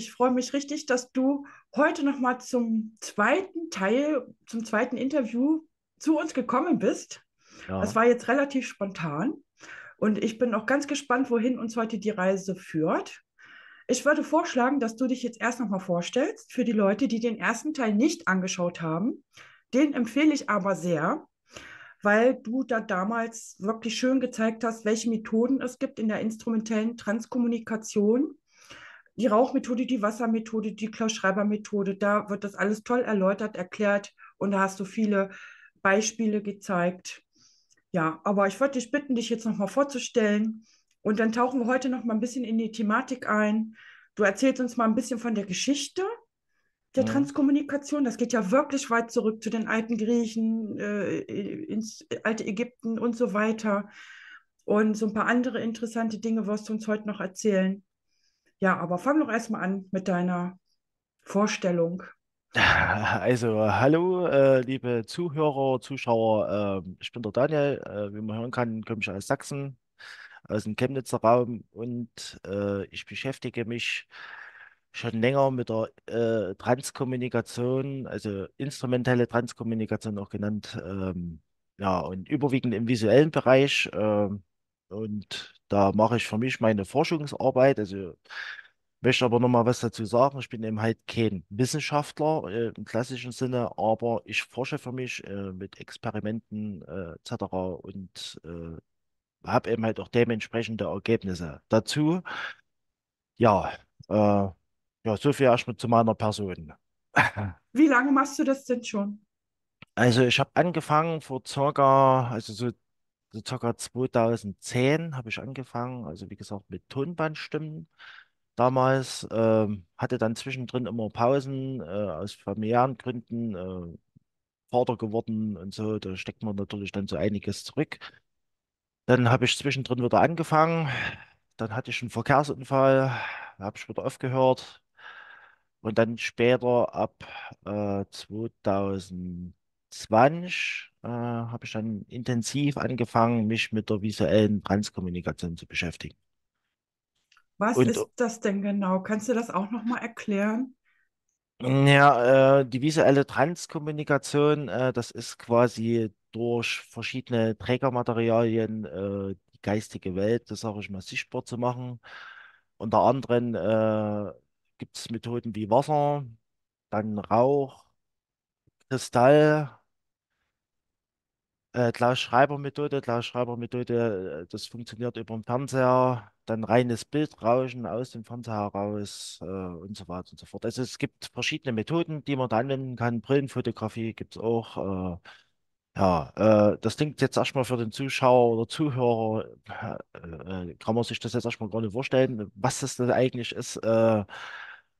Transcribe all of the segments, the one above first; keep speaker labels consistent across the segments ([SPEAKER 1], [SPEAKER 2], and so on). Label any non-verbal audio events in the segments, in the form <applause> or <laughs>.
[SPEAKER 1] ich freue mich richtig, dass du heute nochmal zum zweiten Teil, zum zweiten Interview zu uns gekommen bist. Ja. Das war jetzt relativ spontan und ich bin auch ganz gespannt, wohin uns heute die Reise führt. Ich würde vorschlagen, dass du dich jetzt erst nochmal vorstellst für die Leute, die den ersten Teil nicht angeschaut haben. Den empfehle ich aber sehr, weil du da damals wirklich schön gezeigt hast, welche Methoden es gibt in der instrumentellen Transkommunikation die Rauchmethode, die Wassermethode, die Klaus-Schreiber-Methode, da wird das alles toll erläutert, erklärt und da hast du viele Beispiele gezeigt. Ja, aber ich wollte dich bitten, dich jetzt nochmal vorzustellen und dann tauchen wir heute nochmal ein bisschen in die Thematik ein. Du erzählst uns mal ein bisschen von der Geschichte der ja. Mhm. Transkommunikation. Das geht ja wirklich weit zurück zu den alten Griechen, äh, äh ins äh, alte Ägypten und so weiter. Und so ein paar andere interessante Dinge wirst du uns heute noch erzählen. Ja, aber fang doch erstmal an mit deiner Vorstellung.
[SPEAKER 2] <laughs> Also, hallo, äh, liebe Zuhörer, Zuschauer. Äh, ich bin der Daniel. Äh, wie man hören kann, komme ich aus Sachsen, aus dem Chemnitzer Raum und äh, ich beschäftige mich schon länger mit der äh, Transkommunikation, also instrumentelle Transkommunikation auch genannt. Ähm, ja, und überwiegend im visuellen Bereich. Ähm, und da mache ich für mich meine Forschungsarbeit. Also möchte aber nochmal was dazu sagen. Ich bin eben halt kein Wissenschaftler äh, im klassischen Sinne, aber ich forsche für mich äh, mit Experimenten äh, etc. und äh, habe eben halt auch dementsprechende Ergebnisse dazu. Ja, äh, ja, so viel erstmal zu meiner Person.
[SPEAKER 1] <laughs> Wie lange machst du das denn schon?
[SPEAKER 2] Also ich habe angefangen vor circa, also so so circa 2010 habe ich angefangen, also wie gesagt, mit Tonbandstimmen damals. Ähm, hatte dann zwischendrin immer Pausen äh, aus familiären Gründen, äh, Vater geworden und so. Da steckt man natürlich dann so einiges zurück. Dann habe ich zwischendrin wieder angefangen. Dann hatte ich einen Verkehrsunfall, habe ich wieder aufgehört. Und dann später ab äh, 2000. 20 äh, habe ich dann intensiv angefangen, mich mit der visuellen Transkommunikation zu beschäftigen.
[SPEAKER 1] Was Und, ist das denn genau? Kannst du das auch nochmal erklären?
[SPEAKER 2] Ja, äh, die visuelle Transkommunikation, äh, das ist quasi durch verschiedene Trägermaterialien äh, die geistige Welt, das sage ich mal, sichtbar zu machen. Unter anderem äh, gibt es Methoden wie Wasser, dann Rauch, Kristall, äh, schreiber methode Klaus schreiber methode das funktioniert über den Fernseher, dann reines Bildrauschen aus dem Fernseher heraus äh, und so weiter und so fort. Also es gibt verschiedene Methoden, die man da anwenden kann. Brillenfotografie gibt es auch. Äh, ja, äh, das klingt jetzt erstmal für den Zuschauer oder Zuhörer, äh, äh, kann man sich das jetzt erstmal gar nicht vorstellen, was das denn eigentlich ist.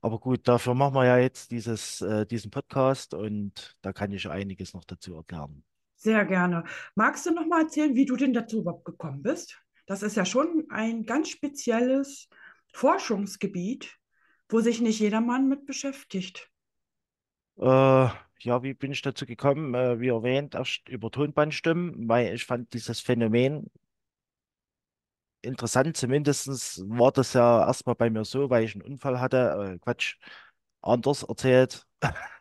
[SPEAKER 2] Aber gut, dafür machen wir ja jetzt dieses, äh, diesen Podcast und da kann ich einiges noch dazu erklären.
[SPEAKER 1] Sehr gerne. Magst du noch mal erzählen, wie du denn dazu überhaupt gekommen bist? Das ist ja schon ein ganz spezielles Forschungsgebiet, wo sich nicht jedermann mit beschäftigt.
[SPEAKER 2] Äh, ja, wie bin ich dazu gekommen? Äh, wie erwähnt, erst über Tonbandstimmen, weil ich fand dieses Phänomen interessant. Zumindest war das ja erstmal bei mir so, weil ich einen Unfall hatte. Äh, Quatsch, anders erzählt. <laughs>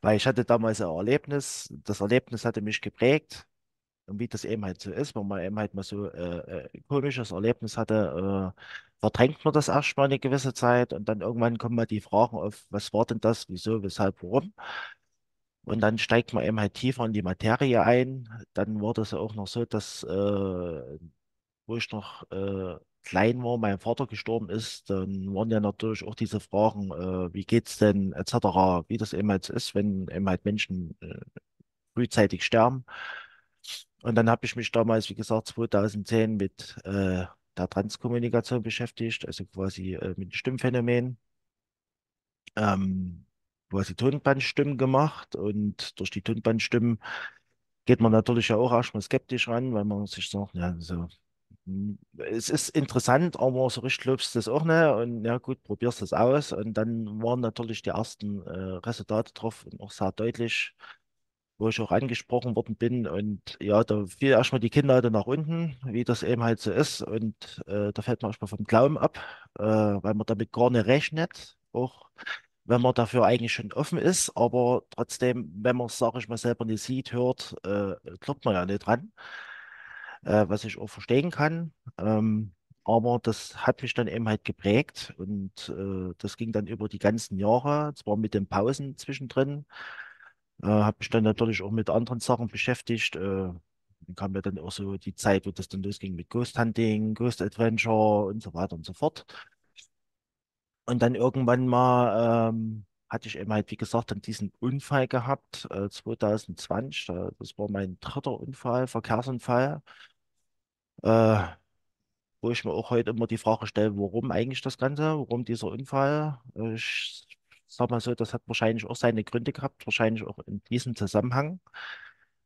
[SPEAKER 2] Weil ich hatte damals ein Erlebnis, das Erlebnis hatte mich geprägt. Und wie das eben halt so ist, wenn man eben halt mal so äh, äh ein komisches Erlebnis hatte, äh, verdrängt man das erstmal eine gewisse Zeit und dann irgendwann kommen mal die Fragen auf, was war denn das, wieso, weshalb, warum? Und dann steigt man eben halt tiefer in die Materie ein. Dann wurde es ja auch noch so, dass äh, wo ich noch äh, klein war, mein Vater gestorben ist, dann waren ja natürlich auch diese Fragen, äh, wie geht's denn, etc., wie das eben halt ist, wenn eben halt Menschen äh, frühzeitig sterben. Und dann habe ich mich damals, wie gesagt, 2010 mit äh, der Transkommunikation beschäftigt, also quasi äh, mit Stimmphänomenen. Ähm, quasi Tonbandstimmen gemacht und durch die Tonbandstimmen geht man natürlich ja auch erstmal skeptisch ran, weil man sich sagt, ja, so es ist interessant, aber so richtig lobst du das auch nicht. Und ja, gut, probierst es aus. Und dann waren natürlich die ersten äh, Resultate drauf und auch sehr deutlich, wo ich auch angesprochen worden bin. Und ja, da fiel erstmal die Kinder nach unten, wie das eben halt so ist. Und äh, da fällt man erstmal vom Glauben ab, äh, weil man damit gar nicht rechnet. Auch wenn man dafür eigentlich schon offen ist, aber trotzdem, wenn man es, sage ich mal, selber nicht sieht, hört, äh, glaubt man ja nicht dran äh, was ich auch verstehen kann. Ähm, aber das hat mich dann eben halt geprägt und äh, das ging dann über die ganzen Jahre, zwar mit den Pausen zwischendrin, äh, habe mich dann natürlich auch mit anderen Sachen beschäftigt. Äh, dann kam ja dann auch so die Zeit, wo das dann losging mit Ghost Hunting, Ghost Adventure und so weiter und so fort. Und dann irgendwann mal ähm, hatte ich eben halt, wie gesagt, dann diesen Unfall gehabt, äh, 2020. Äh, das war mein dritter Unfall, Verkehrsunfall, äh, wo ich mir auch heute immer die Frage stelle, warum eigentlich das Ganze, warum dieser Unfall. Äh, ich sag mal so, das hat wahrscheinlich auch seine Gründe gehabt, wahrscheinlich auch in diesem Zusammenhang,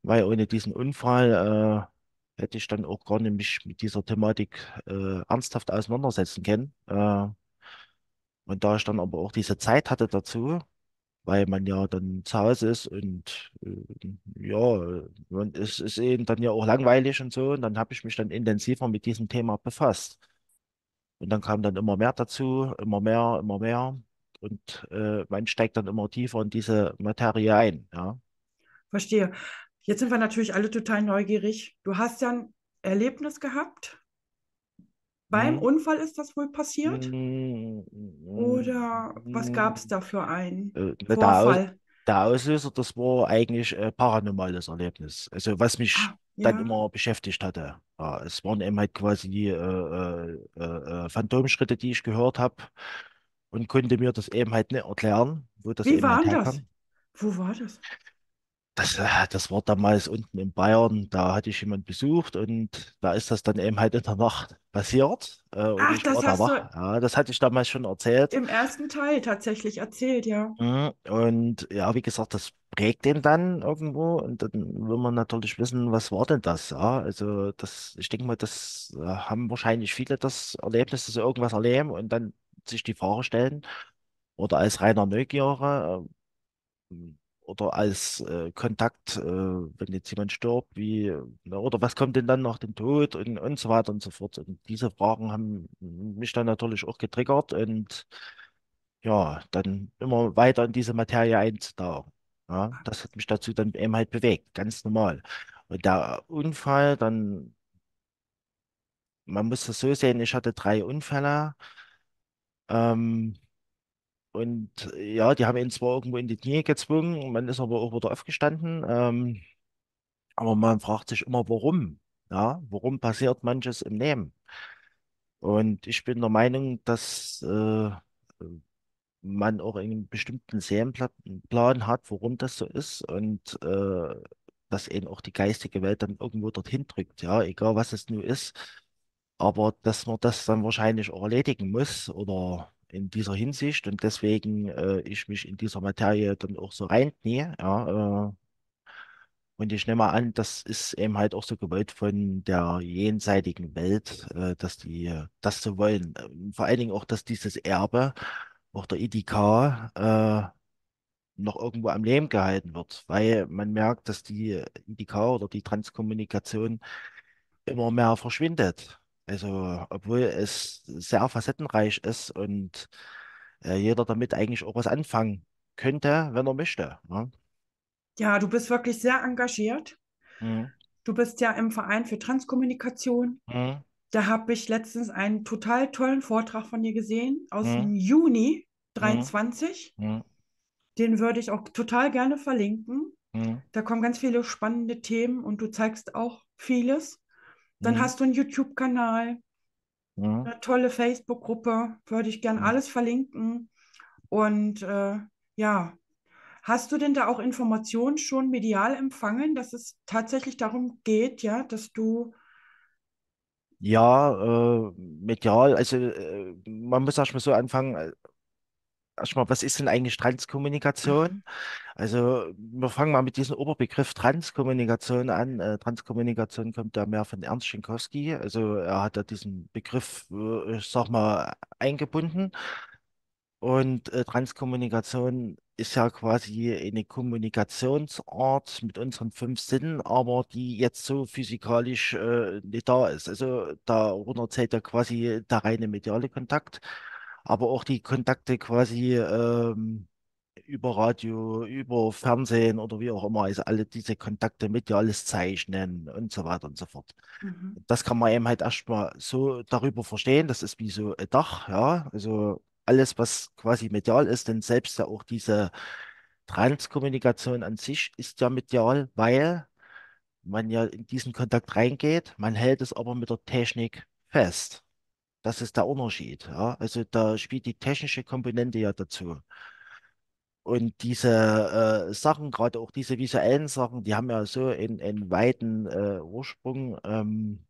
[SPEAKER 2] weil ohne diesen Unfall äh, hätte ich dann auch gar nicht mich mit dieser Thematik äh, ernsthaft auseinandersetzen können und da ich dann aber auch diese Zeit hatte dazu, weil man ja dann zu Hause ist und äh, ja, und es ist eben dann ja auch langweilig und so. Und dann habe ich mich dann intensiver mit diesem Thema befasst. Und dann kam dann immer mehr dazu, immer mehr, immer mehr. Und äh, man steigt dann immer tiefer in diese Materie ein. Ja.
[SPEAKER 1] Verstehe. Jetzt sind wir natürlich alle total neugierig. Du hast ja ein Erlebnis gehabt, beim hm. Unfall ist das wohl passiert?
[SPEAKER 2] Hm. Oder
[SPEAKER 1] was gab es da für einen äh, Vorfall? Der,
[SPEAKER 2] der Auslöser, das war eigentlich ein paranormales Erlebnis. Also was mich ah, ja. dann immer beschäftigt hatte. Ja, es waren eben halt quasi äh, äh, äh, äh Phantomschritte, die ich gehört habe und konnte mir das eben halt nicht erklären, wo das Wie eben halt war halt das?
[SPEAKER 1] Wo war das?
[SPEAKER 2] das, äh, das war damals unten in Bayern, da hatte ich jemanden besucht und da ist das dann eben halt in der Nacht passiert. Äh, und Ach, ich das war da wach. Ja, das hatte ich damals schon erzählt. Im
[SPEAKER 1] ersten Teil tatsächlich erzählt, ja.
[SPEAKER 2] Mhm, und ja, wie gesagt, das prägt den dann irgendwo und dann will man natürlich wissen, was war denn das? Ja, also das, ich denke mal, das äh, haben wahrscheinlich viele das Erlebnis, dass sie irgendwas erleben und dann sich die Frage stellen oder als reiner Neugierer. Ähm, oder als äh, Kontakt, äh, wenn jetzt jemand stirbt, wie, ne, oder was kommt denn dann nach dem Tod und, und so weiter und so fort. Und diese Fragen haben mich dann natürlich auch getriggert und ja, dann immer weiter in diese Materie einzutauchen. Ja, das hat mich dazu dann eben halt bewegt, ganz normal. Und der Unfall, dann, man muss das so sehen, ich hatte drei Unfälle. Ähm, und äh, ja, die haben ihn zwar irgendwo in die Knie gezwungen, man ist aber auch wieder aufgestanden. Ähm, aber man fragt sich immer, warum? Ja, warum passiert manches im Leben? Und ich bin der Meinung, dass äh, man auch einen bestimmten Seelenplan hat, warum das so ist und äh, dass eben auch die geistige Welt dann irgendwo dorthin drückt, ja, egal was es nun ist. Aber dass man das dann wahrscheinlich auch erledigen muss oder in dieser Hinsicht und deswegen äh, ich mich in dieser Materie dann auch so reinknie. Ja, äh, und ich nehme an, das ist eben halt auch so gewollt von der jenseitigen Welt, äh, dass die äh, das so wollen. Ähm, vor allen Dingen auch, dass dieses Erbe, auch der IDK, e äh, noch irgendwo am Leben gehalten wird, weil man merkt, dass die IDK e oder die Transkommunikation immer mehr verschwindet. Also, obwohl es sehr facettenreich ist und äh, jeder damit eigentlich auch was anfangen könnte, wenn er möchte. Ne?
[SPEAKER 1] Ja, du bist wirklich sehr engagiert. Mhm. Du bist ja im Verein für Transkommunikation. Mhm. Da habe ich letztens einen total tollen Vortrag von dir gesehen aus mhm. dem Juni 23. Mhm. Mhm. Den würde ich auch total gerne verlinken. Da kommen ganz viele spannende Themen und du zeigst auch vieles. Dann mhm. hast du einen YouTube-Kanal, mhm. eine tolle Facebook-Gruppe, würde ich gern mhm. alles verlinken. Und äh, ja, hast du denn da auch Informationen schon medial empfangen, dass es tatsächlich darum geht, ja, dass du
[SPEAKER 2] ja, äh, medial, also äh, man muss erstmal so anfangen, äh, erstmal, was ist denn eigentlich Transkommunikation? Also wir fangen mal mit diesem Oberbegriff Transkommunikation an. Äh, Transkommunikation kommt da mehr von Ernst Schinkowski. Also er hat da diesen Begriff, äh, ich sag mal, eingebunden. Und äh, Transkommunikation ist ja quasi eine Kommunikationsart mit unseren fünf Sinnen, aber die jetzt so physikalisch äh, nicht da ist. Also darunter zählt ja quasi der reine mediale Kontakt aber auch die Kontakte quasi ähm, über Radio, über Fernsehen oder wie auch immer, also alle diese Kontakte mediales Zeichnen und so weiter und so fort. Mhm. Das kann man eben halt erstmal so darüber verstehen, das ist wie so ein Dach, ja, also alles, was quasi medial ist, denn selbst ja auch diese Transkommunikation an sich ist ja medial, weil man ja in diesen Kontakt reingeht, man hält es aber mit der Technik fest. Das ist der Unterschied. Ja? Also da spielt die technische Komponente ja dazu. Und diese äh, Sachen, gerade auch diese visuellen Sachen, die haben ja so einen, einen weiten äh, Ursprung, ähm,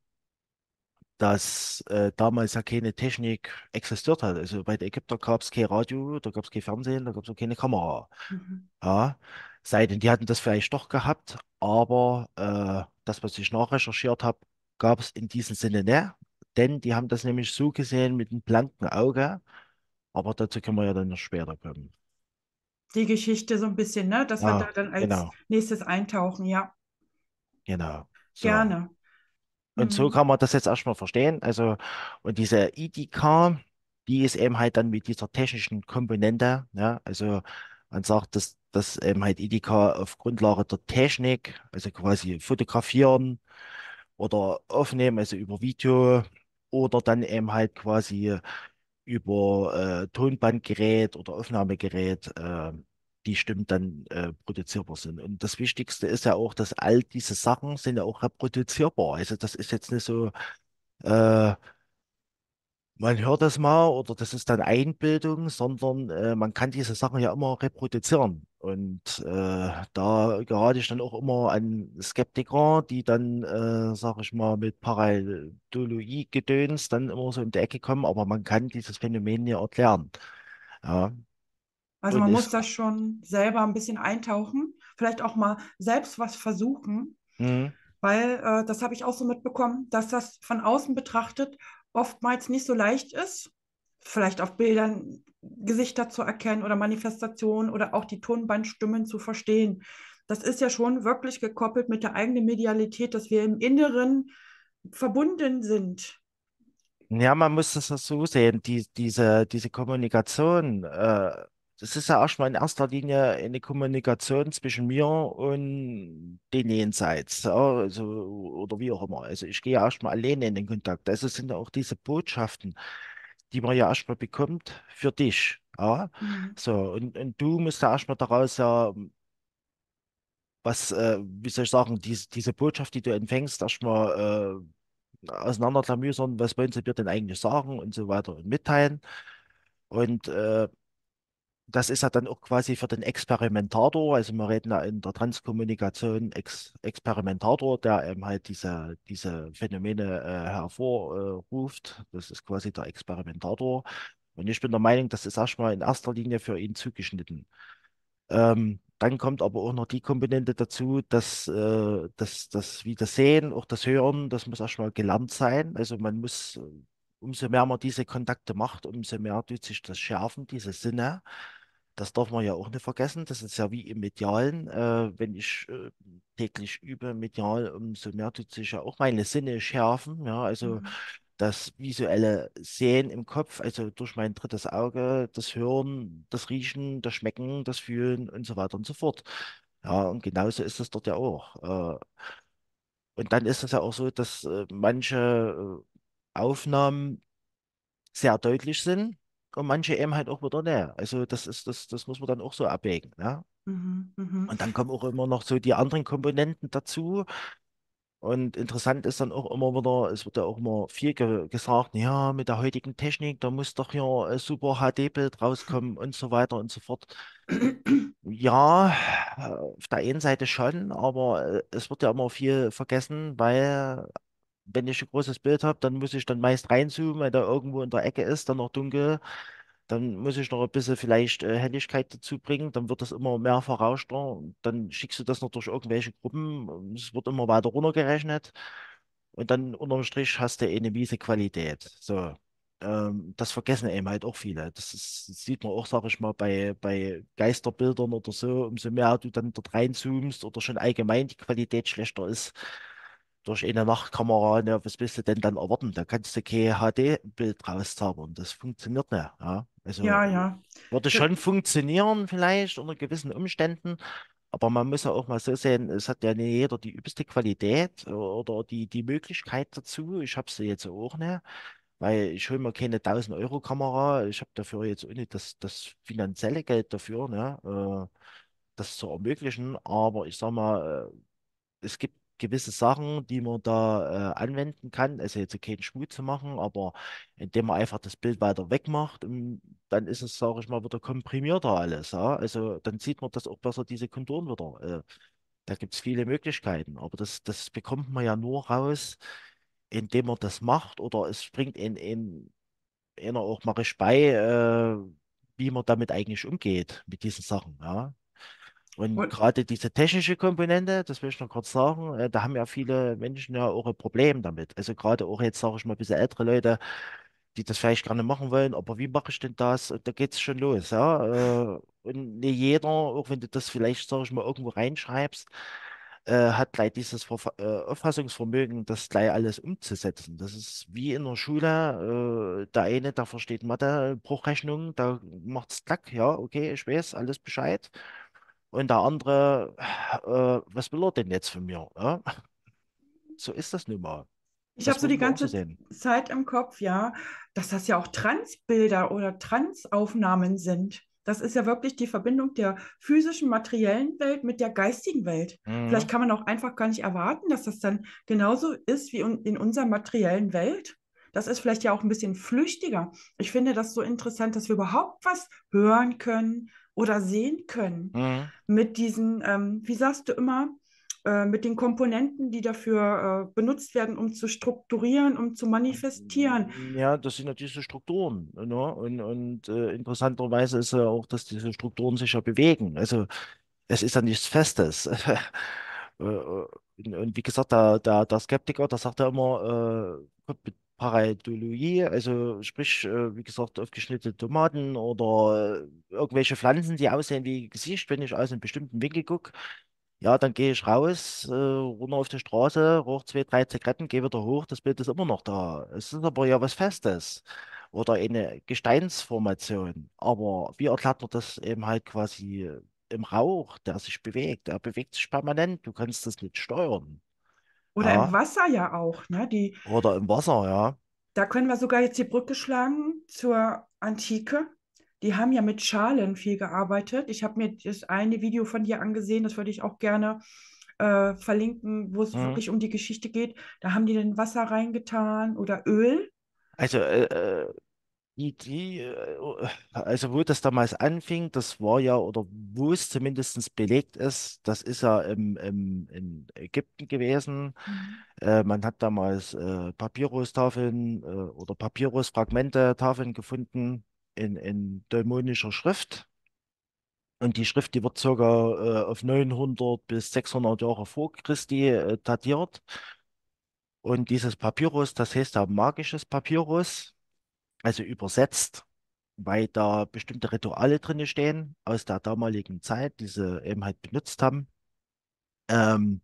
[SPEAKER 2] dass äh, damals ja keine Technik existiert hat. Also bei den Ägyptern gab es kein Radio, da gab es kein Fernsehen, da gab es auch keine Kamera. Mhm. Ja, seitdem, die hatten das vielleicht doch gehabt, aber äh, das, was ich nachrecherchiert habe, gab es in diesem Sinne nicht. Ne? denn die haben das nämlich so gesehen mit einem blanken Auge. Aber dazu können wir ja dann noch später kommen.
[SPEAKER 1] Die Geschichte so ein bisschen, ne? dass ja, wir da dann als genau. nächstes eintauchen, ja. Genau. So. Gerne. Und mhm. so kann
[SPEAKER 2] man das jetzt erstmal verstehen. Also, und diese IDK, e die ist eben halt dann mit dieser technischen Komponente, ja, ne? also man sagt, dass das eben halt IDK e auf Grundlage der Technik, also quasi fotografieren oder aufnehmen, also über Video, oder dann eben halt quasi über äh, Tonbandgerät oder Aufnahmegerät äh, die Stimmen dann äh, produzierbar sind. Und das Wichtigste ist ja auch, dass all diese Sachen sind ja auch reproduzierbar. Also das ist jetzt nicht so, äh, man hört das mal oder das ist dann Einbildung, sondern äh, man kann diese Sachen ja immer reproduzieren. Und äh, da gerade ich dann auch immer an Skeptiker, die dann, äh, sage ich mal, mit Parallelologie-Gedöns dann immer so in die Ecke kommen, aber man kann dieses Phänomen ja erklären. Ja. Also Und man muss
[SPEAKER 1] das schon selber ein bisschen eintauchen, vielleicht auch mal selbst was versuchen, mhm. weil äh, das habe ich auch so mitbekommen, dass das von außen betrachtet oftmals nicht so leicht ist. Vielleicht auf Bildern Gesichter zu erkennen oder Manifestationen oder auch die Tonbandstimmen zu verstehen. Das ist ja schon wirklich gekoppelt mit der eigenen Medialität, dass wir im Inneren verbunden sind.
[SPEAKER 2] Ja, man muss das so sehen, die, diese, diese Kommunikation, äh, das ist ja erstmal in erster Linie eine Kommunikation zwischen mir und den Jenseits ja, also, oder wie auch immer. Also ich gehe erstmal alleine in den Kontakt. Also sind ja auch diese Botschaften, die man ja erstmal bekommt, für dich. Ja? Mhm. So, und, und du musst ja erstmal daraus ja äh, was, äh, wie soll ich sagen, diese, diese Botschaft, die du empfängst, erstmal äh, auseinanderklamüsern, was wollen sie dir denn eigentlich sagen und so weiter und mitteilen. Und äh, das ist ja dann auch quasi für den Experimentator, also wir reden ja in der Transkommunikation Ex Experimentator, der eben halt diese, diese Phänomene äh, hervorruft. das ist quasi der Experimentator. Und ich bin der Meinung, das ist erstmal in erster Linie für ihn zugeschnitten. Ähm, dann kommt aber auch noch die Komponente dazu, dass, äh, dass, dass wie das Sehen, auch das Hören, das muss erstmal gelernt sein. Also man muss, äh, umso mehr man diese Kontakte macht, umso mehr tut sich das schärfen, diese Sinne. Das darf man ja auch nicht vergessen. Das ist ja wie im Medialen. Äh, wenn ich äh, täglich übe, medial, umso ähm, mehr tut sich ja auch meine Sinne schärfen. Ja, also mhm. das visuelle Sehen im Kopf, also durch mein drittes Auge, das Hören, das Riechen, das Schmecken, das Fühlen und so weiter und so fort. Ja, und genauso ist es dort ja auch. Äh, und dann ist es ja auch so, dass äh, manche äh, Aufnahmen sehr deutlich sind und manche eben halt auch wieder, ne. Also das ist, das, das muss man dann auch so abwägen, ne?
[SPEAKER 1] Mhm, mh. Und
[SPEAKER 2] dann kommen auch immer noch so die anderen Komponenten dazu. Und interessant ist dann auch immer wieder, es wird ja auch immer viel ge gesagt, ja, mit der heutigen Technik, da muss doch hier ein super HD-Bild rauskommen und so weiter und so fort. <clears throat> Ja, auf der einen Seite schon, aber äh, es wird ja immer viel vergessen, weil wenn ich ein großes Bild habe, dann muss ich dann meist reinzoomen, weil da irgendwo in der Ecke ist, dann noch dunkel. Dann muss ich noch ein bisschen vielleicht äh, Helligkeit dazu bringen, dann wird das immer mehr verrauschter. Dann schickst du das noch durch irgendwelche Gruppen. Es wird immer weiter runtergerechnet. Und dann unterm Strich hast du eh eine miese Qualität. So. Ähm, das vergessen eben halt auch viele. Das, ist, das, sieht man auch, sag ich mal, bei, bei Geisterbildern oder so. Umso mehr du dann dort reinzoomst oder schon allgemein die Qualität schlechter ist, durch eine Nachtkamera, ne, was willst du denn dann erwarten? Da kannst du kein HD-Bild rauszaubern. Das funktioniert nicht. Ja, also, ja, ja. Würde ja. schon funktionieren, vielleicht unter gewissen Umständen. Aber man muss ja auch mal so sehen, es hat ja nicht jeder die übste Qualität oder die, die Möglichkeit dazu. Ich habe sie jetzt auch nicht, weil ich hole mir keine 1000-Euro-Kamera. Ich habe dafür jetzt auch nicht das, das finanzielle Geld dafür, ne, äh, das zu ermöglichen. Aber ich sag mal, äh, es gibt gewisse Sachen, die man da äh, anwenden kann. Also jetzt keinen Schmuh zu machen, aber indem man einfach das Bild weiter wegmacht, ähm, dann ist es, sage ich mal, wieder komprimierter alles. Ja? Also dann sieht man das auch besser, diese Konturen wieder. Äh, da gibt es viele Möglichkeiten, aber das, das bekommt man ja nur raus, indem man das macht oder es springt in, in einer auch mal bei, äh, wie man damit eigentlich umgeht, mit diesen Sachen. Ja? Und, und gerade diese technische Komponente, das will ich noch kurz sagen, äh, da haben ja viele Menschen ja auch ein Problem damit. Also gerade auch jetzt, sage ich mal, ein bisschen ältere Leute, die das vielleicht gerne machen wollen, aber wie mache ich denn das? Und da geht es schon los, ja. Äh, und nicht jeder, auch wenn du das vielleicht, sage ich mal, irgendwo reinschreibst, äh, hat gleich dieses äh, Auffassungsvermögen, das gleich alles umzusetzen. Das ist wie in der Schule, äh, der eine, der versteht Mathe, Bruchrechnung, da macht's klack, ja, okay, ich weiß, alles Bescheid und der andere, äh, was will er denn jetzt von mir? Ja? So ist das nun mal. Ich habe so die
[SPEAKER 1] ganze Zeit im Kopf, ja, dass das ja auch Transbilder oder Transaufnahmen sind. Das ist ja wirklich die Verbindung der physischen, materiellen Welt mit der geistigen Welt. Mhm. Vielleicht kann man auch einfach gar nicht erwarten, dass das dann genauso ist wie in unserer materiellen Welt. Das ist vielleicht ja auch ein bisschen flüchtiger. Ich finde das so interessant, dass wir überhaupt was hören können, oder sehen können mhm. mit diesen, ähm, wie sagst du immer, äh, mit den Komponenten, die dafür äh, benutzt werden, um zu strukturieren, um zu manifestieren.
[SPEAKER 2] Ja, das sind ja diese Strukturen. Ne? Und, und äh, interessanterweise ist ja auch, dass diese Strukturen sich ja bewegen. Also es ist ja nichts Festes. <laughs> Äh, äh, und, und, wie gesagt, da, da, der Skeptiker, der sagt ja immer, äh, Pareidolie, also sprich, äh, wie gesagt, aufgeschnittene Tomaten oder äh, irgendwelche Pflanzen, die aussehen wie Gesicht, wenn ich aus einem bestimmten Winkel gucke. Ja, dann gehe ich raus, äh, runter auf die Straße, rauche zwei, drei Zigaretten, gehe wieder hoch, das Bild ist immer noch da. Es ist aber ja was Festes oder eine Gesteinsformation. Aber wie erklärt man das eben halt quasi im Rauch, der sich bewegt? Er bewegt sich permanent, du kannst das nicht steuern. Oder ja. im
[SPEAKER 1] Wasser ja auch, ne? Die,
[SPEAKER 2] Oder im Wasser, ja.
[SPEAKER 1] Da können wir sogar jetzt die Brücke schlagen zur Antike. Die haben ja mit Schalen viel gearbeitet. Ich habe mir das eine Video von dir angesehen, das würde ich auch gerne äh, verlinken, wo es mhm. wirklich um die Geschichte geht. Da haben die dann Wasser reingetan oder Öl.
[SPEAKER 2] Also äh, äh Idee, äh, äh, also wo das damals anfing, das war ja, oder wo es zumindest belegt ist, das ist ja im, im, in Ägypten gewesen. Mhm. Äh, man hat damals äh, Papyrustafeln äh, oder Papyrusfragmente, Tafeln gefunden in, in dämonischer Schrift. Und die Schrift, die wird circa äh, auf 900 bis 600 Jahre vor Christi äh, datiert. Und dieses Papyrus, das heißt ja magisches Papyrus also übersetzt, weil da bestimmte Rituale drin stehen aus der damaligen Zeit, die sie eben halt benutzt haben. Ähm,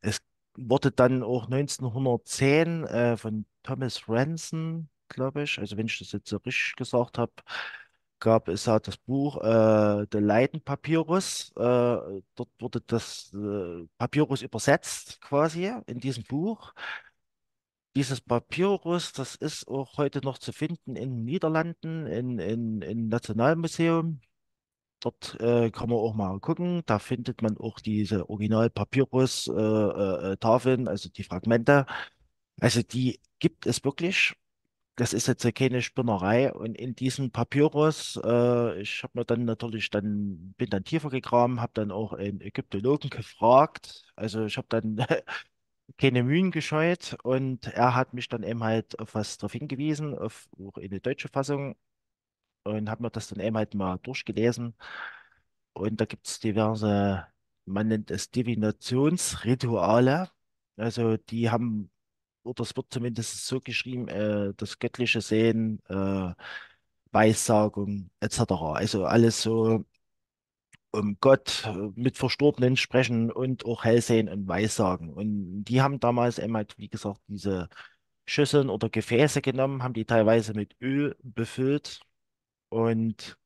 [SPEAKER 2] es wurde dann auch 1910 äh, von Thomas Ranson, glaube ich, also wenn ich das jetzt so richtig gesagt habe, gab es ja das Buch äh, The Leiden Papyrus. Äh, dort wurde das äh, Papyrus übersetzt quasi in diesem Buch dieses Papyrus, das ist auch heute noch zu finden in den Niederlanden, in, in, im Nationalmuseum. Dort äh, kann man auch mal gucken. Da findet man auch diese Original-Papyrus-Tafeln, äh, äh, äh also die Fragmente. Also die gibt es wirklich. Das ist jetzt keine Spinnerei. Und in diesem Papyrus, äh, ich habe mir dann natürlich dann, bin dann tiefer gegraben, habe dann auch einen Ägyptologen gefragt. Also ich habe dann <laughs> keine Mühen gescheut und er hat mich dann eben halt auf was darauf hingewiesen, auf auch der deutschen Fassung und hat mir das dann eben halt mal durchgelesen und da gibt es diverse, man nennt es Divinationsrituale, also die haben, oder es wird zumindest so geschrieben, äh, das göttliche Sehen, äh, Weissagung etc. Also alles so um Gott äh, mit Verstorbenen sprechen und auch Hellsehen und Weissagen. Und die haben damals eben halt, wie gesagt, diese Schüsseln oder Gefäße genommen, haben die teilweise mit Öl befüllt und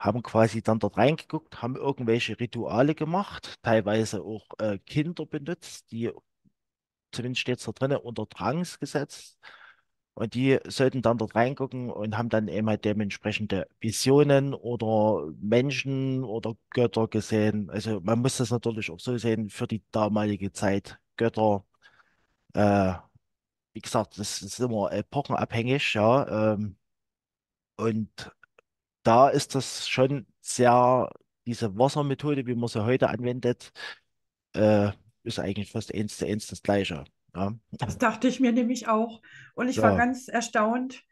[SPEAKER 2] haben quasi dann dort reingeguckt, haben irgendwelche Rituale gemacht, teilweise auch äh, Kinder benutzt, die, zumindest steht es da drin, unter Drangs gesetzt und die sollten dann dort reingucken und haben dann eben halt dementsprechende Visionen oder Menschen oder Götter gesehen. Also man muss das natürlich auch so sehen, für die damalige Zeit Götter. Äh, wie gesagt, das ist immer epochenabhängig, ja. Ähm, und da ist das schon sehr, diese Wassermethode, wie man sie heute anwendet, äh, ist eigentlich fast eins zu eins das Gleiche. Ja. Ne? Das
[SPEAKER 1] dachte ich mir nämlich auch. Und ich ja. war ganz erstaunt,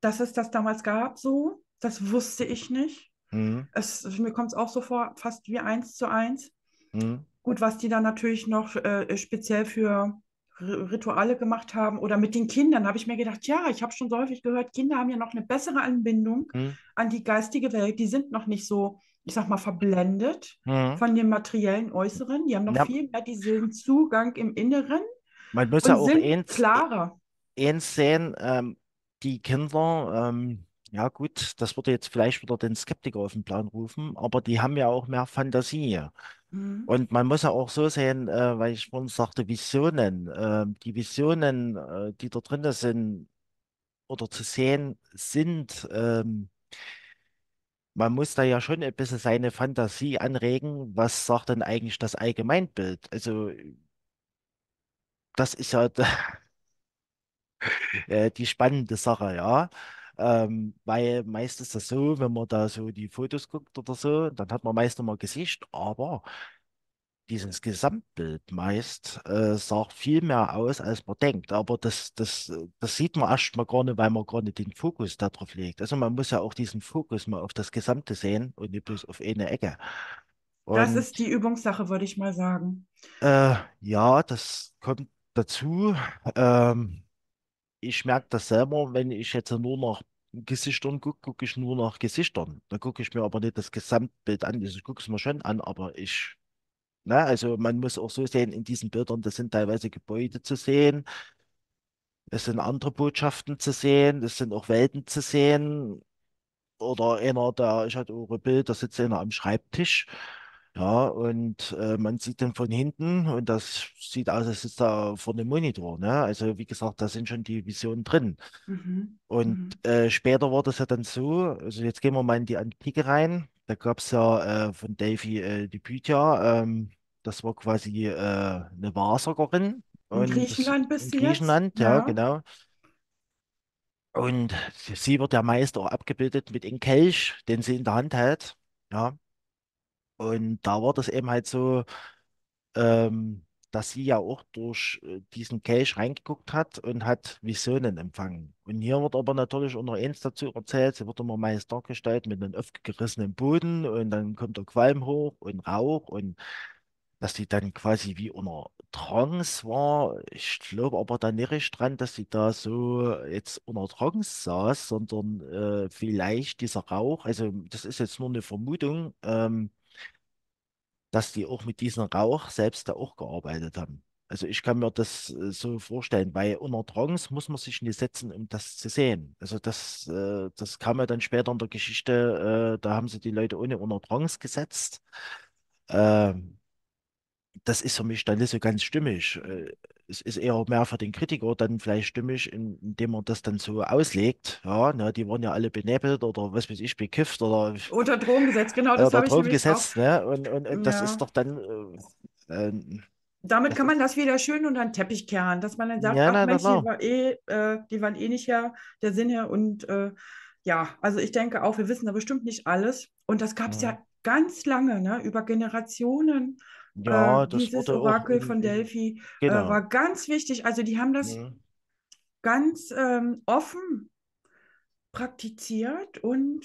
[SPEAKER 1] dass es das damals gab so. Das wusste ich nicht. Mhm. Es, mir kommt es auch so vor, fast wie eins zu eins. Mhm. Gut, was die dann natürlich noch äh, speziell für Rituale gemacht haben oder mit den Kindern, habe ich mir gedacht, ja, ich habe schon so häufig gehört, Kinder haben ja noch eine bessere Anbindung mhm. an die geistige Welt. Die sind noch nicht so, ich sag mal, verblendet mhm. von dem materiellen Äußeren. Die haben noch ja. viel mehr diesen Zugang im Inneren.
[SPEAKER 2] Man muss ja auch eins,
[SPEAKER 1] klarer.
[SPEAKER 2] eins sehen, ähm, die Kinder, ähm, ja gut, das würde jetzt vielleicht wieder den Skeptiker auf den Plan rufen, aber die haben ja auch mehr Fantasie. Mhm. Und man muss ja auch so sehen, äh, weil ich vorhin sagte, Visionen, äh, die Visionen, äh, die da drin sind oder zu sehen sind, ähm, man muss da ja schon ein bisschen seine Fantasie anregen, was sagt denn eigentlich das Allgemeinbild? Also das ist ja <laughs> äh, die spannende Sache, ja. Ähm, weil meist ist das so, wenn man da so die Fotos guckt oder so, dann hat man meist nochmal Gesicht, aber dieses Gesamtbild meist äh, sagt viel mehr aus, als man denkt. Aber das, das, das sieht man erstmal gar nicht, weil man gar nicht den Fokus darauf legt. Also man muss ja auch diesen Fokus mal auf das Gesamte sehen und nicht bloß auf eine Ecke. das ist
[SPEAKER 1] die Übungssache, würde ich mal sagen.
[SPEAKER 2] Äh, ja, das kommt dazu. Ähm, ich merke das selber, wenn ich jetzt nur nach Gesichtern gucke, gucke ich nur nach Gesichtern. Da gucke ich mir aber nicht das Gesamtbild an. Also, ich gucke es mir schon an, aber ich, na, ne, also man muss auch so sehen, in diesen Bildern, das sind teilweise Gebäude zu sehen, es sind andere Botschaften zu sehen, es sind auch Welten zu sehen. Oder einer, der, ich hatte eure Bild, da sitzt einer am Schreibtisch ja, und äh, man sieht dann von hinten und das sieht aus, als ist da vor dem Monitor. Ne? Also wie gesagt, da sind schon die Visionen drin. Mhm. Und Mhm. äh, später war das ja dann so, also jetzt gehen wir mal in die Antike rein. Da gab es ja äh, von Davy äh, die Pythia, ähm, das war quasi äh, eine Wahrsagerin. In Und das, Griechenland in bist du jetzt? Griechenland, ja, Ja. genau. Und sie wird ja meist auch abgebildet mit dem Kelch, den sie in der Hand hält. Ja. Und da war das eben halt so, ähm, dass sie ja auch durch äh, diesen Kelch reingeguckt hat und hat Visionen empfangen. Und hier wird aber natürlich auch noch eins dazu erzählt, sie wird immer meist dargestellt mit einem aufgerissenen Boden und dann kommt der Qualm hoch und Rauch und dass die dann quasi wie unter Trance war. Ich glaube aber da nicht dran, dass sie da so jetzt unter Trance saß, sondern äh, vielleicht dieser Rauch, also das ist jetzt nur eine Vermutung, ähm, dass die auch mit diesem Rauch selbst da auch gearbeitet haben. Also ich kann mir das äh, so vorstellen, weil unter Trance muss man sich nicht setzen, um das zu sehen. Also das, äh, das kam ja dann später in der Geschichte, äh, da haben sie die Leute ohne unter Trance gesetzt. Ähm, das ist für mich dann nicht so ganz stimmig. Äh, es ist eher mehr für den Kritiker dann vielleicht stimmig, indem man das dann so auslegt. Ja, ne, die wurden ja alle benebelt oder was weiß ich, bekifft oder.
[SPEAKER 1] Oder Drogengesetz, genau, das äh, habe ich Drogengesetz,
[SPEAKER 2] ne? Und, und, und ja. das ist doch dann. Äh, äh,
[SPEAKER 1] damit kann man das wieder schön unter den Teppich kehren, dass man dann sagt, ja, ach nein, Mensch, die, war eh, äh, die waren eh nicht her, der Sinn her. Und äh, ja, also ich denke auch, wir wissen da bestimmt nicht alles. Und das gab es ja. ja. ganz lange, ne? über Generationen
[SPEAKER 2] ja, äh, das dieses
[SPEAKER 1] Orakel von Delphi äh, genau. äh, war ganz wichtig. Also die haben das ja. Mhm. ganz ähm, offen praktiziert und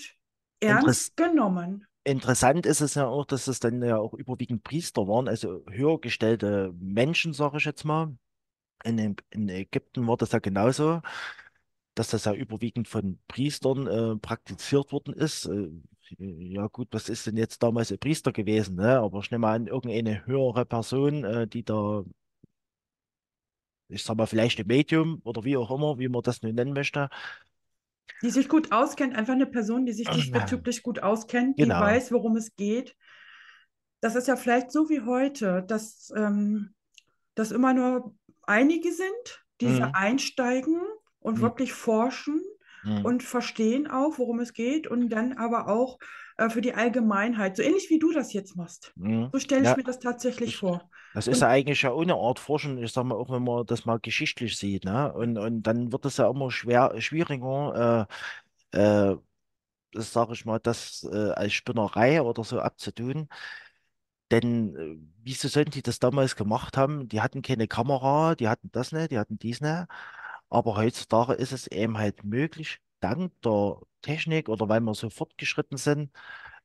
[SPEAKER 1] ernst Interess genommen.
[SPEAKER 2] Interessant ist es ja auch, dass es dann ja auch überwiegend Priester waren, also höher gestellte Menschen, sage ich jetzt mal. In, in, Ägypten war das ja genauso, dass das ja überwiegend von Priestern äh, praktiziert worden ist. Äh, ja gut, was ist denn jetzt damals ein Priester gewesen? Ne? Aber ich nehme an, irgendeine höhere Person, äh, die da, ich sag mal, vielleicht ein Medium oder wie auch immer, wie man das nun nennen möchte.
[SPEAKER 1] Die sich gut auskennt, einfach eine Person, die sich ähm, diesbezüglich gut auskennt, genau. die weiß, worum es geht. Das ist ja vielleicht so wie heute, dass, ähm, dass immer nur einige sind, die mhm. einsteigen und mhm. wirklich forschen mhm. und verstehen auch, worum es geht und dann aber auch äh, für die Allgemeinheit, so ähnlich wie du das jetzt machst.
[SPEAKER 2] Mhm. So stelle ich ja, mir das
[SPEAKER 1] tatsächlich vor. Das ist ja
[SPEAKER 2] eigentlich ja ohne Art Forschung, ich sag mal, auch wenn man das mal geschichtlich sieht, ne? Und, und dann wird es ja immer schwer, schwieriger, äh, äh, das sage ich mal, das äh, als Spinnerei oder so abzutun. Denn äh, wieso sollen die das damals gemacht haben? Die hatten keine Kamera, die hatten das nicht, die hatten dies nicht. Aber heutzutage ist es eben halt möglich, dank der Technik oder weil wir so fortgeschritten sind,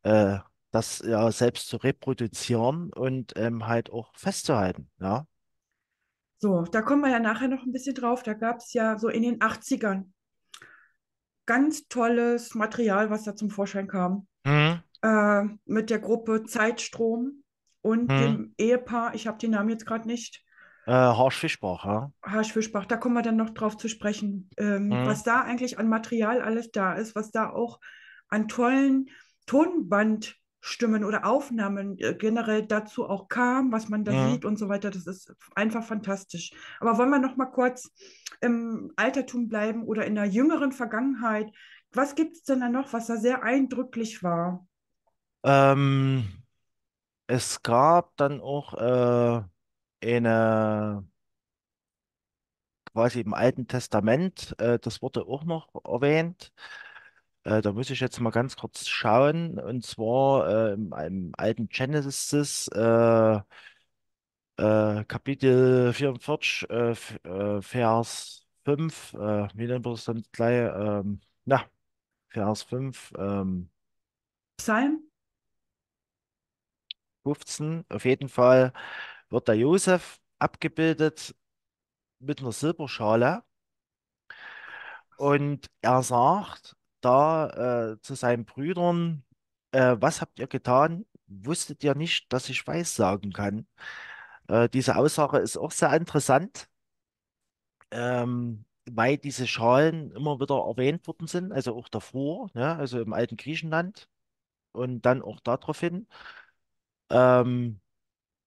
[SPEAKER 2] äh, das ja selbst zu reproduzieren und ähm, halt auch festzuhalten. Ja.
[SPEAKER 1] So, da kommen wir ja nachher noch ein bisschen drauf. Da gab es ja so in den 80ern ganz tolles Material, was da zum Vorschein kam. Mhm. Äh, mit der Gruppe Zeitstrom und mhm. dem Ehepaar, ich habe den Namen jetzt gerade nicht,
[SPEAKER 2] äh, Horst Fischbach, ja.
[SPEAKER 1] Horst Fischbach, da kommen wir dann noch drauf zu sprechen, ähm, mhm. was da eigentlich an Material alles da ist, was da auch an tollen Tonbandstimmen oder Aufnahmen äh, generell dazu auch kam, was man da mhm. sieht und so weiter. Das ist einfach fantastisch. Aber wollen wir noch mal kurz im Altertum bleiben oder in der jüngeren Vergangenheit? Was gibt es denn da noch, was da sehr eindrücklich war?
[SPEAKER 2] Ähm, es gab dann auch äh, eine äh, quasi im Alten Testament, äh, das wurde auch noch erwähnt. Äh, da muss ich jetzt mal ganz kurz schauen. Und zwar äh, im, im, alten Genesis, äh, Kapitel 44, Vers 5, wie nennen wir das dann gleich? Ähm, na, Vers 5. Ähm, Psalm? 15, auf jeden Fall wird der Josef abgebildet mit einer Silberschale. Und er sagt da äh, zu seinen Brüdern, äh, was habt ihr getan? Wusstet ihr nicht, dass ich weiß sagen kann? Äh, diese Aussage ist auch sehr interessant, ähm, weil diese Schalen immer wieder erwähnt worden sind, also auch davor, ne? also im alten Griechenland und dann auch daraufhin. Ähm,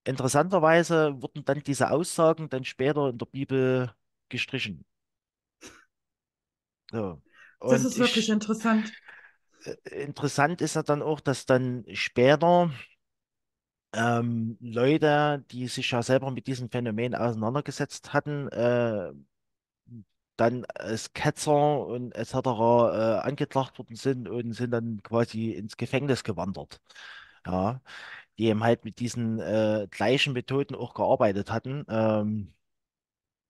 [SPEAKER 2] interessanterweise wurden dann diese Aussagen dann später in der Bibel gestrichen. So. Das ist wirklich
[SPEAKER 1] ich, interessant.
[SPEAKER 2] Äh, interessant ist ja dann auch, dass dann später ähm, Leute, die sich ja selber mit diesem Phänomen auseinandergesetzt hatten, äh, dann als Ketzer und etc. Äh, angeklagt worden sind und sind dann quasi ins Gefängnis gewandert. Ja, die eben halt mit diesen äh, gleichen Methoden auch gearbeitet hatten. Ähm,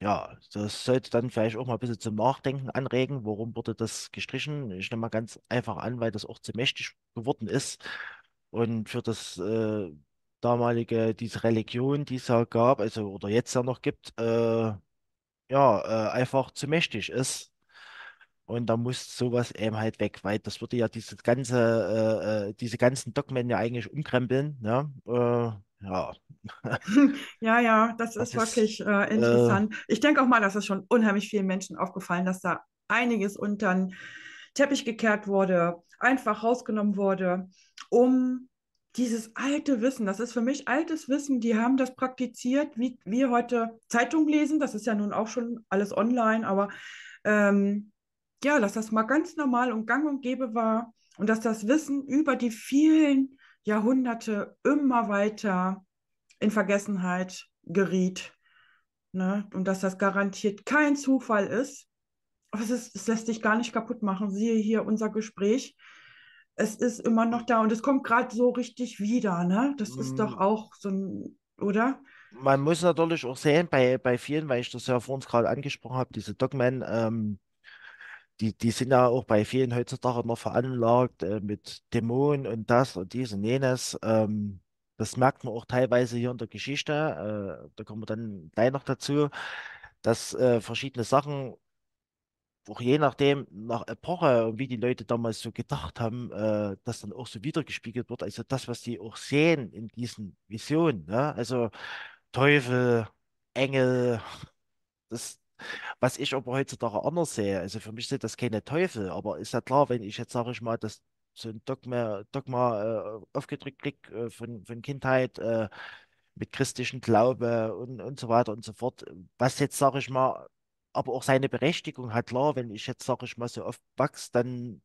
[SPEAKER 2] ja, das sollte dann vielleicht auch mal ein bisschen zum Nachdenken anregen. Warum wurde das gestrichen? Ich nehme mal ganz einfach an, weil das auch zu mächtig geworden ist. Und für das äh, damalige, diese Religion, die es ja gab, also oder jetzt ja noch gibt, äh, ja, äh, einfach zu mächtig ist. Und da muss sowas eben halt weg, weil das würde ja diese ganze, äh, äh diese ganzen Dogmen ja eigentlich umkrempeln. Ne? Äh, ja. <laughs> ja,
[SPEAKER 1] ja, das, das ist wirklich ist, äh, äh, interessant. ich denke auch mal, dass es schon unheimlich vielen Menschen aufgefallen, dass da einiges unter den Teppich gekehrt wurde, einfach rausgenommen wurde, um dieses alte Wissen, das ist für mich altes Wissen, die haben das praktiziert, wie wir heute Zeitung lesen, das ist ja nun auch schon alles online, aber ähm, ja, dass das mal ganz normal und gang und gäbe war und dass das Wissen über die vielen Jahrhunderte immer weiter in Vergessenheit geriet. Ne? Und dass das garantiert kein Zufall ist. Aber es, es lässt sich gar nicht kaputt machen. Siehe hier unser Gespräch. Es ist immer noch da und es kommt gerade so richtig wieder. Ne? Das mm. ist mhm. doch auch so
[SPEAKER 2] ein, oder? Man muss natürlich auch sehen, bei, bei vielen, weil ich das ja vor uns gerade angesprochen habe, diese Dogmen, ähm, die, die sind ja auch bei vielen heutzutage noch veranlagt äh, mit Dämonen und das und dies und jenes. Ähm, das merkt man auch teilweise hier in der Geschichte. Äh, da kommen wir dann gleich noch dazu, dass äh, verschiedene Sachen, auch je nachdem, nach Epoche und wie die Leute damals so gedacht haben, äh, das dann auch so wiedergespiegelt wird. Also das, was die auch sehen in diesen Visionen. Ne? Also Teufel, Engel, das was ich aber heutzutage anders sehe, also für mich sind das keine Teufel, aber ist ja klar, wenn ich jetzt, sage ich mal, das so ein Dogma, Dogma äh, aufgedrückt krieg äh, von, von Kindheit, äh, mit christlichem Glaube und, und so weiter und so fort, was jetzt, sage ich mal, aber auch seine Berechtigung hat, klar, wenn ich jetzt, sage ich mal, so oft wachse, dann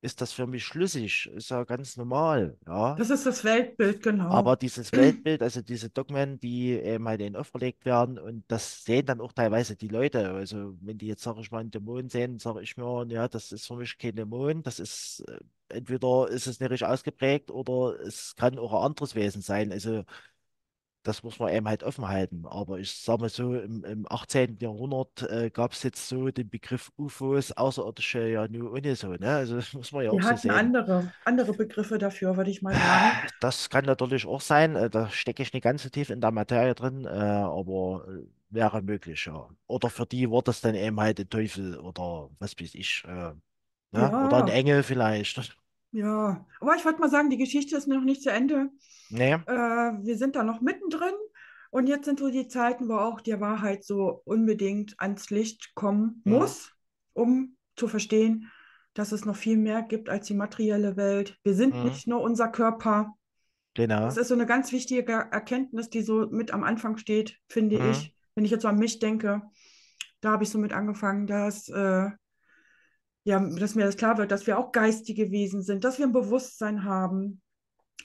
[SPEAKER 2] ist das für mich schlüssig, ist ja ganz normal, ja. Das ist das Weltbild, genau. Aber dieses Weltbild, also diese Dogmen, die eben äh, halt denen aufgelegt werden und das sehen dann auch teilweise die Leute. Also wenn die jetzt, sage ich mal, einen Dämon sehen, sage ich mir, ja, das ist für mich kein Dämon, das ist, äh, entweder ist es nicht richtig ausgeprägt oder es kann auch ein anderes Wesen sein. Also das muss man eben halt offen halten. Aber ich sage mal so, im, im 18. Jahrhundert äh, gab es jetzt so den Begriff UFOs, Außerirdische ja nur ohne so. Ne? Also das <laughs> muss man ja Wir auch so sehen.
[SPEAKER 1] Andere, andere Begriffe dafür, würde ich mal ah, sagen.
[SPEAKER 2] Das kann natürlich auch sein. Äh, da stecke ich nicht ganz so tief in der Materie drin, äh, aber äh, wäre möglich, ja. Oder für die war das dann eben halt der Teufel oder was weiß ich. Äh, ne? ja. Oder ein Engel vielleicht. <laughs>
[SPEAKER 1] Ja, aber ich wollte mal sagen, die Geschichte ist noch nicht zu Ende. Nee. Äh, wir sind da noch mittendrin und jetzt sind so die Zeiten, wo auch die Wahrheit so unbedingt ans Licht kommen mhm. muss, um zu verstehen, dass es noch viel mehr gibt als die materielle Welt. Wir sind mhm. nicht nur unser Körper. Genau. Das ist so eine ganz wichtige Erkenntnis, die so mit am Anfang steht, finde mhm. ich. Wenn ich jetzt so an mich denke, da habe ich so mit angefangen, dass äh, ja, dass mir das klar wird, dass wir auch geistige Wesen sind, dass wir ein Bewusstsein haben.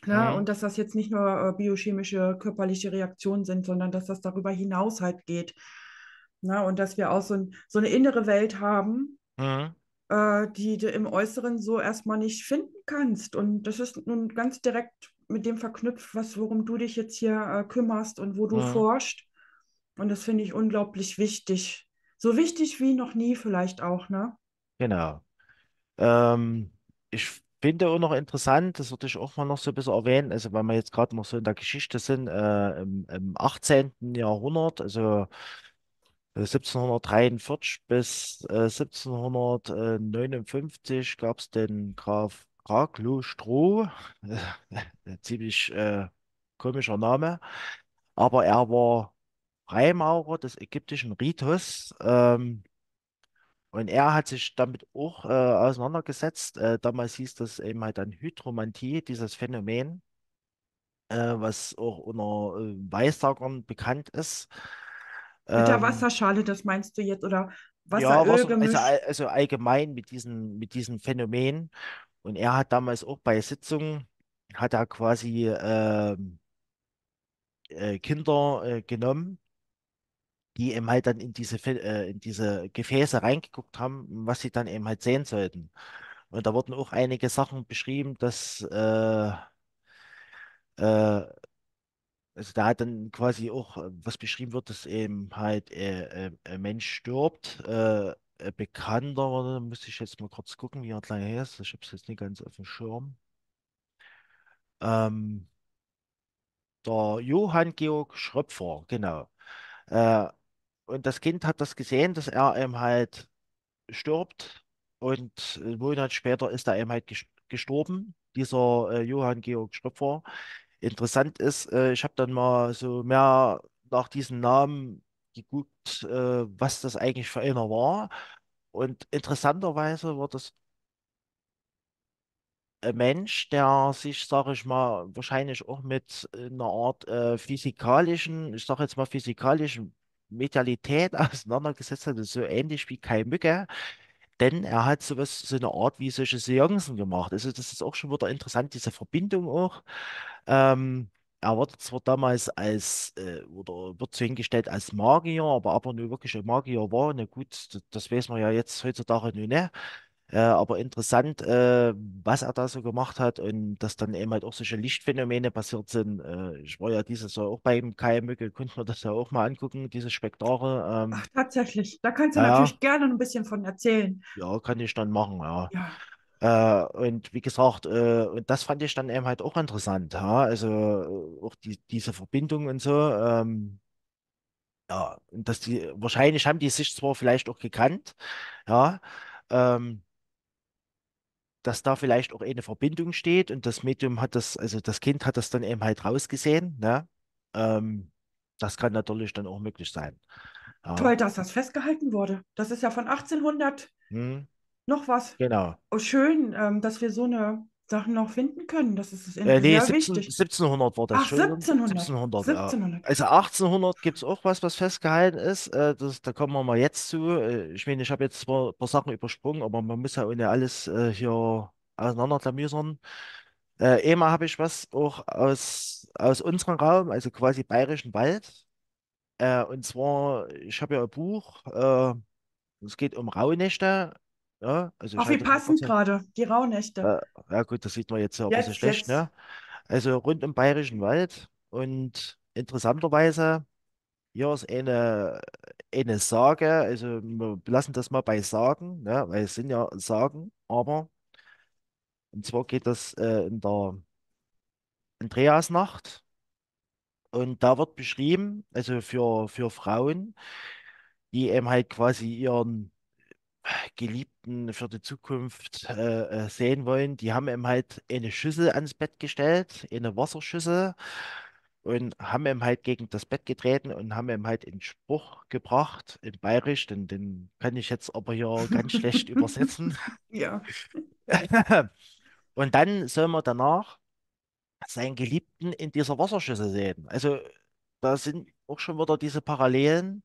[SPEAKER 1] Ja, ne, mhm. und dass das jetzt nicht nur äh, biochemische körperliche Reaktionen sind, sondern dass das darüber hinaus halt geht. Na, ne, und dass wir auch so, ein, so eine innere Welt haben, mhm. äh, die du im Äußeren so erstmal nicht finden kannst. Und das ist nun ganz direkt mit dem verknüpft, was, worum du dich jetzt hier äh, kümmerst und wo du mhm. forschst. Und das finde ich unglaublich wichtig. So wichtig wie noch nie vielleicht auch, ne?
[SPEAKER 2] Genau. Ähm, ich finde auch noch interessant, das würde ich auch mal noch so ein bisschen erwähnen, also weil wir jetzt gerade noch so in der Geschichte sind, äh, im, im 18. Jahrhundert, also 1743 äh, bis äh, 1759 gab es den Graf Raglustroh, <laughs> ziemlich äh, komischer Name, aber er war Freimaurer des ägyptischen Ritus. Ähm, und er hat sich damit auch äh, auseinandergesetzt. Äh, damals hieß das eben halt dann Hydromantie, dieses Phänomen, äh, was auch unter äh, Weissagern bekannt ist. Mit der ähm.
[SPEAKER 1] Wasserschale, das meinst du jetzt, oder Wasseröl ja, Wasser, also,
[SPEAKER 2] also allgemein mit diesem, mit diesem Phänomen. Und er hat damals auch bei Sitzungen, hat er quasi ähm, äh, Kinder äh, genommen die eben halt dann in diese, äh, in diese Gefäße reingeguckt haben, was sie dann eben halt sehen sollten. Und da wurden auch einige Sachen beschrieben, dass äh, äh, also da hat dann quasi auch äh, was beschrieben wird, dass eben halt äh, äh ein Mensch stirbt. Äh, ein Bekannter, muss ich jetzt mal kurz gucken, wie er lange her ist. Ich habe es jetzt nicht ganz auf dem Schirm. Ähm, der Johann Georg Schröpfer, genau. Äh, und das Kind hat das gesehen, dass er eben halt stirbt. Und einen Monat später ist er eben halt gestorben, dieser äh, Johann Georg Schröpfer. Interessant ist, äh, ich habe dann mal so mehr nach diesem Namen geguckt, äh, was das eigentlich für einer war. Und interessanterweise war das ein Mensch, der sich, sage ich mal, wahrscheinlich auch mit einer Art äh, physikalischen, ich sage jetzt mal physikalischen Medialität <laughs> auseinandergesetzt hat, so ähnlich wie Kai Mücke. Denn er hat sowas, so eine Art wie solche Seancen gemacht. Also das ist auch schon wieder interessant, diese Verbindung auch. Ähm, er wurde zwar damals als, äh, oder wird so hingestellt als Magier, aber ob er nur wirklich ein Magier war, na gut, das, das weiß man ja jetzt heutzutage nur nicht. Äh, aber interessant, äh, was er da so gemacht hat und dass dann eben halt auch solche Lichtphänomene passiert sind. Äh, ich war ja dieses Jahr auch beim Kai Mücke, konnten wir das ja auch mal angucken, diese Spektare. Ähm, Ach,
[SPEAKER 1] tatsächlich. Da kannst du ja, natürlich gerne ein bisschen von
[SPEAKER 2] erzählen. Ja, kann ich dann machen, ja. ja. Äh, und wie gesagt, äh, und das fand ich dann eben halt auch interessant. Ja? Also äh, auch die, diese Verbindung und so. Ähm, ja, und dass die, wahrscheinlich haben die sich zwar vielleicht auch gekannt, ja, ähm, dass da vielleicht auch eine Verbindung steht und das Medium hat das, also das Kind hat das dann eben halt rausgesehen. Ne? Ähm, das kann natürlich dann auch möglich sein. Ja. Ähm, Toll, dass das
[SPEAKER 1] festgehalten wurde. Das ist ja von 1800 hm. noch was. Genau. Oh, schön, ähm, dass wir so eine Sachen auch finden können. Das ist das äh, nee, 17, wichtig.
[SPEAKER 2] 1700 war das. Ach, 1700. 1700, 1700. Ja. Also 1800 gibt es auch was, was festgehalten ist. Äh, das, da kommen wir mal jetzt zu. Äh, ich meine, ich habe jetzt zwar ein paar Sachen übersprungen, aber man muss ja ohne alles äh, hier auseinanderklamüsern. Äh, Ema habe ich was auch aus, aus unserem Raum, also quasi Bayerischen Wald. Äh, und zwar, ich habe ja ein Buch, äh, es geht um Rauhnächte ja, also Auch wie passend gerade,
[SPEAKER 1] die Rauhnächte. Ja, äh,
[SPEAKER 2] ja, gut, das sieht man jetzt ja ein jetzt, bisschen schlecht. Ne? Also rund im Bayerischen Wald und interessanterweise, hier ist eine, eine Sage, also wir lassen das mal bei Sagen, ne? weil es sind ja Sagen, aber und zwar geht das äh, in der Andreasnacht und da wird beschrieben, also für, für Frauen, die eben halt quasi ihren Geliebten für die Zukunft äh, äh, sehen wollen, die haben ihm halt eine Schüssel ans Bett gestellt, eine Wasserschüssel und haben ihm halt gegen das Bett getreten und haben ihm halt einen Spruch gebracht in Bayerisch, den, den kann ich jetzt aber hier ganz schlecht <laughs> übersetzen. Ja. <laughs> und dann soll man danach seinen Geliebten in dieser Wasserschüssel sehen. Also da sind auch schon wieder diese Parallelen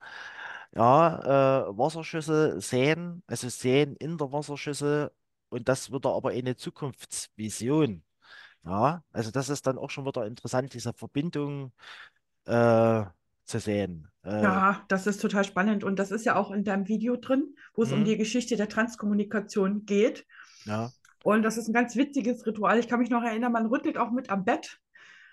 [SPEAKER 2] ja, äh, Wasserschüssel säen, also sehen in der Wasserschüssel und das wird aber eh eine Zukunftsvision. Ja, also das ist dann auch schon wieder interessant, diese Verbindung äh, zu sehen. Äh, ja,
[SPEAKER 1] das ist total spannend und das ist ja auch in deinem Video drin, wo es um mhm. die Geschichte der Transkommunikation geht. Ja. Und das ist ein ganz witziges Ritual. Ich kann mich noch erinnern, man rüttelt auch mit am Bett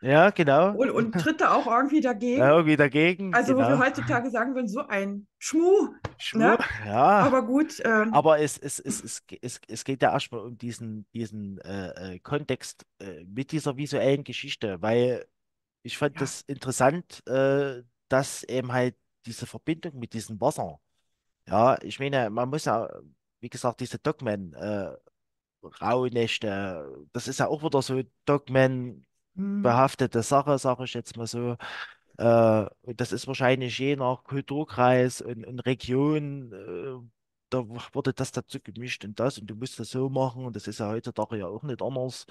[SPEAKER 2] ja, genau. Und, und tritt
[SPEAKER 1] da auch irgendwie dagegen. Ja,
[SPEAKER 2] irgendwie dagegen. Also, genau. wo wir genau.
[SPEAKER 1] heutzutage sagen würden, so ein Schmuh.
[SPEAKER 2] Schmuh, ne? ja. Aber gut. Ähm, Aber es, es, es, es, es, es geht ja erstmal um diesen, diesen äh, äh, Kontext äh, mit dieser visuellen Geschichte, weil ich fand ja. das interessant, äh, dass eben halt diese Verbindung mit diesem Wasser. Ja, ich meine, man muss ja, wie gesagt, diese Dogmen, äh, Rauhnächte, das ist ja auch wieder so Dogmen, Mhm. behaftete Sache, sage ich jetzt mal so. Äh, das ist wahrscheinlich je nach Kulturkreis und, und Region, äh, da wurde das dazu gemischt und das und du musst das so machen und das ist ja heutzutage ja auch nicht anders.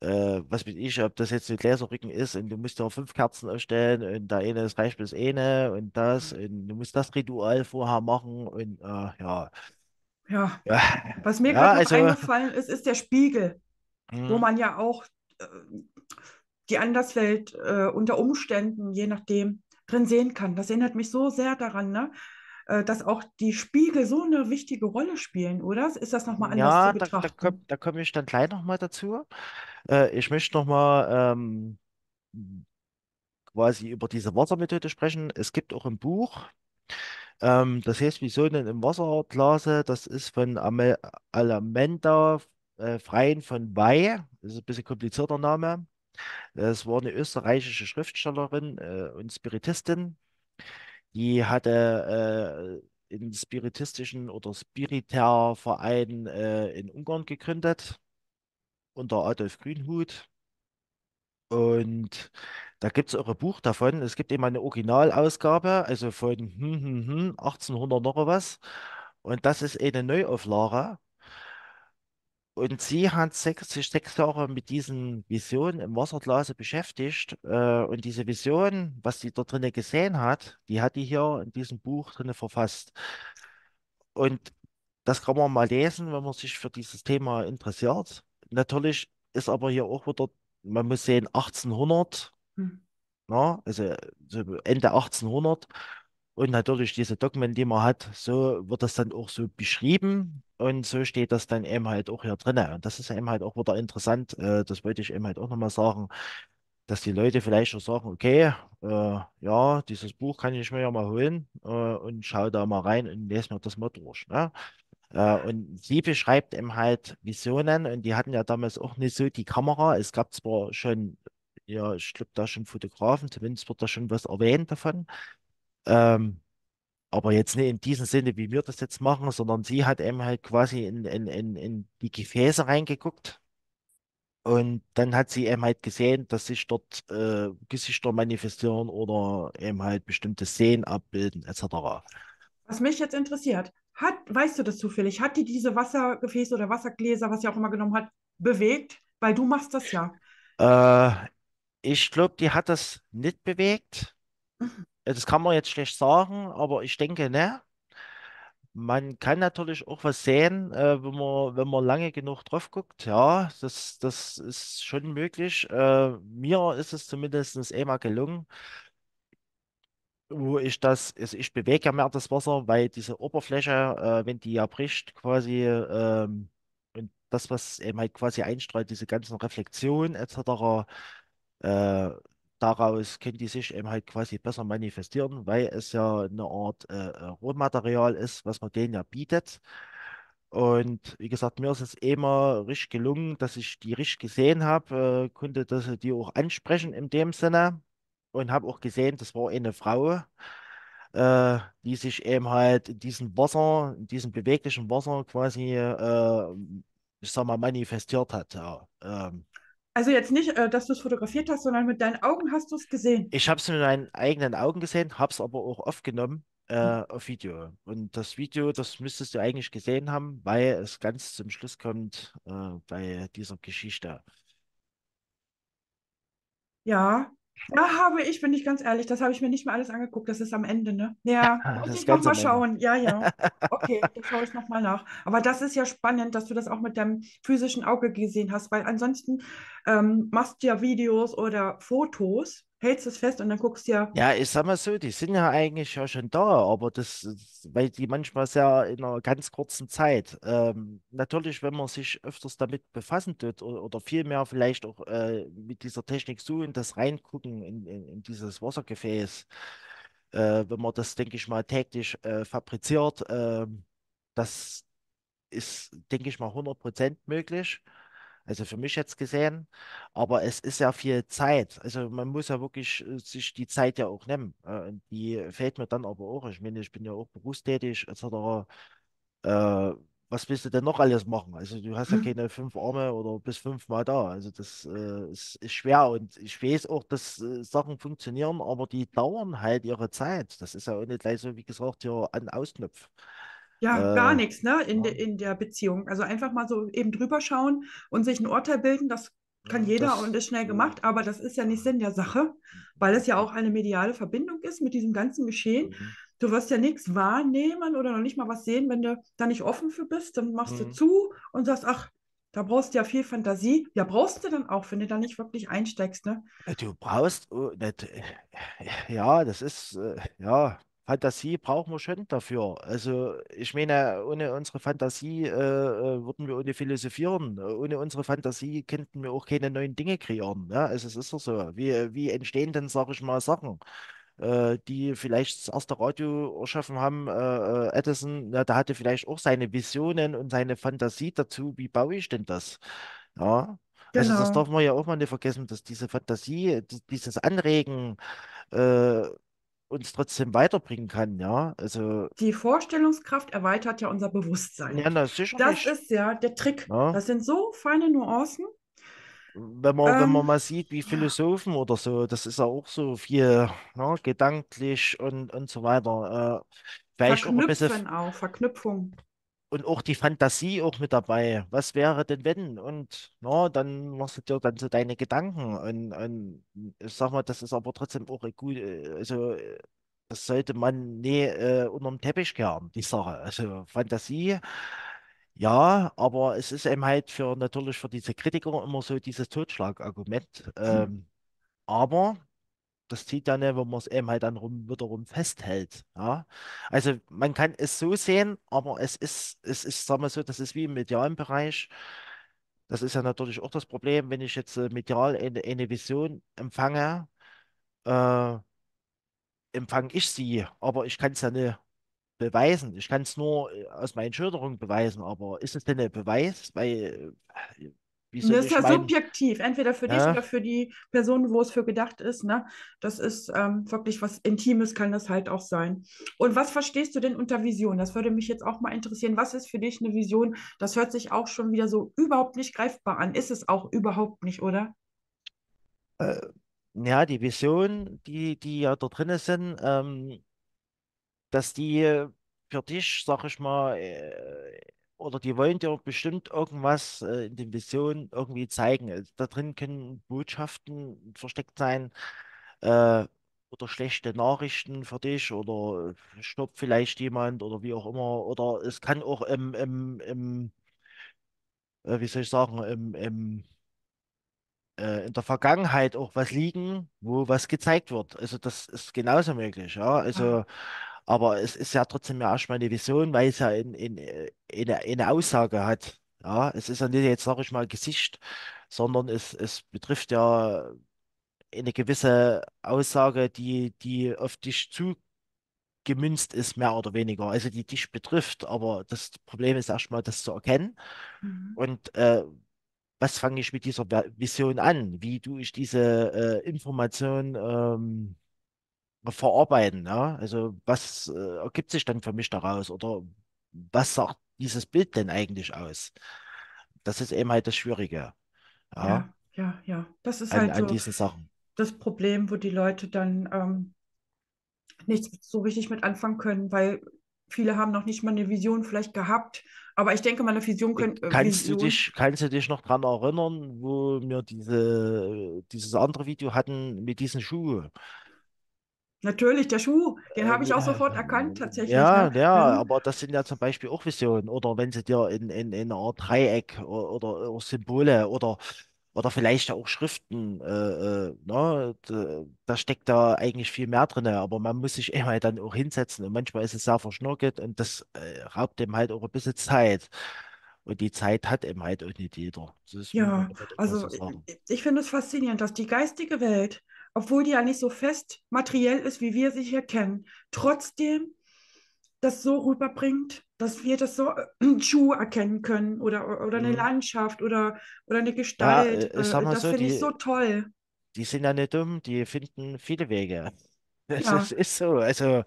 [SPEAKER 2] Äh, was weiß ich, ob das jetzt ein Gläserrücken ist und du musst da fünf Kerzen aufstellen und da eine ist reicht bis eine und das und du musst das Ritual vorher machen und äh, ja. ja. Ja, was mir ja, gerade also... eingefallen
[SPEAKER 1] ist, ist der Spiegel, hm. wo mhm. man ja auch äh, die Anderswelt äh, unter Umständen, je nachdem, drin sehen kann. Das erinnert mich so sehr daran, ne? Äh, dass auch die Spiegel so eine wichtige Rolle spielen, oder? Ist das nochmal anders ja, zu betrachten? Ja,
[SPEAKER 2] da, da, komm, da komme ich dann gleich nochmal dazu. Äh, ich möchte nochmal ähm, quasi über diese Wassermethode sprechen. Es gibt auch ein Buch, ähm, das heißt Visionen im Wasserglase, das ist von Alamenta äh, Freien von Wey, das ist ein bisschen komplizierter Name. Es war eine österreichische Schriftstellerin äh, und Spiritistin. Die hatte äh, einen spiritistischen oder Spiritärverein äh, in Ungarn gegründet unter Adolf Grünhut. Und da gibt es auch ein Buch davon. Es gibt eben eine Originalausgabe, also von 1800 hm, hm, hm, noch was. Und das ist eine Neuauflage. Und sie hat sich sechs Jahre mit diesen Visionen im Wasserglas beschäftigt. Äh, und diese Vision, was sie da drinnen gesehen hat, die hat die hier in diesem Buch drinnen verfasst. Und das kann man mal lesen, wenn man sich für dieses Thema interessiert. Natürlich ist aber hier auch wieder, man muss sehen, 1800, hm. na, ne? also Ende 1800. Und natürlich diese Dogmen, die man hat, so wird das dann auch so beschrieben und so steht das dann eben halt auch hier drin. Und das ist eben halt auch wieder interessant, äh, das wollte ich eben halt auch nochmal sagen, dass die Leute vielleicht schon sagen, okay, äh, ja, dieses Buch kann ich mir ja mal holen äh, und schau da mal rein und lese mir das mal durch. Ne? Äh, und sie beschreibt eben halt Visionen und die hatten ja damals auch nicht so die Kamera. Es gab zwar schon, ja, ich glaube da schon Fotografen, zumindest wird da schon was erwähnt davon ähm, aber jetzt nicht in diesem Sinne, wie wir das jetzt machen, sondern sie hat eben halt quasi in, in, in, in die Gefäße reingeguckt. Und dann hat sie eben halt gesehen, dass sich dort äh, Gesichter manifestieren oder eben halt bestimmte Szenen abbilden, etc.
[SPEAKER 1] Was mich jetzt interessiert, hat, weißt du das zufällig, hat die diese Wassergefäße oder Wassergläser, was sie auch immer genommen hat, bewegt? Weil du machst das ja.
[SPEAKER 2] Äh, ich glaube, die hat das nicht bewegt. Mhm. Äh, das kann man jetzt schlecht sagen, aber ich denke, ne? Man kann natürlich auch was sehen, äh, wenn man, wenn man lange genug drauf guckt. Ja, das, das ist schon möglich. Äh, mir ist es zumindest einmal gelungen, wo ich das, also ich bewege ja mehr das Wasser, weil diese Oberfläche, äh, wenn die ja bricht, quasi, ähm, und das, was eben halt quasi einstrahlt, diese ganzen Reflexionen etc., äh, daraus können die sich eben halt quasi besser manifestieren, weil es ja eine Art äh, äh, Rohmaterial ist, was man denen ja bietet. Und wie gesagt, mir ist es immer richtig gelungen, dass ich die richtig gesehen habe, äh, konnte das, die auch ansprechen in dem Sinne und habe auch gesehen, das war eine Frau, äh, die sich eben halt in diesem Wasser, in diesem beweglichen Wasser quasi, äh, ich sag mal, manifestiert hat. Ja. Ähm,
[SPEAKER 1] also jetzt nicht, äh, dass du es fotografiert hast, sondern mit deinen Augen hast du es gesehen.
[SPEAKER 2] Ich habe es mit meinen eigenen Augen gesehen, habe es aber auch aufgenommen äh, hm. auf Video. Und das Video, das müsstest du eigentlich gesehen haben, weil es ganz zum Schluss kommt äh, bei dieser Geschichte.
[SPEAKER 1] Ja, da habe ich, bin ich ganz ehrlich, das habe ich mir nicht mehr alles angeguckt. Das ist am Ende, ne? Ja, ah, muss ich nochmal schauen. Ja, ja. <laughs> Okay, dann schaue ich nochmal nach. Aber das ist ja spannend, dass du das auch mit deinem physischen Auge gesehen hast, weil ansonsten ähm, machst du ja Videos oder Fotos hältst es fest und dann guckst du ja.
[SPEAKER 2] Ja, ich sag mal so, die sind ja eigentlich ja schon da, aber das, weil die manchmal sehr in einer ganz kurzen Zeit. Ähm, natürlich, wenn man sich öfters damit befassen tut oder, oder viel vielleicht auch äh, mit dieser Technik so in das Reingucken in, in, in dieses Wassergefäß, äh, wenn man das, denke ich mal, täglich äh, fabriziert, ähm, das ist, denke ich mal, 100% möglich. Also für mich jetzt gesehen. Aber es ist ja viel Zeit. Also man muss ja wirklich äh, sich die Zeit ja auch nehmen. Äh, die fällt mir dann aber auch. Ich meine, ich bin ja auch berufstätig etc. Äh, was willst du denn noch alles machen? Also du hast ja mhm. keine fünf Arme oder bis fünfmal da. Also das ist, schwer und ich weiß auch, dass Sachen funktionieren, aber die dauern halt ihre Zeit. Das ist ja auch nicht gleich so, wie gesagt, hier ein Ausknopf. Ja, äh, gar
[SPEAKER 1] nichts, ne? In, ja. in der Beziehung. Also einfach mal so eben drüber schauen und sich ein Urteil bilden, das kann jeder das, und ist schnell gemacht, aber das ist ja nicht Sinn der Sache, weil es ja auch eine mediale Verbindung ist mit diesem ganzen Geschehen. Mhm. Du wirst ja nichts wahrnehmen oder noch nicht mal was sehen, wenn du da nicht offen für bist, dann machst mhm. du zu und sagst, ach, da brauchst du ja viel Fantasie. Ja, brauchst du dann auch, wenn du da nicht
[SPEAKER 2] wirklich einsteckst. ne? Äh, du brauchst, äh, <laughs> ja, das ist, äh, ja, Fantasie brauchen wir schon dafür. Also ich meine, ohne unsere Fantasie äh, äh würden wir ohne philosophieren. Äh, ohne unsere Fantasie könnten wir auch keine neuen Dinge kreieren. Ja? Ne? Also es ist doch so. Wie, wie entstehen denn, sage ich mal, Sachen? Äh, die vielleicht das erste Radio erschaffen haben, äh, äh Edison, ja, ne? der hatte vielleicht auch seine Visionen und seine Fantasie dazu, wie baue ich denn das? Ja, also das genau. darf man ja auch mal nicht vergessen, dass diese Fantasie, dieses Anregen, äh, uns trotzdem weiterbringen kann, ja. Also
[SPEAKER 1] die Vorstellungskraft erweitert ja unser Bewusstsein. Ja, na, sicher das ist ja der Trick.
[SPEAKER 2] Ja. Das sind so feine Nuancen. Wenn man, ähm, wenn man ähm, mal sieht, wie Philosophen ja. oder so, das ist ja auch so viel ne, gedanklich und, und so weiter. Äh, vielleicht auch, ein bisschen,
[SPEAKER 1] auch Verknüpfung
[SPEAKER 2] und auch die Fantasie auch mit dabei. Was wäre denn wenn? Und na, dann machst du dir dann so deine Gedanken. Und, und ich sag mal, das ist aber trotzdem auch gut, äh, also das sollte man nie äh, unterm Teppich kehren, die Sache. Also Fantasie, ja, aber es ist eben halt für natürlich für diese Kritiker immer so dieses Totschlagargument. Hm. Ähm, aber das zieht dann, wenn man es eben halt dann rum, wiederum festhält. Ja? Also man kann es so sehen, aber es ist, es ist, sagen wir so, das ist wie im medialen Bereich. Das ist ja natürlich auch das Problem, wenn ich jetzt äh, medial eine, eine Vision empfange, äh, empfange ich sie, aber ich kann es ja nicht beweisen. Ich kann es nur äh, aus meinen Schilderungen beweisen, aber ist es denn ein Beweis? Weil äh, so das ist ja subjektiv,
[SPEAKER 1] entweder für dich oder für die Person, wo es für gedacht ist. Ne? Das ist ähm, wirklich was Intimes, kann das halt auch sein. Und was verstehst du denn unter Vision? Das würde mich jetzt auch mal interessieren. Was ist für dich eine Vision? Das hört sich auch schon wieder so überhaupt nicht greifbar an. Ist es auch überhaupt nicht, oder?
[SPEAKER 2] Äh, ja, die Vision, die, die ja da drin sind, ähm, dass die für dich, sag ich mal, äh, oder die wollen dir bestimmt irgendwas äh, in den Visionen irgendwie zeigen. Also, da drin können Botschaften versteckt sein äh, oder schlechte Nachrichten für dich oder stoppt vielleicht jemand oder wie auch immer. Oder es kann auch im, im, im äh, wie soll ich sagen, im, im äh, in der Vergangenheit auch was liegen, wo was gezeigt wird. Also das ist genauso möglich, ja. Also ah. Aber es ist ja trotzdem ja erstmal eine Vision, weil es ja in, in, äh, in, eine Aussage hat. Ja, es ist ja nicht jetzt, sage ich mal, Gesicht, sondern es, es betrifft ja eine gewisse Aussage, die, die auf dich zugemünzt ist, mehr oder weniger. Also die dich betrifft, aber das Problem ist erstmal, das zu erkennen. Mhm. Und äh, was fange ich mit dieser Vision an? Wie tue ich diese äh, Information ähm, verarbeiten. Ja? Also was äh, ergibt sich dann für mich daraus oder was sagt dieses Bild denn eigentlich aus? Das ist eben halt das Schwierige. Ja, ja,
[SPEAKER 1] ja. ja. Das ist an, halt so an diesen
[SPEAKER 2] Sachen. das
[SPEAKER 1] Problem, wo die Leute dann ähm, nichts so richtig mit anfangen können, weil viele haben noch nicht mal eine Vision vielleicht gehabt. Aber ich denke mal, eine Vision äh, könnte. Äh, kannst, Du dich,
[SPEAKER 2] kannst du dich noch daran erinnern, wo wir diese, dieses andere Video hatten mit diesen Schuhen?
[SPEAKER 1] Natürlich, der Schuh, den ähm, habe ich auch äh, sofort erkannt, tatsächlich. Ja, ne?
[SPEAKER 2] ja, mhm. aber das sind ja zum Beispiel auch Visionen. Oder wenn sie dir in, in, in einer Art Dreieck oder, oder, Symbole oder, oder vielleicht auch Schriften, äh, äh, ne? da, steckt da eigentlich viel mehr drin. Aber man muss sich immer dann auch hinsetzen und manchmal ist es sehr verschnurkelt und das äh, raubt dem halt auch ein bisschen Zeit. Und die Zeit hat eben halt auch nicht jeder. ja, also ich,
[SPEAKER 1] ich finde es faszinierend, dass die geistige Welt obwohl die ja nicht so fest materiell ist, wie wir sie hier kennen, trotzdem das so rüberbringt, dass wir das so äh, <clears throat> Schuh erkennen können oder, oder eine mhm. Landschaft oder, oder eine Gestalt. Ja, äh, äh, das so, finde ich so
[SPEAKER 2] toll. Die sind ja nicht dumm, die finden viele Wege. <laughs> Das ja. ist, ist so. Also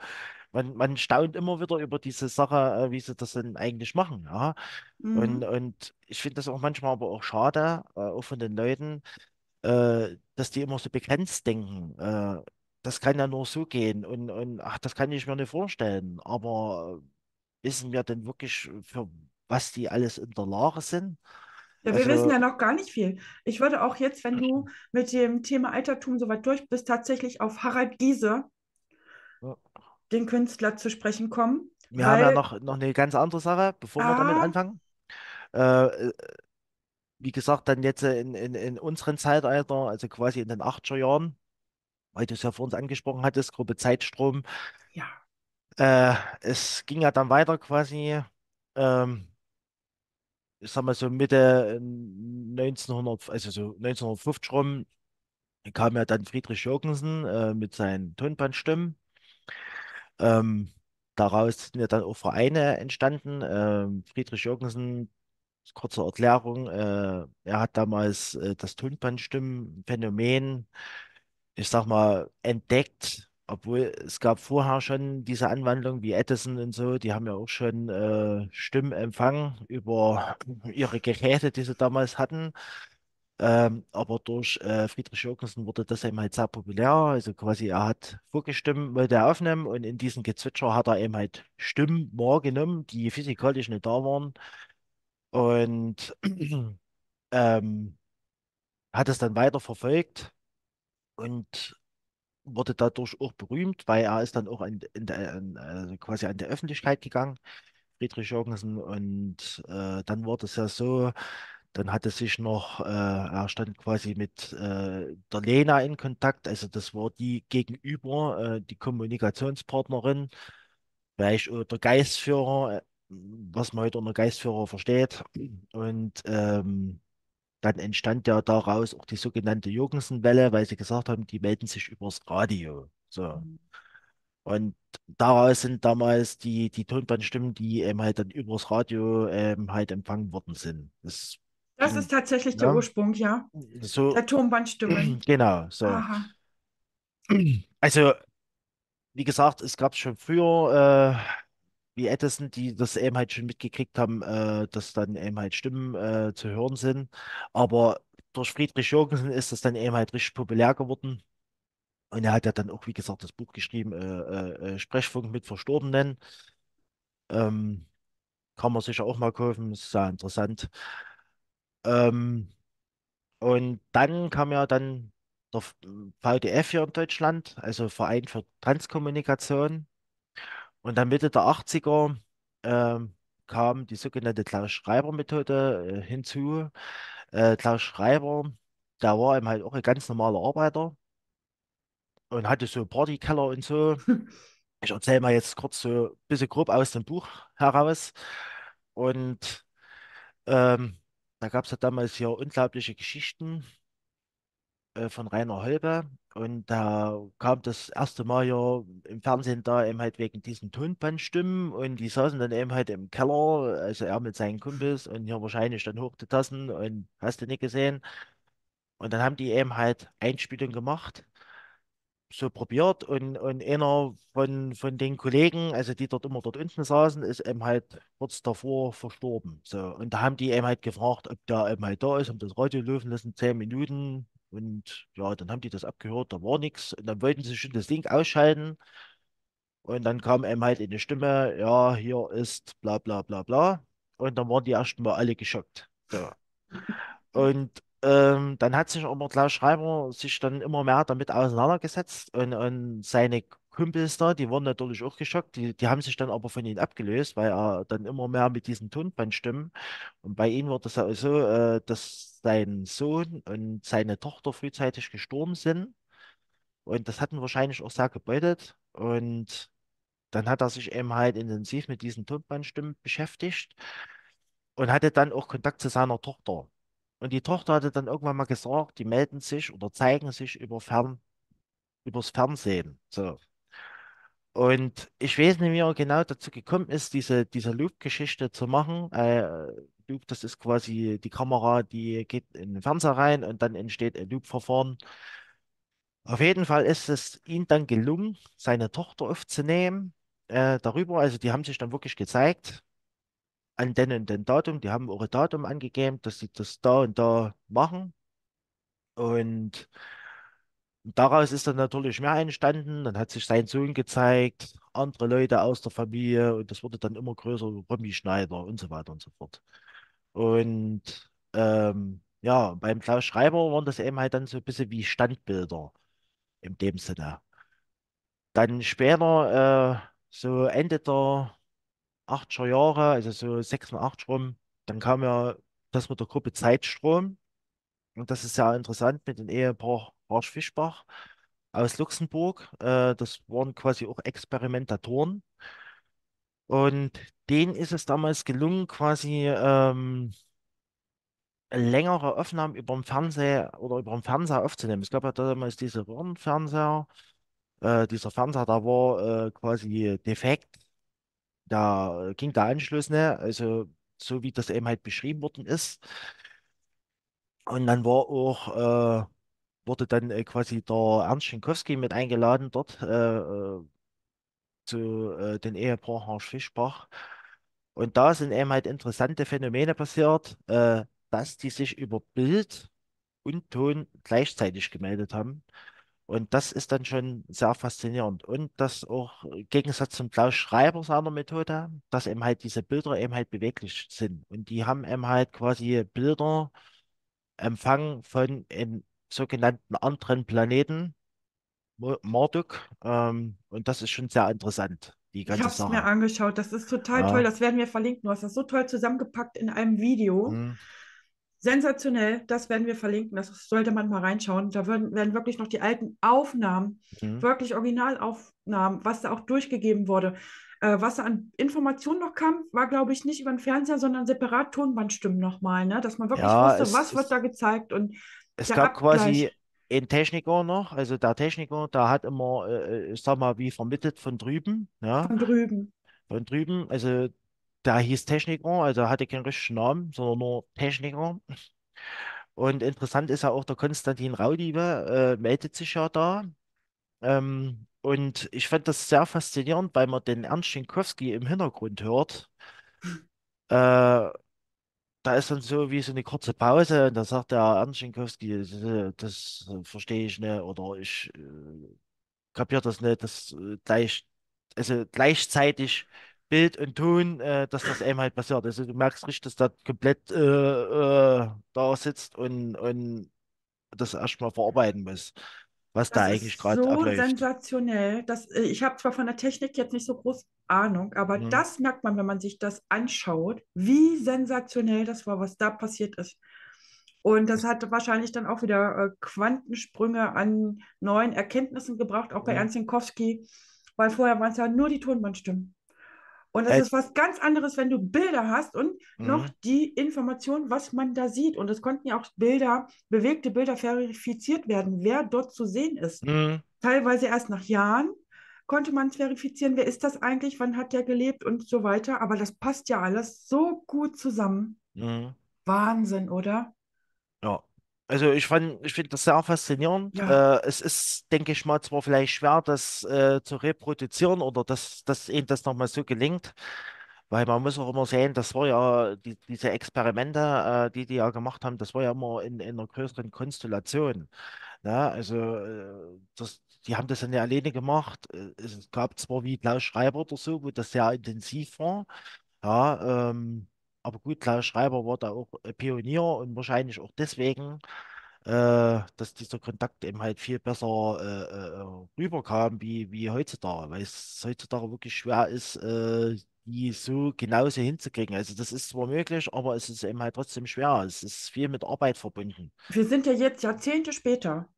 [SPEAKER 2] man, man staunt immer wieder über diese Sache, äh, wie sie das denn eigentlich machen. Ja? Mhm. Und, und ich finde das auch manchmal aber auch schade, äh, auch von den Leuten, äh, dass die immer so begrenzt denken. Äh, das kann ja nur so gehen und, und ach, das kann ich mir nicht vorstellen. Aber äh, wissen wir denn wirklich, äh, für was die alles in der Lage sind? Ja, wir also, wissen ja
[SPEAKER 1] noch gar nicht viel. Ich würde auch jetzt, wenn du hm. mit dem Thema Altertum soweit durch bist, tatsächlich auf Harald Giese, ja. den Künstler, zu sprechen kommen.
[SPEAKER 2] Wir weil... haben ja noch, noch eine ganz andere Sache, bevor ah. wir damit ah. anfangen. Äh, äh wie gesagt, dann jetzt in, in, in unserem Zeitalter, also quasi in den 80er Jahren, weil du es ja vor uns angesprochen hattest, Gruppe Zeitstrom. Ja. Äh, es ging ja dann weiter quasi, ähm, ich sag mal so Mitte 1900, ähm, also so 1950 rum, kam ja dann Friedrich Jürgensen äh, mit seinen Tonbandstimmen. Ähm, daraus sind ja dann auch Vereine entstanden. Ähm, Friedrich Jürgensen kurze Erklärung. Äh, er hat damals äh, das Tonbandstimmenphänomen, ich sag mal, entdeckt, obwohl es gab vorher schon diese Anwandlung wie Edison und so, die haben ja auch schon äh, Stimmempfang über <clears throat> ihre Geräte, die sie damals hatten. Ähm, aber durch äh, Friedrich Jürgensen wurde das eben halt sehr populär. Also quasi er hat vorgestimmt, wollte er aufnehmen und in diesen Gezwitscher hat er eben halt Stimmen wahrgenommen, die physikalisch nicht da waren und ähm, hat es dann weiter verfolgt und wurde dadurch auch berühmt, weil er ist dann auch an, in der, an, also quasi an der Öffentlichkeit gegangen, Friedrich Jorgensen. Und äh, dann wurde es ja so, dann hatte sich noch, äh, er stand quasi mit äh, der Lena in Kontakt, also das war die gegenüber, äh, die Kommunikationspartnerin, vielleicht oder Geistführer äh, was man heute halt unter Geistführer versteht. Und ähm, dann entstand ja daraus auch die sogenannte Jürgensenwelle, weil sie gesagt haben, die melden sich übers Radio. So. Mhm. Und daraus sind damals die, die Tonbandstimmen, die eben halt dann übers Radio ähm, halt empfangen worden sind. Das,
[SPEAKER 1] das ist tatsächlich ja, der Ursprung, ja. So, der Tonbandstimmen.
[SPEAKER 2] <clears throat> Genau, so. Aha. Also, wie gesagt, es gab schon früher äh, wie Edison, die das eben halt schon mitgekriegt haben, äh, dass dann eben halt Stimmen äh, zu hören sind. Aber durch Friedrich Jürgensen ist das dann eben halt richtig populär geworden. Und er hat ja dann auch, wie gesagt, das Buch geschrieben, äh, äh, äh Sprechfunk mit Verstorbenen. Ähm, kann man sicher auch mal kaufen, ist sehr interessant. Ähm, und dann kam ja dann der VDF hier in Deutschland, also Verein für Transkommunikation. Und dann Mitte der 80er äh, kam die sogenannte Klaus-Schreiber-Methode äh, hinzu. Äh, Klaus Schreiber, der war eben halt auch ein ganz normaler Arbeiter und hatte so Partykeller und so. <laughs> Ich erzähle mal jetzt kurz so ein bisschen grob aus dem Buch heraus. Und ähm, da gab es ja damals hier unglaubliche Geschichten äh, von Rainer Holbe. Und da kam das erste Mal ja im Fernsehen da eben halt wegen diesen Tonbandstimmen und die saßen dann eben halt im Keller, also er mit seinen Kumpels und hier wahrscheinlich dann hoch die Tassen und hast du nicht gesehen. Und dann haben die eben halt Einspielung gemacht, so probiert und, und einer von, von den Kollegen, also die dort immer dort unten saßen, ist eben halt kurz davor verstorben. So. Und da haben die eben halt gefragt, ob der eben halt da ist, haben das Radio laufen lassen, zehn Minuten, und ja, dann haben die das abgehört, da war nichts. Und dann wollten sie schon das Ding ausschalten. Und dann kam einem halt eine Stimme, ja, hier ist bla bla bla bla. Und dann waren die ersten mal alle geschockt. So. Und ähm, dann hat sich aber Klaus Schreiber sich dann immer mehr damit auseinandergesetzt und, und seine Kumpels da, die waren natürlich auch geschockt, die, die haben sich dann aber von ihnen abgelöst, weil er dann immer mehr mit diesen Tonbandstimmen. Und bei ihm war das auch so, äh, dass sein Sohn und seine Tochter frühzeitig gestorben sind. Und das hat ihn wahrscheinlich auch sehr gebeutelt. Und dann hat er sich eben halt intensiv mit diesen Tonbandstimmen beschäftigt und hatte dann auch Kontakt zu seiner Tochter. Und die Tochter hatte dann irgendwann mal gesagt, die melden sich oder zeigen sich über Fern, übers Fernsehen. So. Und ich weiß nicht, wie er genau dazu gekommen ist, diese, diese Loop-Geschichte zu machen. Äh, Loop, das ist quasi die Kamera, die geht in den Fernseher rein und dann entsteht ein Loop-Verfahren. Auf jeden Fall ist es ihm dann gelungen, seine Tochter aufzunehmen äh, darüber. Also die haben sich dann wirklich gezeigt an den und den Datum. Die haben ihre Datum angegeben, dass sie das da und da machen. Und daraus ist dann natürlich mehr entstanden. Dann hat sich sein Sohn gezeigt, andere Leute aus der Familie und das wurde dann immer größer, Romy Schneider und so weiter und so fort. Und ähm, ja, beim Klaus Schreiber waren das eben halt dann so ein bisschen wie Standbilder in dem Sinne. Dann später, äh, so Ende der 80er Jahre, also so 86 rum, dann kam ja das mit der Gruppe Zeitstrom und das ist sehr interessant mit dem Ehepaar Horsch Fischbach aus Luxemburg. Äh, das waren quasi auch Experimentatoren. Und denen ist es damals gelungen, quasi ähm, längere Aufnahmen über den Fernseher oder über dem Fernseher aufzunehmen. Ich glaube, damals diese Röhrenfernseher, äh, dieser Fernseher, da war äh, quasi defekt. Da äh, ging der Anschluss, nicht. Ne? Also so wie das eben halt beschrieben worden ist. Und dann war auch, äh, wurde dann äh, quasi der Ernst Schinkowski mit eingeladen dort äh, äh zu äh, den Ehepaar Harsch Fischbach. Und da sind eben halt interessante Phänomene passiert, äh, dass die sich über Bild und Ton gleichzeitig gemeldet haben. Und das ist dann schon sehr faszinierend. Und das auch im Gegensatz zum Klaus Schreiber seiner Methode, dass eben halt diese Bilder eben halt beweglich sind. Und die haben eben halt quasi Bilder Empfang von einem sogenannten anderen Planeten, Morduk. Ähm, und das ist schon sehr interessant, die ganze ich Ich habe es mir
[SPEAKER 1] angeschaut, das ist total ja. toll, das werden wir verlinken. Du hast das so toll zusammengepackt in einem Video. Mhm. Sensationell, das werden wir verlinken, das sollte man mal reinschauen. Da werden, werden wirklich noch die alten Aufnahmen, mhm. wirklich Originalaufnahmen, was da auch durchgegeben wurde. Äh, was an Informationen noch kam, war, glaube ich, nicht über den Fernseher, sondern separat Tonbandstimmen nochmal, ne? dass man wirklich ja, wusste, es, was es, wird da gezeigt. Und es gab Abgleich. quasi
[SPEAKER 2] einen Techniker noch, also der Techniker, der hat immer, äh, äh, ich sag mal, wie vermittelt von drüben. Ja? Von drüben. Von drüben, also der hieß Techniker, also hatte keinen richtigen Namen, sondern nur Techniker. Und interessant ist ja auch der Konstantin Raudive, äh, meldet sich ja da. Ähm, und ich fand das sehr faszinierend, weil man den Ernst Schinkowski im Hintergrund hört. Äh, da ist dann so wie so eine kurze Pause und da sagt der Ernst Schinkowski, das, verstehe ich nicht oder ich äh, kapiere das nicht, dass äh, gleich, also gleichzeitig Bild und Ton, äh, dass das eben halt passiert. Also du merkst richtig, dass da komplett äh, äh, da sitzt und, und das erstmal verarbeiten muss was das da eigentlich gerade so abläuft. So
[SPEAKER 1] sensationell. Das, äh, ich habe zwar von der Technik jetzt nicht so groß Ahnung, aber mhm. das merkt man, wenn man sich das anschaut, wie sensationell das war, was da passiert ist. Und das hat wahrscheinlich dann auch wieder äh, Quantensprünge an neuen Erkenntnissen gebracht, auch bei ja. Mhm. Ernst Jankowski, weil vorher waren es ja nur die Tonbandstimmen. Und das äh, ist was ganz anderes, wenn du Bilder hast und mh. noch mhm. die Information, was man da sieht. Und es konnten ja auch Bilder, bewegte Bilder verifiziert werden, wer dort zu sehen ist. Mh. Teilweise erst nach Jahren konnte man es verifizieren, wer ist das eigentlich, wann hat der gelebt und so weiter. Aber das passt ja alles so gut zusammen. Mhm. Wahnsinn, oder?
[SPEAKER 2] Also ich fand, ich finde das sehr faszinierend. Ja. Äh, es ist, denke ich mal, zwar vielleicht schwer, das äh, zu reproduzieren oder dass, dass ihnen das nochmal so gelingt, weil man muss auch immer sehen, das war ja die, diese Experimente, äh, die die ja gemacht haben, das war ja immer in, in einer größeren Konstellation. Ne? Also äh, das, die haben das dann ja alleine gemacht. Es gab zwar wie Blauschreiber oder so, wo das sehr intensiv war. Ja, ähm, aber gut, Klaus Schreiber war da auch äh, Pionier und wahrscheinlich auch deswegen, äh, dass dieser Kontakt eben halt viel besser äh, äh rüberkam wie, wie heutzutage, weil es heutzutage wirklich schwer ist, äh, die so genauso hinzukriegen. Also das ist zwar möglich, aber es ist eben halt trotzdem schwer. Es ist viel mit Arbeit verbunden.
[SPEAKER 1] Wir sind ja jetzt Jahrzehnte später.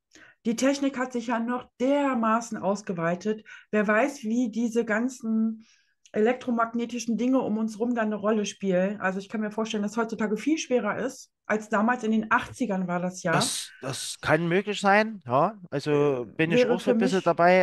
[SPEAKER 1] Die Technik hat sich ja noch dermaßen ausgeweitet. Wer weiß, wie diese ganzen elektromagnetischen Dinge um uns herum dann eine Rolle spielen. Also ich kann mir vorstellen, dass heutzutage viel schwerer ist, als damals in den 80ern war das ja. Das,
[SPEAKER 2] das kann möglich sein, ja. Also äh, bin ich auch so ein bisschen dabei,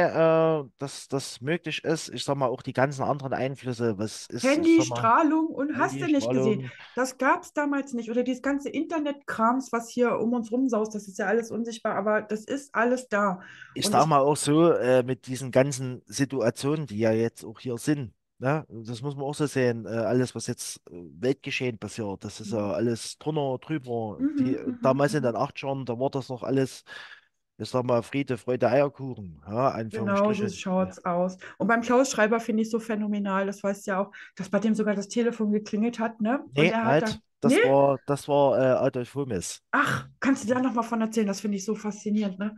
[SPEAKER 2] äh, dass das möglich ist. Ich sag mal, auch die ganzen anderen Einflüsse, was ist Handy, mal, Strahlung
[SPEAKER 1] und Handy, hast du nicht Strahlung. gesehen. Das gab es damals nicht. Oder dieses ganze Internetkrams, was hier um uns rumsaust, das ist ja alles unsichtbar, aber das ist alles
[SPEAKER 2] da. Ich sag mal auch so, äh, mit diesen ganzen Situationen, die ja jetzt auch hier sind, na, ne? das muss man auch so sehen. Äh, alles, was jetzt äh, Weltgeschehen passiert, das ist ja mhm. alles drunter, drüber. Mhm, Die, mhm, damals in den 80ern, mhm. da war das noch alles ich sag mal, Friede, Freude, Eierkuchen. Ja, genau, so
[SPEAKER 1] schaut's ja. aus.
[SPEAKER 2] Und beim Klaus Schreiber
[SPEAKER 1] finde ich so phänomenal, das weißt du ja auch, dass bei dem sogar das Telefon geklingelt hat, ne? Und nee, halt, dann, das, nee?
[SPEAKER 2] War, das war äh, Adolf Humes.
[SPEAKER 1] Ach, kannst du da nochmal von erzählen? Das finde ich so faszinierend, ne?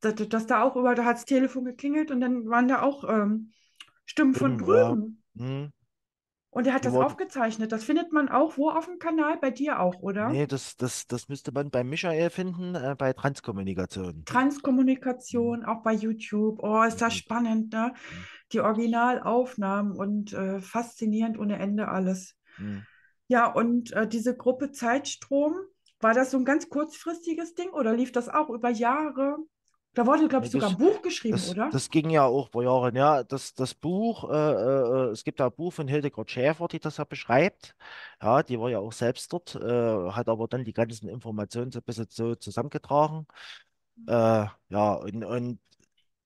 [SPEAKER 1] Dass, dass da auch über, da hat das Telefon geklingelt und dann waren da auch ähm, Stimmen von Drüben. Hm. Und er hat die das aufgezeichnet. Das findet man auch wo auf dem Kanal? Bei dir auch, oder? Nee,
[SPEAKER 2] das, das, das müsste man bei Michael finden, äh, bei Transkommunikation.
[SPEAKER 1] Transkommunikation, mhm. auch bei YouTube. Oh, ist das mhm. spannend, ne? Mhm. Die Originalaufnahmen und äh, faszinierend ohne Ende alles. Hm. Ja, und äh, diese Gruppe Zeitstrom, war das so ein ganz kurzfristiges Ding oder lief das auch über Jahre? Da wurde, glaube ich, sogar ein Buch geschrieben, das, oder? Das
[SPEAKER 2] ging ja auch vor Jahren, ja. Das, das Buch, äh, äh, äh es gibt da ein Buch von Hildegard Schäfer, die das ja beschreibt. Ja, die war ja auch selbst dort, äh, hat aber dann die ganzen Informationen so ein bisschen so zusammengetragen. Mhm. Äh, ja, und, und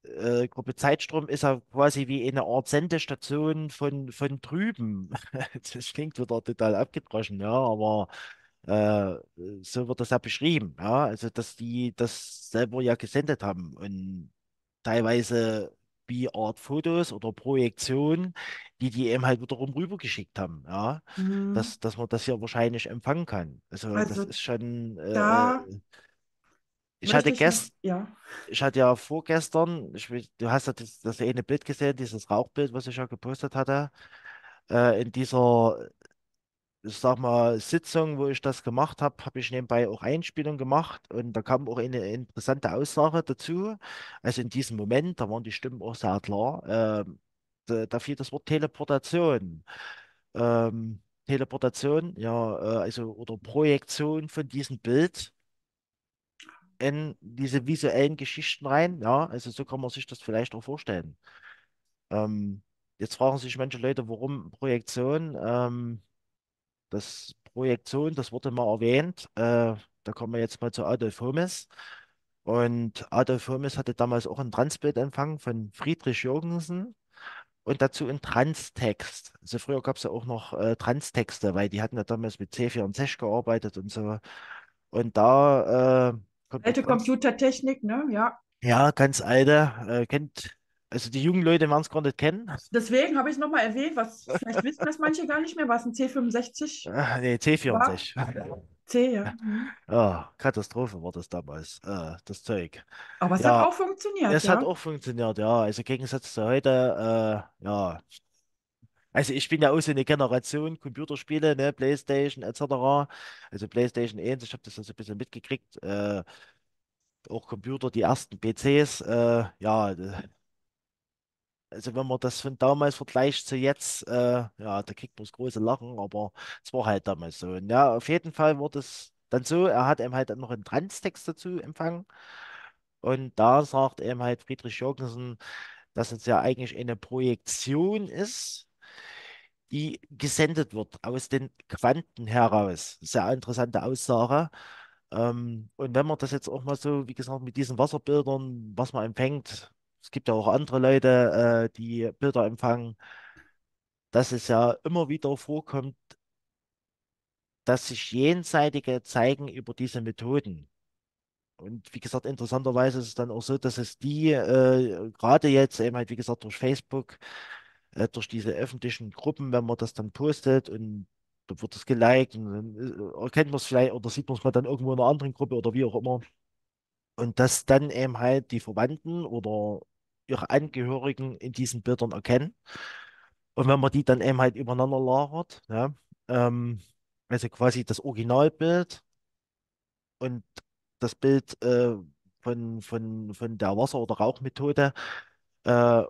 [SPEAKER 2] äh, Gruppe Zeitstrom ist ja quasi wie eine Art Sendestation von, von drüben. <laughs> Das klingt wieder total abgedroschen, ja, aber äh, so wird das ja beschrieben, ja, also dass die das selber ja gesendet haben und teilweise wie Art Fotos oder Projektionen, die die eben halt wiederum rübergeschickt haben, ja,
[SPEAKER 3] mhm. dass,
[SPEAKER 2] dass man das ja wahrscheinlich empfangen kann. Also, also das ist schon. Äh, da äh,
[SPEAKER 1] ich hatte gestern, ja.
[SPEAKER 2] ich hatte ja vorgestern, ich, du hast ja das, das eine Bild gesehen, dieses Rauchbild, was ich ja gepostet hatte, äh, in dieser ich sag mal, Sitzung, wo ich das gemacht habe, habe ich nebenbei auch Einspielungen gemacht und da kam auch eine interessante Aussage dazu. Also in diesem Moment, da waren die Stimmen auch sehr klar, äh, da, da, fiel das Wort Teleportation. Ähm, Teleportation, ja, äh, also oder Projektion von diesem Bild in diese visuellen Geschichten rein. Ja, also so kann man sich das vielleicht auch vorstellen. Ähm, jetzt fragen sich manche Leute, warum Projektion? Ähm, das Projektion, das wurde mal erwähnt. Äh, da kommen wir jetzt mal zu Adolf Homes. Und Adolf Homes hatte damals auch ein Transbild empfangen von Friedrich Jürgensen und dazu ein Transtext. Also früher gab es ja auch noch äh, Transtexte, weil die hatten ja damals mit C64 gearbeitet und so. Und da äh, Alte Computertechnik, ne? Ja. Ja, ganz alte. Äh, kennt also die jungen Leute werden es gar nicht kennen. Deswegen
[SPEAKER 1] habe ich es nochmal erwähnt, was vielleicht wissen das manche gar nicht mehr, was ein C65 Ach,
[SPEAKER 2] Nee, C64. War. C, ja. ja. <laughs> Ah, Katastrophe war das damals, äh, das Zeug. Aber es ja, hat auch funktioniert. Es ja? hat auch funktioniert, ja. Also im Gegensatz zu heute, äh, ja. Also ich bin ja auch so eine Generation Computerspiele, ne, Playstation etc. Also Playstation 1, ich habe das so also ein bisschen mitgekriegt. Äh, auch Computer, die ersten PCs, äh, ja, also wenn man das von damals vergleicht zu jetzt, äh, ja, da kriegt man das große Lachen, aber es war halt damals so. Und ja, auf jeden Fall wurde es dann so, er hat eben halt noch einen Transtext dazu empfangen. Und da sagt eben halt Friedrich Jorgensen, dass es ja eigentlich eine Projektion ist, die gesendet wird aus den Quanten heraus. Sehr interessante Aussage. Ähm, und wenn man das jetzt auch mal so, wie gesagt, mit diesen Wasserbildern, was man empfängt, es gibt ja auch andere Leute, äh, die Bilder empfangen, dass es ja immer wieder vorkommt, dass sich Jenseitige zeigen über diese Methoden. Und wie gesagt, interessanterweise ist es dann auch so, dass es die äh, gerade jetzt eben halt, wie gesagt, durch Facebook, äh, durch diese öffentlichen Gruppen, wenn man das dann postet und da wird es geliked und dann äh, erkennt man es vielleicht oder sieht man es mal dann irgendwo in einer anderen Gruppe oder wie auch immer. Und dass dann eben halt die Verwandten oder ihre Angehörigen in diesen Bildern erkennen. Und wenn man die dann eben halt übereinander lagert, ja, ähm, also quasi das Originalbild und das Bild äh, von, von, von der Wasser- oder Rauchmethode, äh,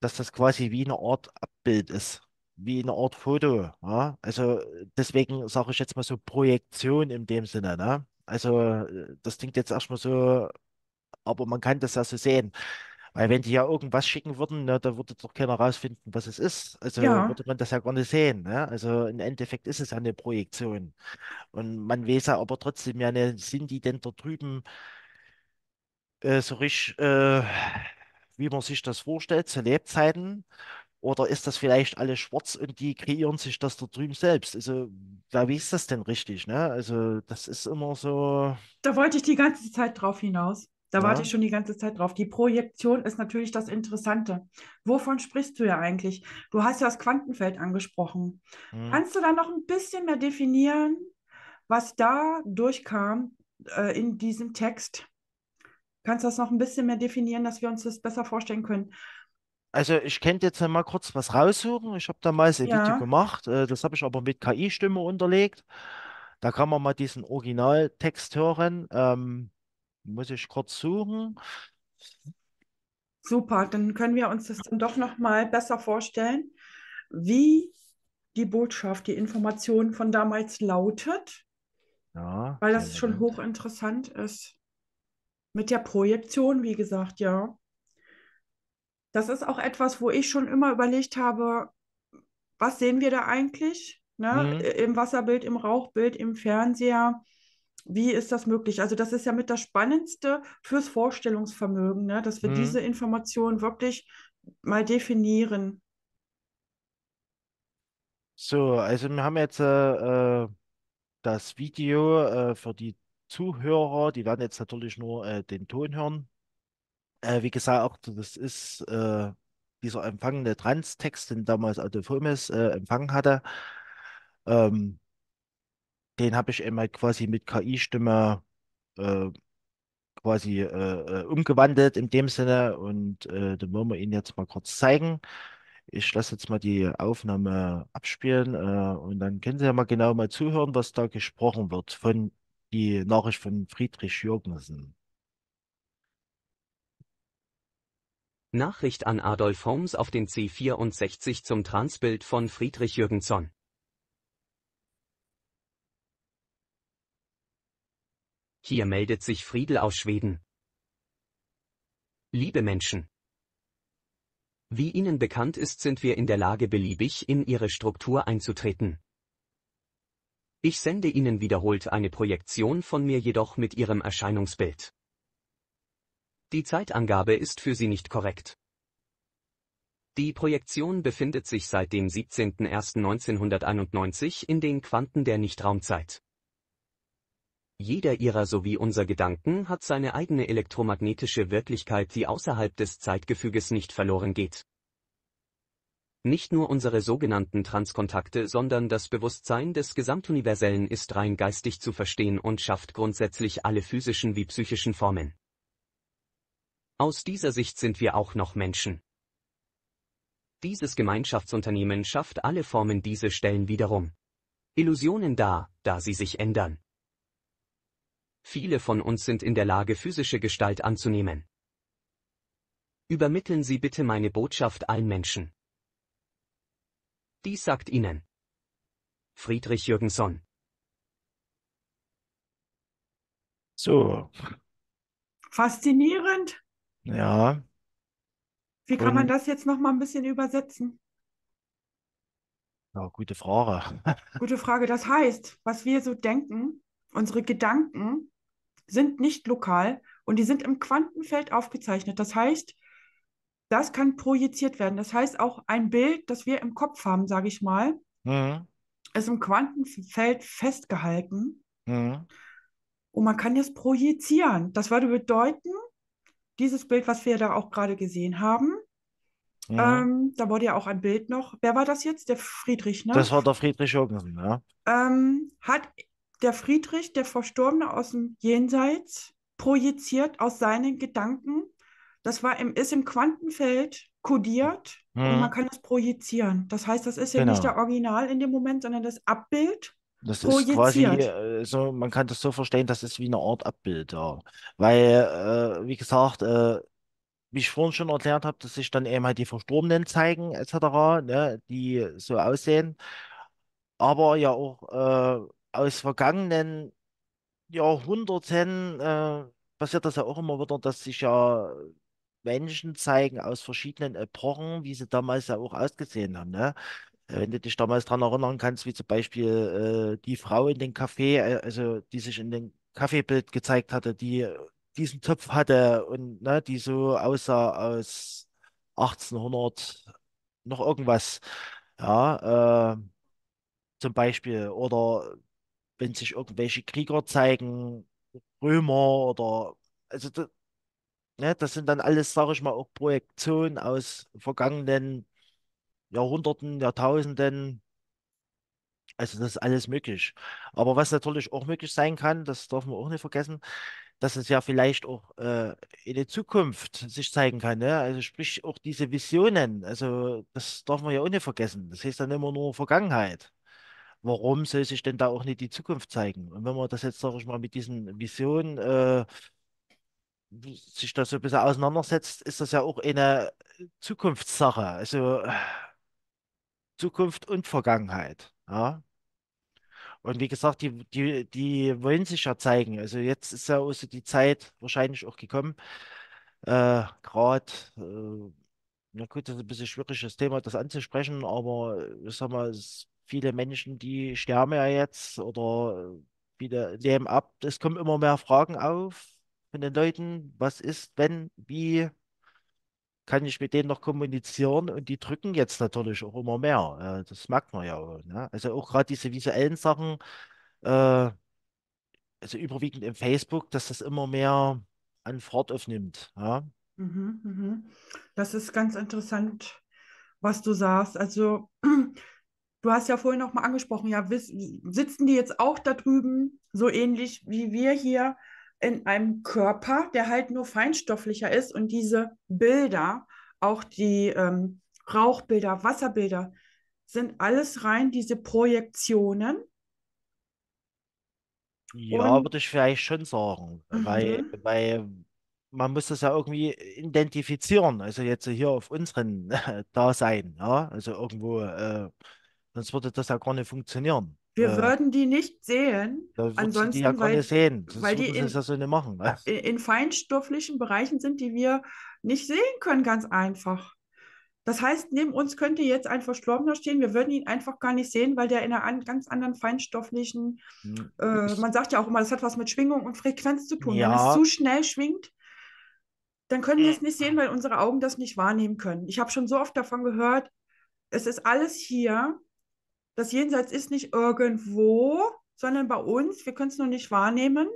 [SPEAKER 2] dass das quasi wie eine Art Abbild ist, wie eine Art Foto. Ja? Also deswegen sage ich jetzt mal so Projektion in dem Sinne. Ne? Also äh, das klingt jetzt erstmal so, aber man kann das ja so sehen. Weil wenn die ja irgendwas schicken würden, na, ne, da würde doch keiner rausfinden, was es ist. Also ja. würde man das ja gar nicht sehen. Ne? Also im Endeffekt ist es ja eine Projektion. Und man weiß ja aber trotzdem ja nicht, sind die denn da drüben äh, so richtig, äh, wie man sich das vorstellt, zu Lebzeiten? Oder ist das vielleicht alles schwarz und die kreieren sich das da drüben selbst? Also, da wie ist das denn richtig, ne? Also, das ist immer so.
[SPEAKER 1] Da wollte ich die ganze Zeit drauf hinaus. Da ja. warte ich schon die ganze Zeit drauf. Die Projektion ist natürlich das Interessante. Wovon sprichst du ja eigentlich? Du hast ja das Quantenfeld angesprochen. Mhm. Kannst du da noch ein bisschen mehr definieren, was da durchkam äh, in diesem Text? Kannst du das noch ein bisschen mehr definieren, dass wir uns das besser vorstellen können?
[SPEAKER 2] Also ich könnte jetzt mal kurz was raussuchen. Ich habe da mal ein ja. Video gemacht. Äh, das habe ich aber mit KI-Stimme unterlegt. Da kann man mal diesen Originaltext hören. Ähm, muss ich kurz suchen. Super, dann können wir uns das dann doch nochmal besser
[SPEAKER 1] vorstellen, wie die Botschaft, die Information von damals lautet. Ja, weil das schon hochinteressant ist. Mit der Projektion, wie gesagt, ja. Das ist auch etwas, wo ich schon immer überlegt habe, was sehen wir da eigentlich? Ne? Mhm. Im Wasserbild, im Rauchbild, im Fernseher. Wie ist das möglich? Also das ist ja mit das Spannendste fürs Vorstellungsvermögen, ne? dass wir mhm. diese Informationen wirklich mal definieren.
[SPEAKER 2] So, also wir haben jetzt äh, äh, das Video äh, für die Zuhörer, die werden jetzt natürlich nur äh, den Ton hören. Äh, wie gesagt, das ist äh, dieser empfangende Transtext, den damals Adolf Holmes empfangen hatte. Ähm, den habe ich einmal quasi mit KI-Stimme äh, quasi äh, äh, umgewandelt in dem Sinne und äh, den wollen wir Ihnen jetzt mal kurz zeigen. Ich lasse jetzt mal die Aufnahme abspielen äh, und dann können Sie ja mal genau mal zuhören, was da gesprochen wird von die Nachricht von Friedrich Jürgensen.
[SPEAKER 3] Nachricht an Adolf Holmes auf den C64 zum Transbild von Friedrich Jürgenson. Hier meldet sich Friedel aus Schweden. Liebe Menschen. Wie Ihnen bekannt ist, sind wir in der Lage, beliebig in Ihre Struktur einzutreten. Ich sende Ihnen wiederholt eine Projektion von mir jedoch mit Ihrem Erscheinungsbild. Die Zeitangabe ist für Sie nicht korrekt. Die Projektion befindet sich seit dem 17.01.1991 in den Quanten der Nichtraumzeit. Jeder ihrer sowie unser Gedanken hat seine eigene elektromagnetische Wirklichkeit, die außerhalb des Zeitgefüges nicht verloren geht. Nicht nur unsere sogenannten Transkontakte, sondern das Bewusstsein des Gesamtuniversellen ist rein geistig zu verstehen und schafft grundsätzlich alle physischen wie psychischen Formen. Aus dieser Sicht sind wir auch noch Menschen. Dieses Gemeinschaftsunternehmen schafft alle Formen, diese stellen wiederum Illusionen dar, da sie sich ändern. Viele von uns sind in der Lage, physische Gestalt anzunehmen. Übermitteln Sie bitte meine Botschaft allen Menschen. Dies sagt Ihnen Friedrich Jürgenson. So. Faszinierend.
[SPEAKER 2] Ja. Wie kann Und, man das
[SPEAKER 1] jetzt nochmal ein bisschen übersetzen?
[SPEAKER 2] Ja, gute Frage.
[SPEAKER 1] <laughs> gute Frage. Das heißt, was wir so denken, unsere Gedanken, sind nicht lokal und die sind im Quantenfeld aufgezeichnet. Das heißt, das kann projiziert werden. Das heißt, auch ein Bild, das wir im Kopf haben, sage ich mal, mhm. ist im Quantenfeld festgehalten. Mhm. Und man kann das projizieren. Das würde bedeuten, dieses Bild, was wir da auch gerade gesehen haben,
[SPEAKER 2] mhm. ähm,
[SPEAKER 1] da wurde ja auch ein Bild noch. Wer war das jetzt? Der Friedrich, ne? Das
[SPEAKER 2] war der Friedrich Jürgensen, ja.
[SPEAKER 1] Ähm, hat der Friedrich, der Verstorbene aus dem Jenseits, projiziert aus seinen Gedanken. Das war im, ist im Quantenfeld kodiert mhm. und man kann das projizieren. Das heißt, das ist ja genau. nicht der Original in dem Moment, sondern das Abbild. Das projiziert. ist
[SPEAKER 2] quasi äh, so, man kann das so verstehen, das ist wie eine Art Abbild, ja. Weil, äh, wie gesagt, äh, wie ich vorhin schon erklärt habe, dass sich dann eben halt die Verstorbenen zeigen, etc., ne, die so aussehen. Aber ja auch äh, aus vergangenen Jahrhunderten äh, passiert das ja auch immer wieder, dass sich ja Menschen zeigen aus verschiedenen Epochen, wie sie damals ja auch ausgesehen haben. Ne? Äh, wenn du dich damals daran erinnern kannst, wie zum Beispiel äh, die Frau in den Kaffee, äh, also die sich in dem Kaffeebild gezeigt hatte, die diesen Topf hatte und ne, die so aussah aus 1800 noch irgendwas. Ja, äh, zum Beispiel. Oder wenn sich irgendwelche Krieger zeigen, Römer oder also das, ne, das sind dann alles, sage ich mal, auch Projektionen aus vergangenen Jahrhunderten, Jahrtausenden. Also das ist alles möglich. Aber was natürlich auch möglich sein kann, das darf man auch nicht vergessen, dass es ja vielleicht auch äh, in der Zukunft sich zeigen kann. Ne? Also sprich auch diese Visionen, also das darf man ja auch nicht vergessen. Das heißt dann immer nur Vergangenheit warum soll sich denn da auch nicht die Zukunft zeigen? Und wenn man das jetzt, sage ich mal, mit diesen Visionen äh, sich da so ein bisschen auseinandersetzt, ist das ja auch eine Zukunftssache. Also äh, Zukunft und Vergangenheit. Ja. Und wie gesagt, die, die, die wollen sich ja zeigen. Also jetzt ist ja auch so die Zeit wahrscheinlich auch gekommen. Äh, Gerade, äh, na gut, das ist ein bisschen schwieriges Thema, das anzusprechen, aber äh, ich sag mal, es viele Menschen, die sterben ja jetzt oder äh, viele leben ab. Es kommen immer mehr Fragen auf von den Leuten. Was ist, wenn, wie kann ich mit denen noch kommunizieren? Und die drücken jetzt natürlich auch immer mehr. Das merkt man ja auch. Ne? Also auch gerade diese visuellen Sachen, äh, also überwiegend im Facebook, dass das immer mehr an Fahrt aufnimmt. Ja?
[SPEAKER 1] Mhm, mhm.
[SPEAKER 2] Das ist ganz interessant, was du sagst.
[SPEAKER 1] Also du hast ja vorhin noch mal angesprochen, ja, sitzen die jetzt auch da drüben, so ähnlich wie wir hier in einem Körper, der halt nur feinstofflicher ist und diese Bilder, auch die ähm, Rauchbilder, Wasserbilder, sind alles rein diese Projektionen.
[SPEAKER 2] Ja, und... würde ich vielleicht schon sagen, mhm. weil, weil man muss das ja irgendwie identifizieren, also jetzt hier auf unseren <laughs> Dasein, ja, also irgendwo äh, Sonst würde das ja gar nicht funktionieren. Wir äh, würden
[SPEAKER 1] die nicht sehen.
[SPEAKER 2] Ansonsten, die ja gar weil, nicht sehen. Sonst weil die in, das so nicht machen. Was?
[SPEAKER 1] Ne? in feinstofflichen Bereichen sind, die wir nicht sehen können, ganz einfach. Das heißt, neben uns könnte jetzt ein Verstorbener stehen, wir würden ihn einfach gar nicht sehen, weil der in einer an, ganz anderen feinstofflichen, hm. äh, man sagt ja auch immer, das hat was mit Schwingung und Frequenz zu tun. Ja. Wenn es zu schnell schwingt, dann können wir hm. es nicht sehen, weil unsere Augen das nicht wahrnehmen können. Ich habe schon so oft davon gehört, es ist alles hier, das Jenseits ist nicht irgendwo, sondern bei uns. Wir können es nur nicht wahrnehmen,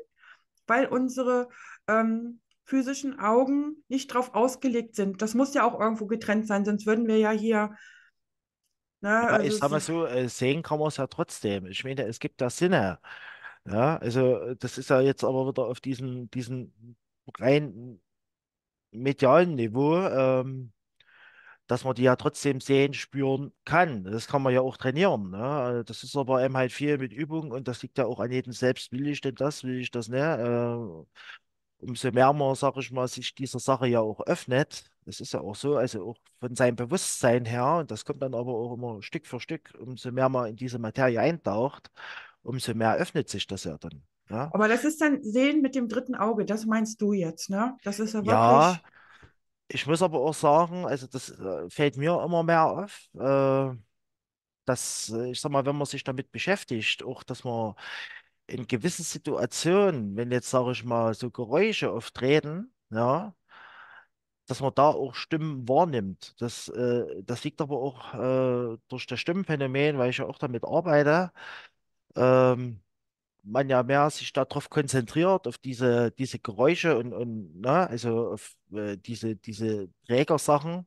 [SPEAKER 1] weil unsere ähm, physischen Augen nicht darauf ausgelegt sind. Das muss ja auch irgendwo getrennt sein, sonst würden wir ja hier. Ne, aber also ich sag mal
[SPEAKER 2] so, äh, sehen kann man es ja trotzdem. Ich meine, es gibt da Sinne. Ja, also äh, das ist ja jetzt aber wieder auf diesem, diesem rein medialen Niveau. Ähm, dass man die ja trotzdem sehen, spüren kann. Das kann man ja auch trainieren. Ne? Also, das ist aber eben halt viel mit Übung und das liegt ja auch an jedem selbst. Will ich denn das, will ich das, ne? Äh, umso mehr man, sag ich mal, sich dieser Sache ja auch öffnet, das ist ja auch so, also auch von seinem Bewusstsein her, und das kommt dann aber auch immer Stück für Stück, umso mehr man in diese Materie eintaucht, umso mehr öffnet sich das ja dann. Ja? Aber das ist dann Sehen mit dem dritten Auge, das meinst du jetzt, ne? Das ist ja wirklich. Ja, ich muss aber auch sagen, also das äh, fällt mir immer mehr auf, äh, dass, äh, ich sag mal, wenn man sich damit beschäftigt, auch dass man in gewissen Situationen, wenn jetzt, sage ich mal, so Geräusche auftreten, ja, dass man da auch Stimmen wahrnimmt. Das, äh, das liegt aber auch äh, durch das Stimmenphänomen, weil ich ja auch damit arbeite. Ähm, man ja mehr sich darauf konzentriert, auf diese, diese Geräusche und, und ne, also auf äh, diese, diese Trägersachen.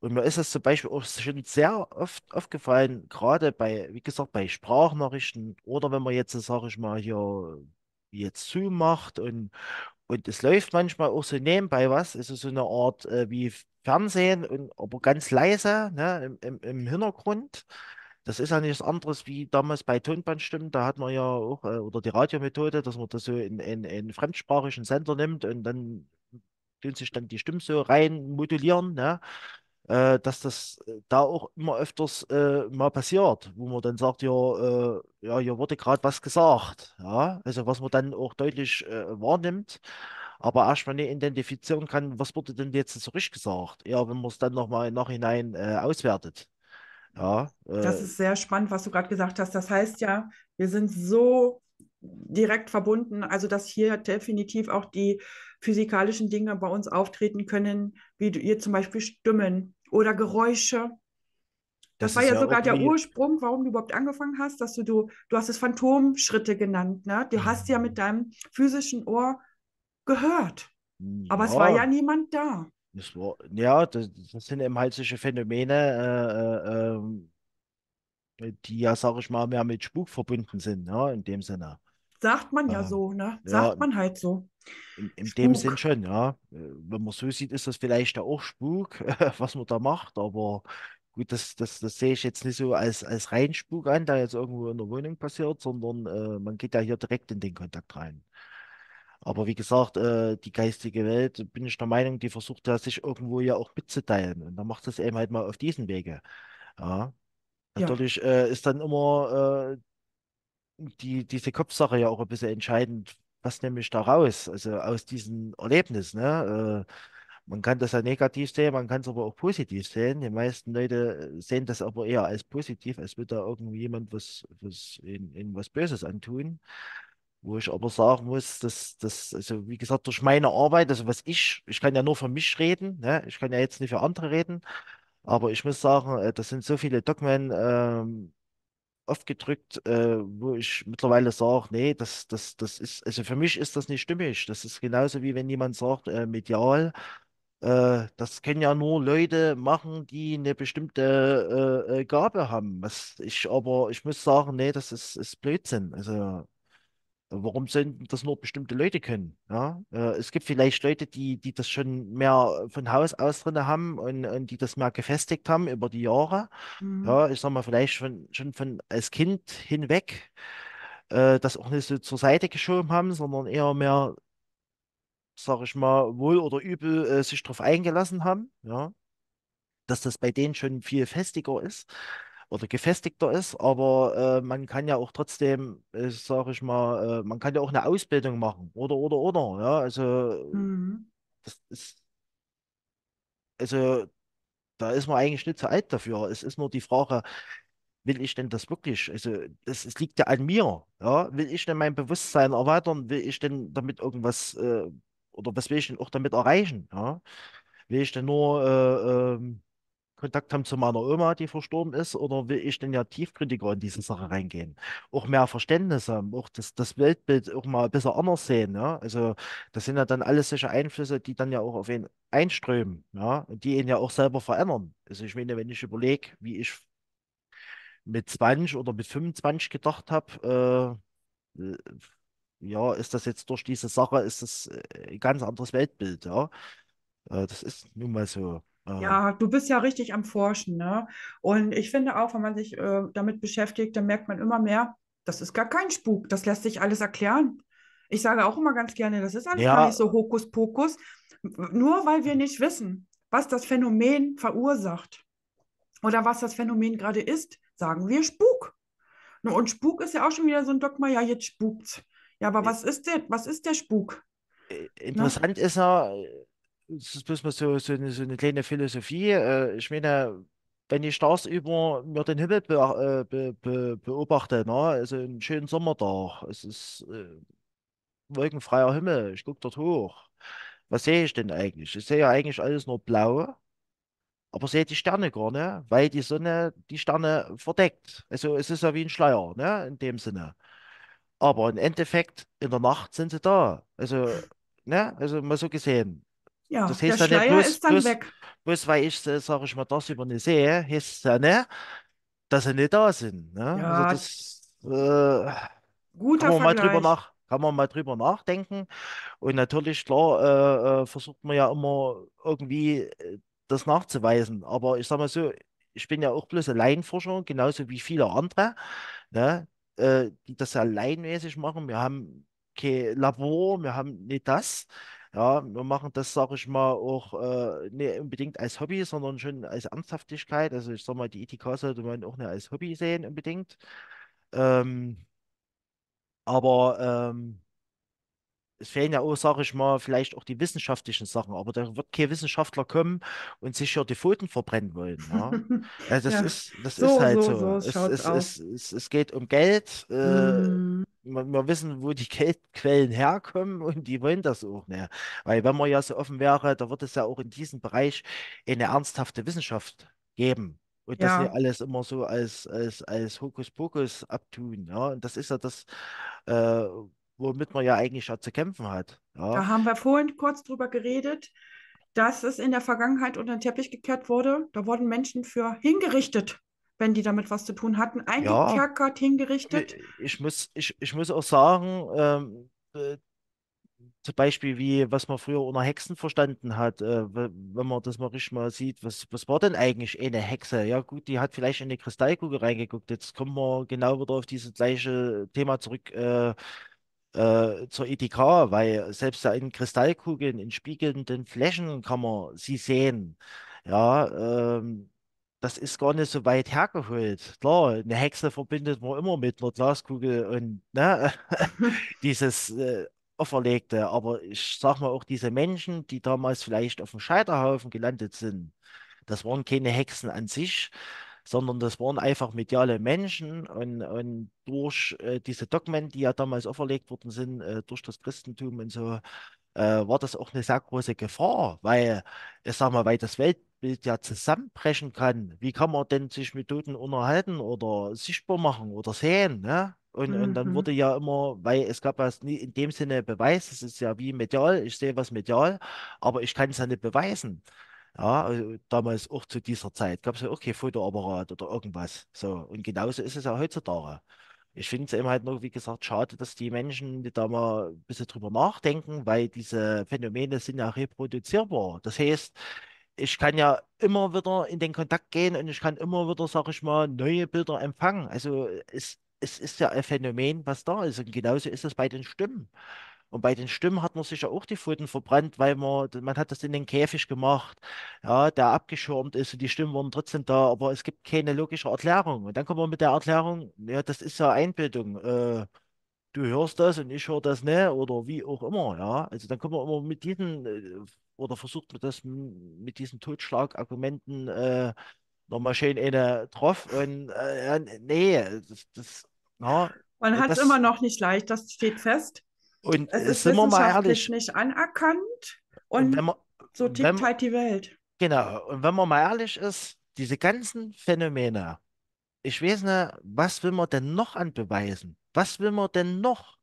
[SPEAKER 2] Und mir ist das zum Beispiel auch schon sehr oft aufgefallen, gerade bei, wie gesagt, bei Sprachnachrichten oder wenn man jetzt, sage ich mal, hier jetzt Zoom macht und, und es läuft manchmal auch so nebenbei was, also so eine Art äh, wie Fernsehen, und, aber ganz leise ne, im, im, im Hintergrund. Das ist ja nichts anderes wie damals bei Tonbandstimmen. Da hat man ja auch, äh, oder die Radiomethode, dass man das so in, einen fremdsprachigen Sender nimmt und dann tun sich dann die Stimmen so rein modulieren, ne? äh, dass das äh, da auch immer öfters äh, mal passiert, wo man dann sagt, ja, äh, ja hier wurde gerade was gesagt. Ja? Also was man dann auch deutlich äh, wahrnimmt, aber erstmal nicht identifizieren kann, was wurde denn jetzt zurückgesagt? richtig Eher wenn man es dann nochmal im Nachhinein äh, auswertet. Ja, äh, das ist
[SPEAKER 1] sehr spannend, was du gerade gesagt hast. Das heißt ja, wir sind so direkt verbunden, also dass hier definitiv auch die physikalischen Dinge bei uns auftreten können, wie ihr zum Beispiel Stimmen oder Geräusche.
[SPEAKER 3] Das, das war ja, sogar der Ursprung,
[SPEAKER 1] warum du überhaupt angefangen hast, dass du, du, du hast es Phantomschritte genannt, ne? Du hast ja mit deinem physischen Ohr gehört. Aber es war ja niemand da.
[SPEAKER 2] Das war, ja, das, das sind eben halt solche Phänomene, äh, äh, ähm, die ja, sag ich mal, mehr mit Spuk verbunden sind, ja, ne, in dem Sinne.
[SPEAKER 1] Sagt man ja ähm, so, ne? Sagt ja, man
[SPEAKER 2] halt so. In, in dem Sinn schon, ja. Äh, wenn man so sieht, ist das vielleicht ja auch Spuk, <laughs> was man da macht, aber gut, das, das, das sehe ich jetzt nicht so als, als rein Spuk an, der jetzt irgendwo in der Wohnung passiert, sondern äh, man geht ja hier direkt in den Kontakt rein. Aber wie gesagt, äh, die geistige Welt, bin ich der Meinung, die versucht ja sich irgendwo ja auch mitzuteilen. Und dann macht es eben halt mal auf diesen Wege. Ja. Natürlich Äh, ist dann immer äh, die, diese Kopfsache ja auch ein bisschen entscheidend, was nehme ich da raus, also aus diesem Erlebnis. Ne? Äh, man kann das ja negativ sehen, man kann es aber auch positiv sehen. Die meisten Leute sehen das aber eher als positiv, als würde da irgendwie jemand was, was in, was Böses antun. Wo ich aber sagen muss, dass das, also wie gesagt, durch meine Arbeit, also was ich, ich kann ja nur für mich reden, ne? ich kann ja jetzt nicht für andere reden, aber ich muss sagen, äh, das sind so viele Dogmen ähm, aufgedrückt, äh, wo ich mittlerweile sage, nee, das, das, das ist, also für mich ist das nicht stimmig. Das ist genauso wie wenn jemand sagt, äh, medial, äh, das können ja nur Leute machen, die eine bestimmte äh, Gabe haben. Was ich aber, ich muss sagen, nee, das ist, ist Blödsinn. Also warum sollten das nur bestimmte Leute können? Ja? Äh, es gibt vielleicht Leute, die, die das schon mehr von Haus aus drin haben und, und die das mehr gefestigt haben über die Jahre. Mhm. Ja, ich sag mal, vielleicht schon, schon von als Kind hinweg äh, das auch nicht so zur Seite geschoben haben, sondern eher mehr, sag ich mal, wohl oder übel äh, sich drauf eingelassen haben, ja? dass das bei denen schon viel festiger ist oder gefestigter ist, aber äh, man kann ja auch trotzdem, äh, sage ich mal, äh, man kann ja auch eine Ausbildung machen oder oder oder. Ja, also mhm. das ist, also da ist man eigentlich nicht zu alt dafür. Es ist nur die Frage, will ich denn das wirklich? Also das, es liegt ja an mir. Ja, will ich denn mein Bewusstsein erweitern? Will ich denn damit irgendwas äh, oder was will ich denn auch damit erreichen? Ja? Will ich denn nur äh, ähm, Kontakt haben zu meiner Oma, die verstorben ist, oder will ich denn ja tiefgründiger in diese Sache reingehen? Auch mehr Verständnis haben, auch das, das Weltbild auch mal ein bisschen anders sehen. Ja? Also das sind ja dann alles solche Einflüsse, die dann ja auch auf ihn einströmen, ja? die ihn ja auch selber verändern. Also ich meine, wenn ich überlege, wie ich mit 20 oder mit 25 gedacht habe, äh, ja, ist das jetzt durch diese Sache, ist das äh, ein ganz anderes Weltbild, ja. Äh, das ist nun mal so. Ja,
[SPEAKER 1] ah. du bist ja richtig am Forschen. Ne? Und ich finde auch, wenn man sich äh, damit beschäftigt, dann merkt man immer mehr, das ist gar kein Spuk, das lässt sich alles erklären. Ich sage auch immer ganz gerne, das ist alles ja. gar nicht so Hokuspokus, nur weil wir nicht wissen, was das Phänomen verursacht oder was das Phänomen gerade ist, sagen wir Spuk. Und Spuk ist ja auch schon wieder so ein Dogma, ja, jetzt spukt's. Ja, aber äh. was ist denn, was ist der Spuk?
[SPEAKER 2] Äh, ne? Interessant Na? ist ja, das ist bloß mal so, so, eine, so eine kleine Philosophie. Äh, ich meine, wenn ich Stars über mir den Himmel be, äh, be, be, beobachte, ne? also einen schönen Sommertag, es ist äh, wolkenfreier Himmel, ich gucke dort hoch. Was sehe ich denn eigentlich? Ich sehe ja eigentlich alles nur blau, aber sehe die Sterne gar nicht, weil die Sonne die Sterne verdeckt. Also es ist ja wie ein Schleier, ne? in dem Sinne. Aber im Endeffekt, in der Nacht sind sie da. Also, ne? also mal so gesehen. Ja, das heißt der ja nicht, bloß, ist dann bloß, weg. Bloß weil ich, äh, sage ich mal, das über eine sehe, heißt es ja nicht, dass sie nicht da sind. Ne? Ja, also das, äh,
[SPEAKER 1] guter kann man mal drüber nach,
[SPEAKER 2] kann man mal drüber nachdenken. Und natürlich, klar, äh, äh versucht man ja immer irgendwie äh, das nachzuweisen. Aber ich sage mal so, ich bin ja auch bloß Alleinforscher, genauso wie viele andere, ne? Äh, die das alleinmäßig machen. Wir haben kein Labor, wir haben nicht das. Ja, wir machen das, sage ich mal, auch äh, nicht unbedingt als Hobby, sondern schon als Ernsthaftigkeit. Also ich sage mal, die ITK sollte man auch nicht als Hobby sehen unbedingt. Ähm, aber ähm, es fehlen ja auch, sage ich mal, vielleicht auch die wissenschaftlichen Sachen, aber da wird kein Wissenschaftler kommen und sich ja die Pfoten verbrennen wollen. Ja? Ne? <laughs> ja äh, das ja. ist, das so, ist halt so. so. Es, es, es, es, es, geht um Geld. Äh, mm. Äh, wir, wissen, wo die <laughs> Geldquellen herkommen und die wollen das auch nicht. Weil wenn man ja so offen wäre, da wird es ja auch in diesem Bereich eine ernsthafte Wissenschaft geben. Und ja. das nicht alles immer so als, als, als Hokuspokus abtun. Ja? Und das ist ja das, äh, womit man ja eigentlich ja zu kämpfen hat. Ja. Da
[SPEAKER 1] haben wir vorhin kurz drüber geredet, dass es in der Vergangenheit unter den Teppich gekehrt wurde. Da wurden Menschen für hingerichtet, wenn die damit was zu tun hatten. Eingekerkert,
[SPEAKER 2] ja. hingerichtet. Ich muss, ich, ich muss auch sagen, ähm, äh, zum Beispiel wie, was man früher unter Hexen verstanden hat, äh, wenn man das mal richtig mal sieht, was, was war denn eigentlich eine Hexe? Ja gut, die hat vielleicht in die Kristallkugel reingeguckt, jetzt kommen wir genau wieder auf dieses gleiche Thema zurück, äh, äh, zur ETK, weil selbst da in Kristallkugeln, in spiegelnden Flächen kann man sie sehen. Ja, ähm, das ist gar nicht so weit hergeholt. Klar, eine Hexe verbindet man immer mit einer Glaskugel und ne, <laughs> dieses äh, Auferlegte. Aber ich sag mal auch diese Menschen, die damals vielleicht auf dem Scheiterhaufen gelandet sind, das waren keine Hexen an sich, sondern das waren einfach mediale Menschen und, und durch äh, diese Dogmen, die ja damals auferlegt worden sind, äh, durch das Christentum und so, äh, war das auch eine sehr große Gefahr, weil, ich sag mal, weil das Weltbild ja zusammenbrechen kann. Wie kann man denn sich mit Toten unterhalten oder sichtbar machen oder sehen, ne? Und, mhm. und, dann mhm. wurde ja immer, weil es gab ja nie in dem Sinne Beweis, es ist ja wie medial, ich sehe was medial, aber ich kann es ja nicht beweisen. Ja, äh, damals auch zu dieser Zeit gab es ja auch kein Fotoapparat oder irgendwas. So, und genauso ist es ja heutzutage. Ich finde es eben halt nur, wie gesagt, schade, dass die Menschen die da mal ein bisschen drüber nachdenken, weil diese Phänomene sind ja reproduzierbar. Das heißt, ich kann ja immer wieder in den Kontakt gehen und ich kann immer wieder, sage ich mal, neue Bilder empfangen. Also es, es ist ja ein Phänomen, was da ist. Und genauso ist es bei den Stimmen. Und bei den Stimmen hat man sich ja auch die Pfoten verbrannt, weil man, man hat das in den Käfig gemacht, ja, der abgeschirmt ist und die Stimmen waren trotzdem da, aber es gibt keine logische Erklärung. Und dann kommt man mit der Erklärung, ja, das ist ja Einbildung. Äh, du hörst das und ich höre das nicht ne, oder wie auch immer, ja. Also dann kommt man immer mit diesen äh, oder versucht man das mit diesen Totschlagargumenten äh, nochmal schön eine drauf und äh, nee, das, das ja, man hat es immer
[SPEAKER 1] noch nicht leicht, das steht
[SPEAKER 2] fest. Und es äh, ist sind wir mal ehrlich. nicht anerkannt und, und man, so tickt wenn, halt die Welt. Genau. Und wenn man mal ehrlich ist, diese ganzen Phänomene, ich weiß nicht, was will man denn noch an Beweisen? Was will man denn noch?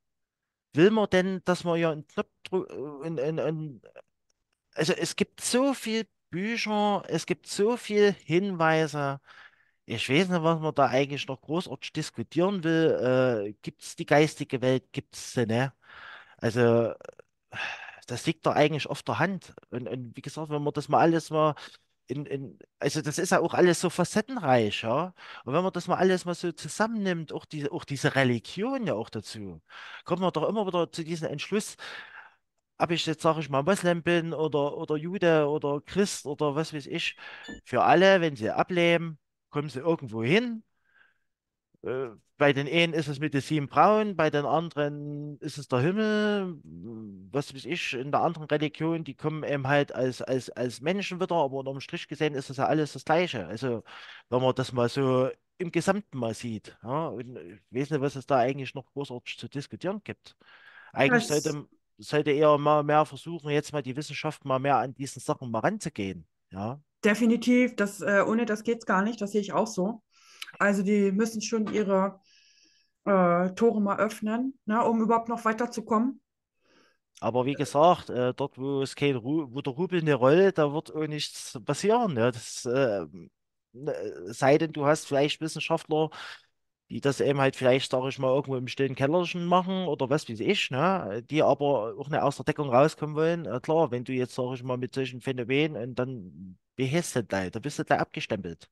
[SPEAKER 2] Will man denn, dass man ja einen Knopf äh, in, in, in, also es gibt so viel Bücher, es gibt so viele Hinweise. Ich weiß nicht, was man da eigentlich noch großartig diskutieren will. Äh, gibt es die geistige Welt? Gibt es sie, ne? Also, äh, das liegt doch eigentlich auf der Hand. Und, und wie gesagt, wenn man das mal alles mal in, in, also das ist ja auch alles so facettenreich, ja. Und wenn man das mal alles mal so zusammennimmt, auch diese, auch diese Religion ja auch dazu, kommt man doch immer wieder zu diesem Entschluss, ob ich jetzt, sage ich mal, Moslem bin oder, oder Jude oder Christ oder was weiß ich, für alle, wenn sie ablehnen, kommen sie irgendwo hin, äh, bei den einen ist es mit den sieben Frauen, bei den anderen ist es der Himmel, was weiß ich, in der anderen Religion, die kommen eben halt als, als, als Menschen wieder, aber unterm Strich gesehen ist das ja alles das Gleiche. Also, wenn man das mal so im Gesamten mal sieht. Ja, und ich weiß nicht, was es da eigentlich noch großartig zu diskutieren gibt. Eigentlich sollte, sollte eher mal mehr versuchen, jetzt mal die Wissenschaft mal mehr an diesen Sachen mal ranzugehen. Ja. Definitiv, das, äh, ohne das geht es gar nicht, das sehe ich auch so.
[SPEAKER 1] Also die müssen schon ihre äh, Tore mal öffnen, ne, um überhaupt noch weiterzukommen.
[SPEAKER 2] Aber wie gesagt, äh, dort, wo es kein Ru wo der Rubel eine Rolle, da wird auch nichts passieren. Ja. Das, ähm, äh, sei denn, du hast vielleicht Wissenschaftler, die das eben halt vielleicht, sage ich mal, irgendwo im stillen Kellerchen machen oder was weiß ich, ne? die aber auch eine aus der Deckung rauskommen wollen. Äh, klar, wenn du jetzt, sage ich mal, mit solchen Phänomenen und äh, dann behestet da, da bist du da abgestempelt.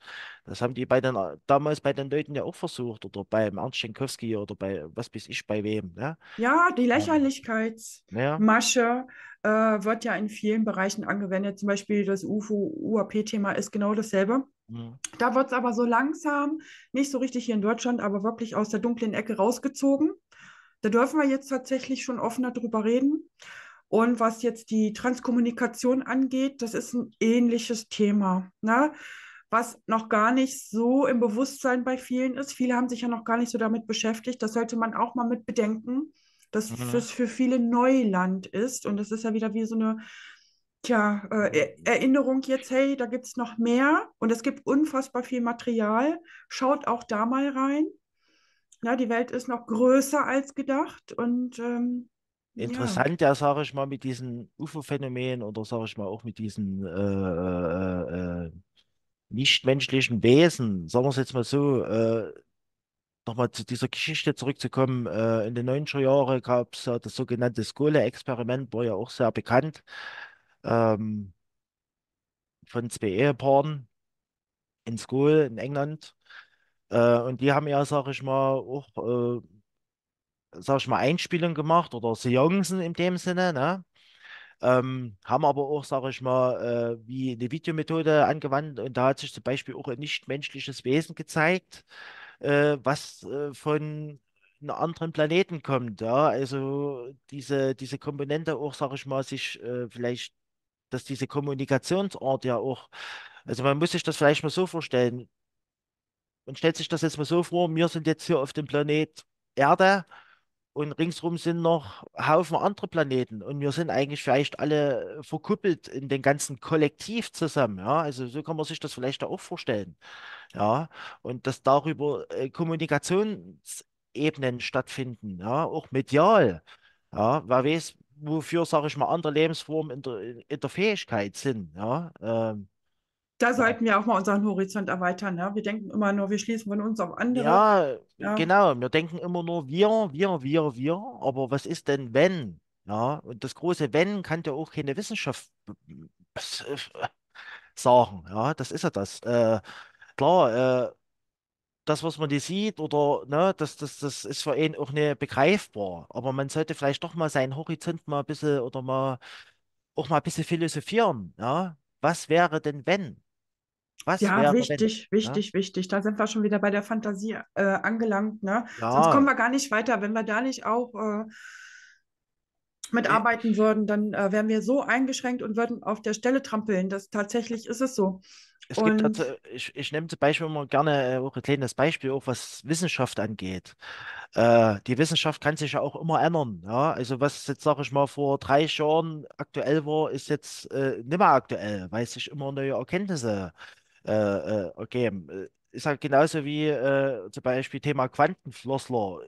[SPEAKER 2] Das haben die bei den, äh, damals bei den Leuten ja auch versucht oder beim Ernst Schenkowski oder bei was weiß ich bei wem. Ne?
[SPEAKER 1] Ja, die ähm, Lächerlichkeitsmasche ja. äh, wird ja in vielen Bereichen angewendet. Zum Beispiel das UFO-UAP-Thema ist genau dasselbe. Ja. Mhm. Da wird es aber so langsam, nicht so richtig hier in Deutschland, aber wirklich aus der dunklen Ecke rausgezogen. Da dürfen wir jetzt tatsächlich schon offener drüber reden. Und was jetzt die Transkommunikation angeht, das ist ein ähnliches Thema, ne? was noch gar nicht so im Bewusstsein bei vielen ist. Viele haben sich ja noch gar nicht so damit beschäftigt. Das sollte man auch mal mit bedenken, dass mhm. das für viele Neuland ist. Und das ist ja wieder wie so eine tja, äh, Erinnerung jetzt, hey, da gibt es noch mehr und es gibt unfassbar viel Material. Schaut auch da mal rein. Ja, die Welt ist noch größer als gedacht und
[SPEAKER 2] ähm, interessant ja, ja sage ich mal, mit diesen UFO-Phänomenen oder sage ich mal auch mit diesen äh, äh, äh nichtmenschlichen Wesen, sagen wir es jetzt mal so, äh, nochmal zu dieser Geschichte zurückzukommen. Äh, in den 90er Jahren gab es ja das sogenannte Skole-Experiment, war ja auch sehr bekannt, ähm, von zwei Ehepaaren in Skole in England. Äh, und die haben ja, sage ich mal, auch äh, sag ich mal, Einspielung gemacht oder Seancen in dem Sinne, ne? Ähm, haben aber auch, sage ich mal, äh, wie eine Videomethode angewandt und da hat sich zum Beispiel auch ein nichtmenschliches Wesen gezeigt, äh, was äh, von einem anderen Planeten kommt. Ja? Also diese, diese Komponente auch, sage ich mal, sich äh, vielleicht, dass diese Kommunikationsart ja auch, also man muss sich das vielleicht mal so vorstellen, man stellt sich das jetzt mal so vor, wir sind jetzt hier auf dem Planet Erde und ringsrum sind noch Haufen andere Planeten und wir sind eigentlich vielleicht alle äh, verkuppelt in den ganzen Kollektiv zusammen, ja, also so kann man sich das vielleicht auch vorstellen, ja, und dass darüber äh, Kommunikationsebenen stattfinden, ja, auch medial, ja, wer weiß, wofür, sage ich mal, andere Lebensformen in der, in der Fähigkeit sind, ja, ähm, da sollten wir auch mal unseren Horizont erweitern. Ne? Wir denken immer nur, wir schließen
[SPEAKER 1] von uns auf andere. Ja, ja,
[SPEAKER 2] genau. Wir denken immer nur wir, wir, wir, wir. Aber was ist denn wenn? Ja, und das große Wenn kann ja auch keine Wissenschaft <laughs> sagen. Ja, das ist ja das. Äh, klar, äh, das, was man die sieht, oder ne, das, das, das ist für ihn auch nicht begreifbar. Aber man sollte vielleicht doch mal seinen Horizont mal ein bisschen oder mal auch mal ein bisschen philosophieren. Ja? Was wäre denn, wenn? Was ja, wichtig, wenn, wichtig,
[SPEAKER 1] ja? wichtig. Da sind wir schon wieder bei der Fantasie äh, angelangt. Ne? Ja. Sonst kommen wir gar nicht weiter. Wenn wir da nicht auch äh, mitarbeiten nee. würden, dann äh, wären wir so eingeschränkt und würden auf der Stelle trampeln.
[SPEAKER 2] Das, tatsächlich ist es so. Es und... gibt also, ich, ich nehme zum Beispiel immer gerne äh, auch ein kleines Beispiel, auch was Wissenschaft angeht. Äh, die Wissenschaft kann sich ja auch immer ändern. Ja? Also was jetzt, sage ich mal, vor drei Jahren aktuell war, ist jetzt äh, nicht mehr aktuell, weil sich immer neue Erkenntnisse äh, äh, geben. Äh, ähm, äh, ist halt genauso wie äh, zum Beispiel Thema Quantenflossler.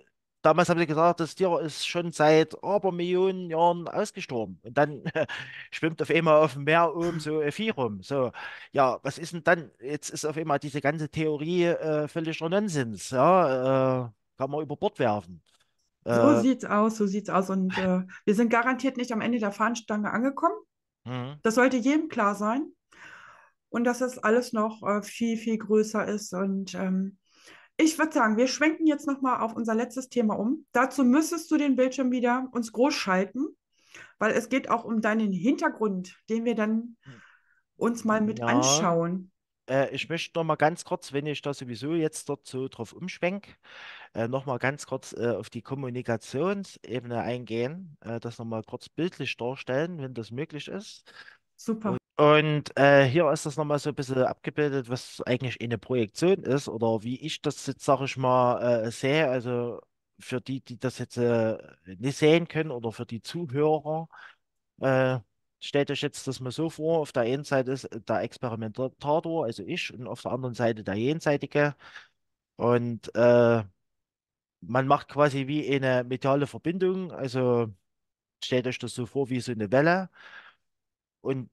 [SPEAKER 2] Damals haben sie gesagt, das Tier ist schon seit Abermillionen Jahren ausgestorben. Und dann <laughs> schwimmt auf einmal auf dem Meer oben so ein Vieh rum. So, ja, was ist denn dann? Jetzt ist auf einmal diese ganze Theorie äh, völliger Nonsens. Ja, äh, kann man über Bord werfen. So sieht's
[SPEAKER 1] aus, so sieht's aus. Und wir sind garantiert nicht am Ende der Fahnenstange angekommen. Mhm. Das sollte jedem klar sein und dass das alles noch äh, viel, viel größer ist. Und ähm, ich würde sagen, wir schwenken jetzt nochmal auf unser letztes Thema um. Dazu müsstest du den Bildschirm wieder uns groß schalten, weil es geht auch um deinen Hintergrund, den wir dann
[SPEAKER 2] uns mal mit ja. anschauen. Äh, ich möchte noch mal ganz kurz, wenn ich da sowieso jetzt dort so drauf umschwenke, äh, noch mal ganz kurz äh, auf die Kommunikationsebene eingehen, äh, das noch mal kurz bildlich darstellen, wenn das möglich ist. Super. Und und äh, hier ist das nochmal so ein bisschen abgebildet, was eigentlich eine Projektion ist oder wie ich das jetzt, sag ich mal, äh, sehe. Also für die, die das jetzt äh, nicht sehen können oder für die Zuhörer, äh, stellt euch jetzt das mal so vor: Auf der einen Seite ist äh, der Experimentator, also ich, und auf der anderen Seite der Jenseitige. Und äh, man macht quasi wie eine mediale Verbindung. Also stellt euch das so vor wie so eine Welle. Und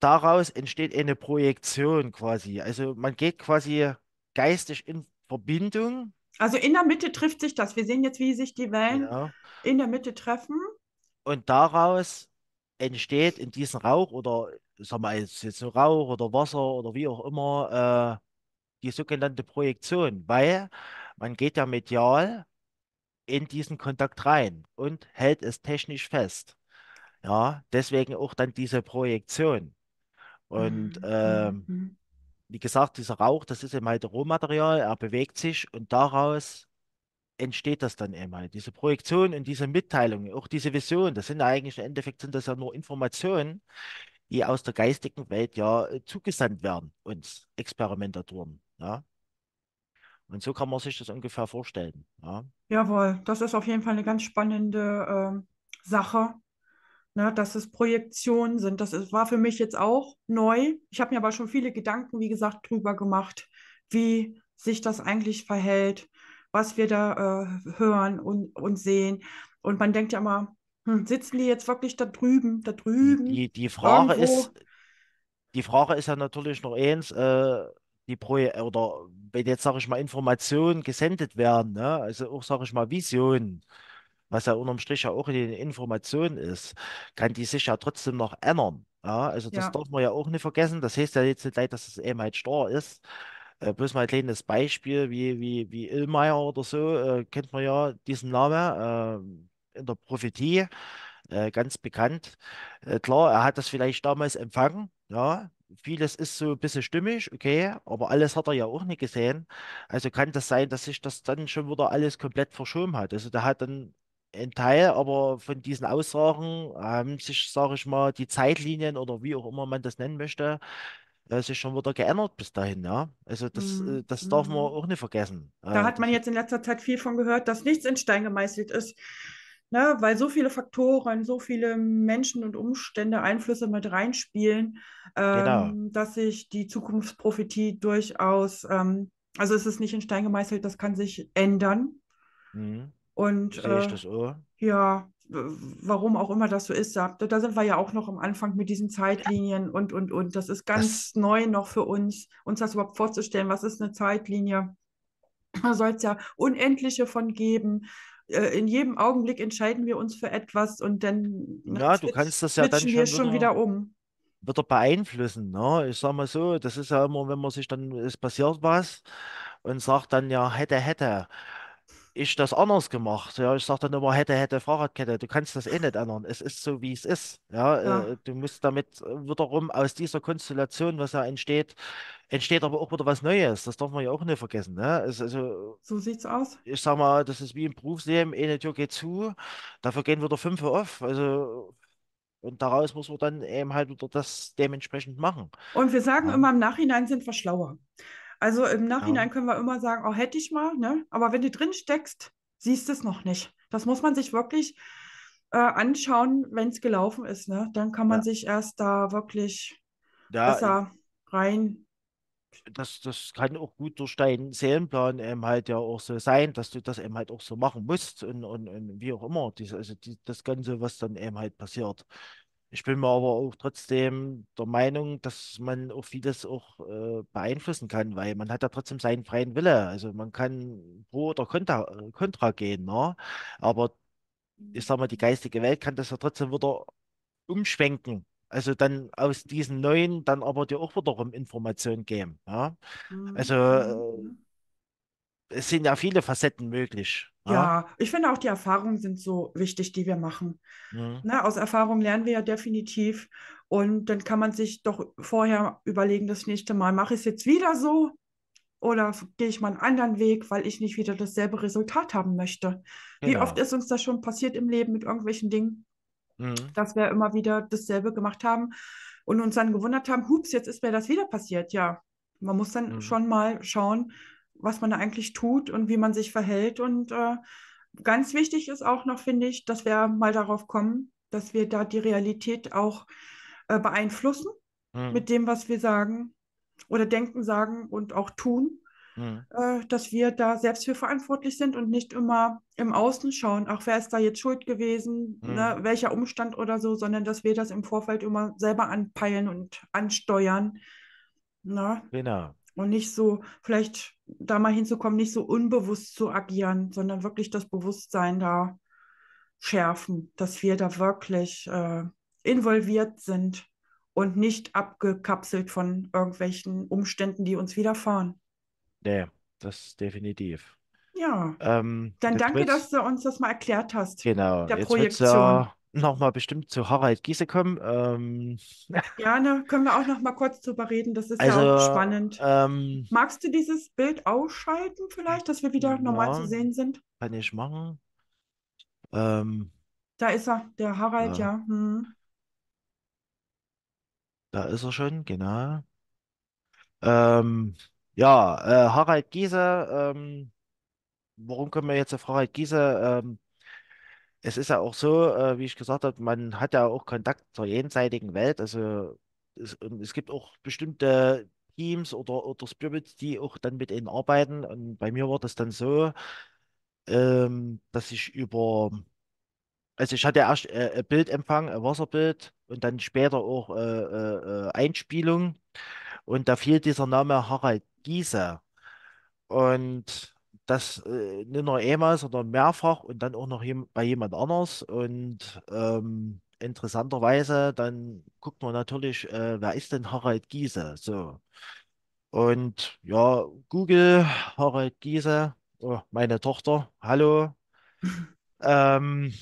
[SPEAKER 2] daraus entsteht eine Projektion quasi. Also man geht quasi geistig in Verbindung. Also in der Mitte trifft sich das. Wir sehen jetzt, wie sich die Wellen genau. in der Mitte treffen. Und daraus entsteht in diesem Rauch oder sag mal jetzt so Rauch oder Wasser oder wie auch immer äh, die sogenannte Projektion, weil man geht ja medial in diesen Kontakt rein und hält es technisch fest. Ja, deswegen auch dann diese Projektion. Und mhm, ähm, mhm. wie gesagt, dieser Rauch, das ist eben halt Rohmaterial, er bewegt sich und daraus entsteht das dann eben halt. Diese Projektion und diese Mitteilung, auch diese Vision, das sind ja eigentlich im Endeffekt sind das ja nur Informationen, die aus der geistigen Welt ja äh, zugesandt werden, uns Experimentatoren. Ja? Und so kann man sich das ungefähr vorstellen. Ja?
[SPEAKER 1] Jawohl, das ist auf jeden Fall eine ganz spannende äh, Sache ne, dass es Projektionen sind. Das ist, war für mich jetzt auch neu. Ich habe mir aber schon viele Gedanken, wie gesagt, drüber gemacht, wie sich das eigentlich verhält, was wir da äh, hören und, und sehen. Und man denkt ja immer, hm, sitzen die jetzt wirklich da drüben, da drüben? Die, die Frage ist,
[SPEAKER 2] die Frage ist ja natürlich noch eins, äh, die Projekt oder wenn jetzt, sage ich mal, Informationen gesendet werden, ne? also auch, sage ich mal, Visionen, was ja unterm Strich ja auch in den Informationen ist, kann die sich ja trotzdem noch ändern. Ja, also das ja. darf man ja auch nicht vergessen. Das heißt ja jetzt nicht gleich, dass es eben halt starr ist. Äh, bloß mal ein kleines Beispiel, wie, wie, wie Illmeier oder so, äh, kennt man ja diesen Namen äh, in der Prophetie, äh, ganz bekannt. Äh, klar, er hat das vielleicht damals empfangen, ja, vieles ist so ein bisschen stimmig, okay, aber alles hat er ja auch nicht gesehen. Also kann das sein, dass sich das dann schon wieder alles komplett verschoben hat. Also da hat dann ein Teil, aber von diesen Aussagen haben ähm, sich, sage ich mal, die Zeitlinien oder wie auch immer man das nennen möchte, äh, sich schon wieder geändert bis dahin. Ja? Also das, mm. das darf man mhm. auch nicht vergessen. Da ähm, hat
[SPEAKER 1] man jetzt in letzter Zeit viel von gehört, dass nichts in Stein gemeißelt ist. Ne? Weil so viele Faktoren, so viele Menschen und Umstände, Einflüsse mit reinspielen, genau. Ähm, dass sich die Zukunftsprophetie durchaus, ähm, also es ist nicht in Stein gemeißelt, das kann sich ändern. Mhm. Und Sehe ich äh, das auch? ja,
[SPEAKER 2] warum
[SPEAKER 1] auch immer das so ist, da, da sind wir ja auch noch am Anfang mit diesen Zeitlinien und, und, und. Das ist ganz das neu noch für uns, uns das überhaupt vorzustellen. Was ist eine Zeitlinie? Da soll es ja unendliche von geben. Äh, in jedem Augenblick entscheiden wir uns für etwas und dann ja, du kannst das ja dann schon, wir schon wieder, wieder um.
[SPEAKER 2] er beeinflussen. Ne? Ich sag mal so, das ist ja immer, wenn man sich dann, es passiert was und sagt dann ja, hätte, hätte ich das anders gemacht. Ja, ich sage dann immer, hätte, hätte, Fahrradkette, du kannst das eh nicht ändern. Es ist so, wie es ist. Ja, ja. Äh, du musst damit äh, wiederum aus dieser Konstellation, was ja entsteht, entsteht aber auch wieder was Neues. Das darf man ja auch nicht vergessen. Ne? Es, also, so sieht's aus. Ich sag mal, das ist wie im Berufsleben, eine Tür geht zu, dafür gehen wieder fünf auf. Also und daraus muss man dann eben halt wieder das dementsprechend machen.
[SPEAKER 1] Und wir sagen ja. immer, im Nachhinein sind wir schlauer. Also im Nachhinein ja. können wir immer sagen, oh, hätte ich mal, ne? Aber wenn du drin steckst, siehst du es noch nicht. Das muss man sich wirklich äh, anschauen, wenn es gelaufen ist, ne? Dann kann man ja. sich erst da wirklich da, besser
[SPEAKER 2] rein das, das kann auch gut durch deinen Seelenplan eben halt ja auch so sein, dass du das eben halt auch so machen musst und, und, und wie auch immer. Dies, also die, das Ganze, was dann eben halt passiert. Ich bin mir aber auch trotzdem der Meinung, dass man auch vieles auch äh, beeinflussen kann, weil man hat ja trotzdem seinen freien Wille. Also man kann pro oder contra, äh, contra gehen, ne? Aber ich mhm. sag mal, die geistige Welt kann das ja trotzdem wieder umschwenken. Also dann aus diesen neuen dann aber dir auch wiederum Informationen geben. Ja? Ne? Mhm. Also äh, mhm es sind ja viele Facetten möglich. Ne? Ja,
[SPEAKER 1] ich finde auch die Erfahrungen sind so wichtig, die wir machen. Mhm. Ne, aus Erfahrung lernen wir ja definitiv. Und dann kann man sich doch vorher überlegen, das nächste Mal mache ich es jetzt wieder so oder gehe ich mal einen anderen Weg, weil ich nicht wieder dasselbe Resultat haben möchte. Genau. Wie oft ist uns das schon passiert im Leben mit irgendwelchen Dingen, mhm. dass wir immer wieder dasselbe gemacht haben und uns dann gewundert haben, hups, jetzt ist mir das wieder passiert. Ja, man muss dann mhm. schon mal schauen, was man da eigentlich tut und wie man sich verhält. Und äh, ganz wichtig ist auch noch, finde ich, dass wir mal darauf kommen, dass wir da die Realität auch äh, beeinflussen mhm. mit dem, was wir sagen oder denken, sagen und auch tun. Mhm. Äh, dass wir da selbst für verantwortlich sind und nicht immer im Außen schauen, auch wer ist da jetzt schuld gewesen, mhm. ne, welcher Umstand oder so, sondern dass wir das im Vorfeld immer selber anpeilen und ansteuern. Ne? Genau und nicht so, vielleicht da mal hinzukommen, nicht so unbewusst zu agieren, sondern wirklich das Bewusstsein da schärfen, dass wir da wirklich äh, involviert sind und nicht abgekapselt von irgendwelchen Umständen, die uns widerfahren.
[SPEAKER 2] Nee, das definitiv. Ja. Ähm, Dann danke, dass
[SPEAKER 1] du uns das mal erklärt hast. Genau. Der jetzt
[SPEAKER 2] Projektion nochmal bestimmt zu Harald Giese kommen. Ähm,
[SPEAKER 1] <laughs> ja, ne, können wir auch nochmal kurz drüber reden. Das ist also, ja auch spannend.
[SPEAKER 2] Ähm,
[SPEAKER 1] Magst du dieses Bild ausschalten vielleicht, dass wir wieder ja, normal zu sehen sind?
[SPEAKER 2] Kann ich machen. Ähm,
[SPEAKER 1] da ist er, der Harald, ja. ja. Hm.
[SPEAKER 2] Da ist er schon, genau. Ähm, ja, äh, Harald Giese, ähm, warum können wir jetzt auf Harald Giese? Ähm, es ist ja auch so, äh, wie ich gesagt habe, man hat ja auch Kontakt zur jenseitigen Welt. Also es, ähm, es gibt auch bestimmte Teams oder, oder Spirits, die auch dann mit ihnen arbeiten. Und bei mir war das dann so, ähm, dass ich über, also ich hatte erst äh, äh Bildempfang, ein äh, Wasserbild und dann später auch äh, äh, Einspielung. Und da fiel dieser Name Harald Giese. Und das äh, nicht nur einmal, sondern mehrfach und dann auch noch jem bei jemand anders. Und ähm, interessanterweise, dann guckt man natürlich, äh, wer ist denn Harald Giese? So. Und ja, Google, Harald Giese, oh, meine Tochter, hallo. <laughs> ähm,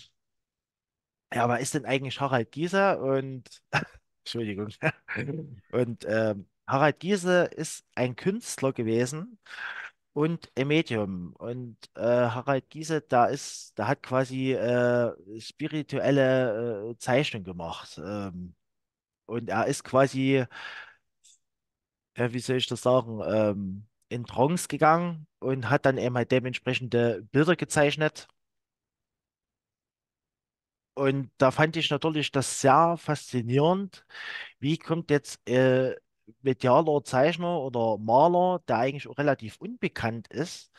[SPEAKER 2] ja, wer ist denn eigentlich Harald Giese? Und <laughs> Entschuldigung. <laughs> Und ähm, Harald Giese ist ein Künstler gewesen und Emedium. Und äh, Harald Giese, da ist, da hat quasi äh, spirituelle äh, Zeichnung gemacht. Ähm, und er ist quasi, wie soll ich das sagen, ähm, in Trance gegangen und hat dann eben halt dementsprechende Bilder gezeichnet. Und da fand ich natürlich das sehr faszinierend. Wie kommt jetzt äh, medialer Zeichner oder Maler, der eigentlich auch relativ unbekannt ist,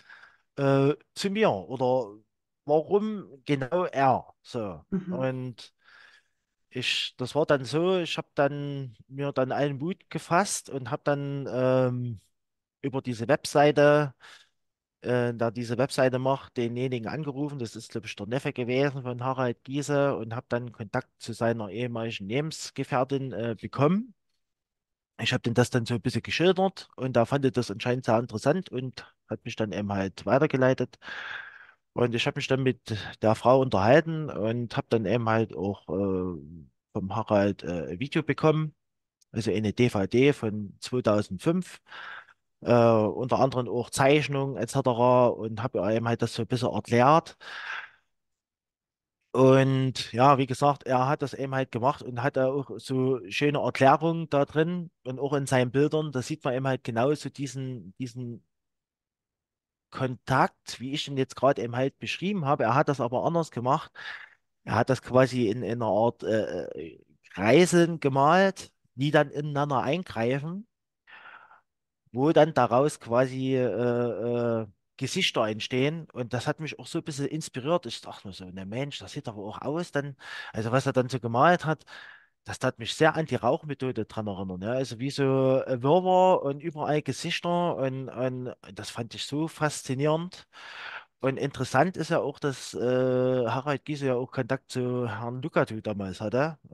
[SPEAKER 2] äh, zu mir oder warum genau er? So. Mhm. Und ich, das war dann so, ich habe dann mir dann einen Mut gefasst und habe dann ähm, über diese Webseite, äh, da diese Webseite macht, denjenigen angerufen, das ist, glaube ich, der Neffe gewesen von Harald Giese und habe dann Kontakt zu seiner ehemaligen Lebensgefährtin äh, bekommen ich habe denen das dann so ein bisschen geschildert und da fand ich das anscheinend sehr interessant und hat mich dann eben halt weitergeleitet. Und ich habe mich dann mit der Frau unterhalten und habe dann eben halt auch äh, vom Harald äh, ein Video bekommen, also eine DVD von 2005, äh, unter anderem auch Zeichnungen etc. und habe eben halt das so ein bisschen erklärt. Und ja, wie gesagt, er hat das eben halt gemacht und hat da auch so schöne Erklärungen da drin und auch in seinen Bildern, da sieht man eben halt genauso diesen, diesen Kontakt, wie ich ihn jetzt gerade eben halt beschrieben habe. Er hat das aber anders gemacht. Er hat das quasi in, in einer Art äh, Kreiseln gemalt, die dann ineinander eingreifen, wo dann daraus quasi äh, äh, Gesichter entstehen. Und das hat mich auch so ein bisschen inspiriert. Ich dachte nur so, ne Mensch, das sieht aber auch aus. Dann, also was er dann so gemalt hat, das hat mich sehr an die Rauchmethode dran erinnern. Ja? Also wie so äh, Würmer und überall Gesichter. Und, und das fand ich so faszinierend. Und interessant ist ja auch, dass äh, Harald Giese ja auch Kontakt zu Herrn Lukatu damals hatte. Äh, <laughs>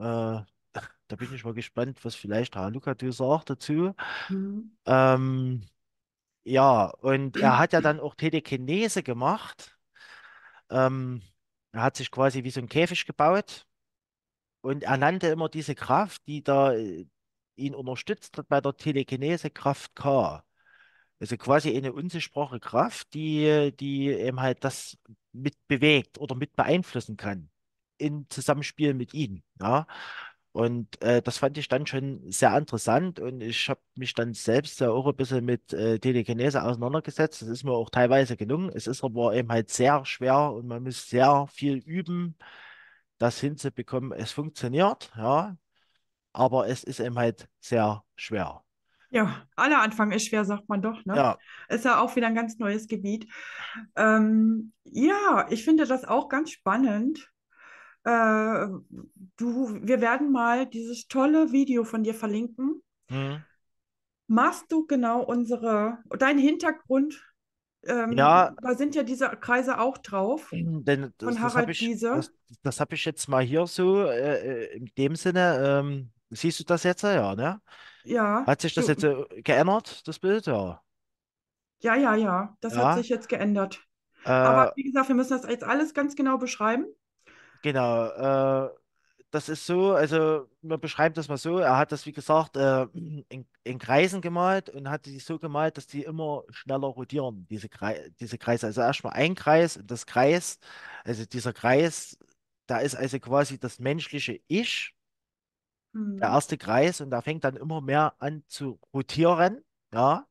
[SPEAKER 2] da bin ich mal gespannt, was vielleicht Herr Lukatu sagt dazu. Mhm. Ähm, ja, und er hat ja dann <clears throat> auch Telekinese gemacht. Ähm, er hat sich quasi wie so ein Käfig gebaut und er nannte immer diese Kraft, die da äh, ihn unterstützt hat bei der Telekinese, Kraft K. Also quasi eine unsichtbare Kraft, die, die eben halt das mit bewegt oder mit beeinflussen kann im Zusammenspiel mit ihm. Ja. Und äh, das fand ich dann schon sehr interessant und ich habe mich dann selbst ja auch ein bisschen mit äh, Telekinese auseinandergesetzt. Das ist mir auch teilweise gelungen. Es ist aber eben halt sehr schwer und man muss sehr viel üben, das hinzubekommen. Es funktioniert, ja, aber es ist eben halt sehr schwer.
[SPEAKER 1] Ja, aller Anfang ist schwer, sagt man doch. Ne? Ja. Ist ja auch wieder ein ganz neues Gebiet. Ähm, ja, ich finde das auch ganz spannend äh, du, wir werden mal dieses tolle Video von dir verlinken. Mhm. Machst du genau unsere, dein Hintergrund? Ähm, ja, da sind ja diese Kreise auch drauf.
[SPEAKER 2] Denn das, von Harald das ich, Das, das habe ich jetzt mal hier so äh, äh, in dem Sinne. Ähm, siehst du das jetzt ja, ne?
[SPEAKER 1] Ja. Hat sich das du, jetzt äh,
[SPEAKER 2] geändert, das Bild? Ja.
[SPEAKER 1] Ja, ja, ja. Das ja. hat sich jetzt geändert. Äh. Aber wie gesagt, wir müssen das jetzt alles ganz genau beschreiben.
[SPEAKER 2] Genau. Äh, das ist so, also man beschreibt das mal so, er hat das, wie gesagt, äh, <clears throat> in, in, Kreisen gemalt und hat die so gemalt, dass die immer schneller rotieren, diese, Kre diese Kreise. Also erstmal ein Kreis, und das Kreis, also dieser Kreis, da ist also quasi das menschliche Ich, der hm. erste Kreis, und da fängt dann immer mehr an zu rotieren, ja,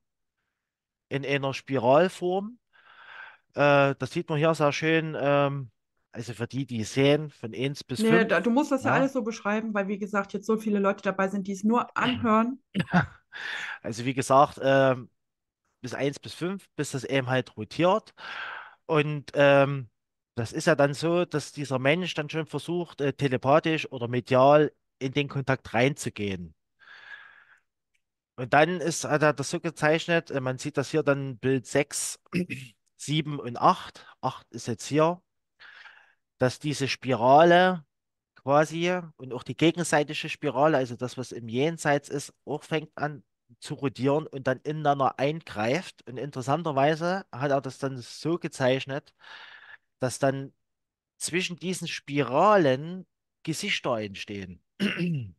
[SPEAKER 2] in einer Spiralform. Äh, das sieht man hier sehr schön. Ähm, also für die, die sehen, von 1 bis 5. Ne, da, du musst das ja. ja. alles so
[SPEAKER 1] beschreiben, weil wie gesagt, jetzt so viele Leute dabei sind, die es nur anhören. <laughs>
[SPEAKER 2] Also wie gesagt, ähm, bis 1 bis 5, bis das eben halt rotiert. Und ähm, das ist ja dann so, dass dieser Mensch dann schon versucht, äh, telepathisch oder medial in den Kontakt reinzugehen. Und dann ist, hat er das so gezeichnet, äh, man sieht das hier dann Bild 6, 7 <clears throat> und 8. 8 ist jetzt hier dass diese Spirale quasi und auch die gegenseitige Spirale, also das, was im Jenseits ist, auch fängt an zu rotieren und dann ineinander eingreift. Und interessanterweise hat er das dann so gezeichnet, dass dann zwischen diesen Spiralen Gesichter entstehen. <clears throat>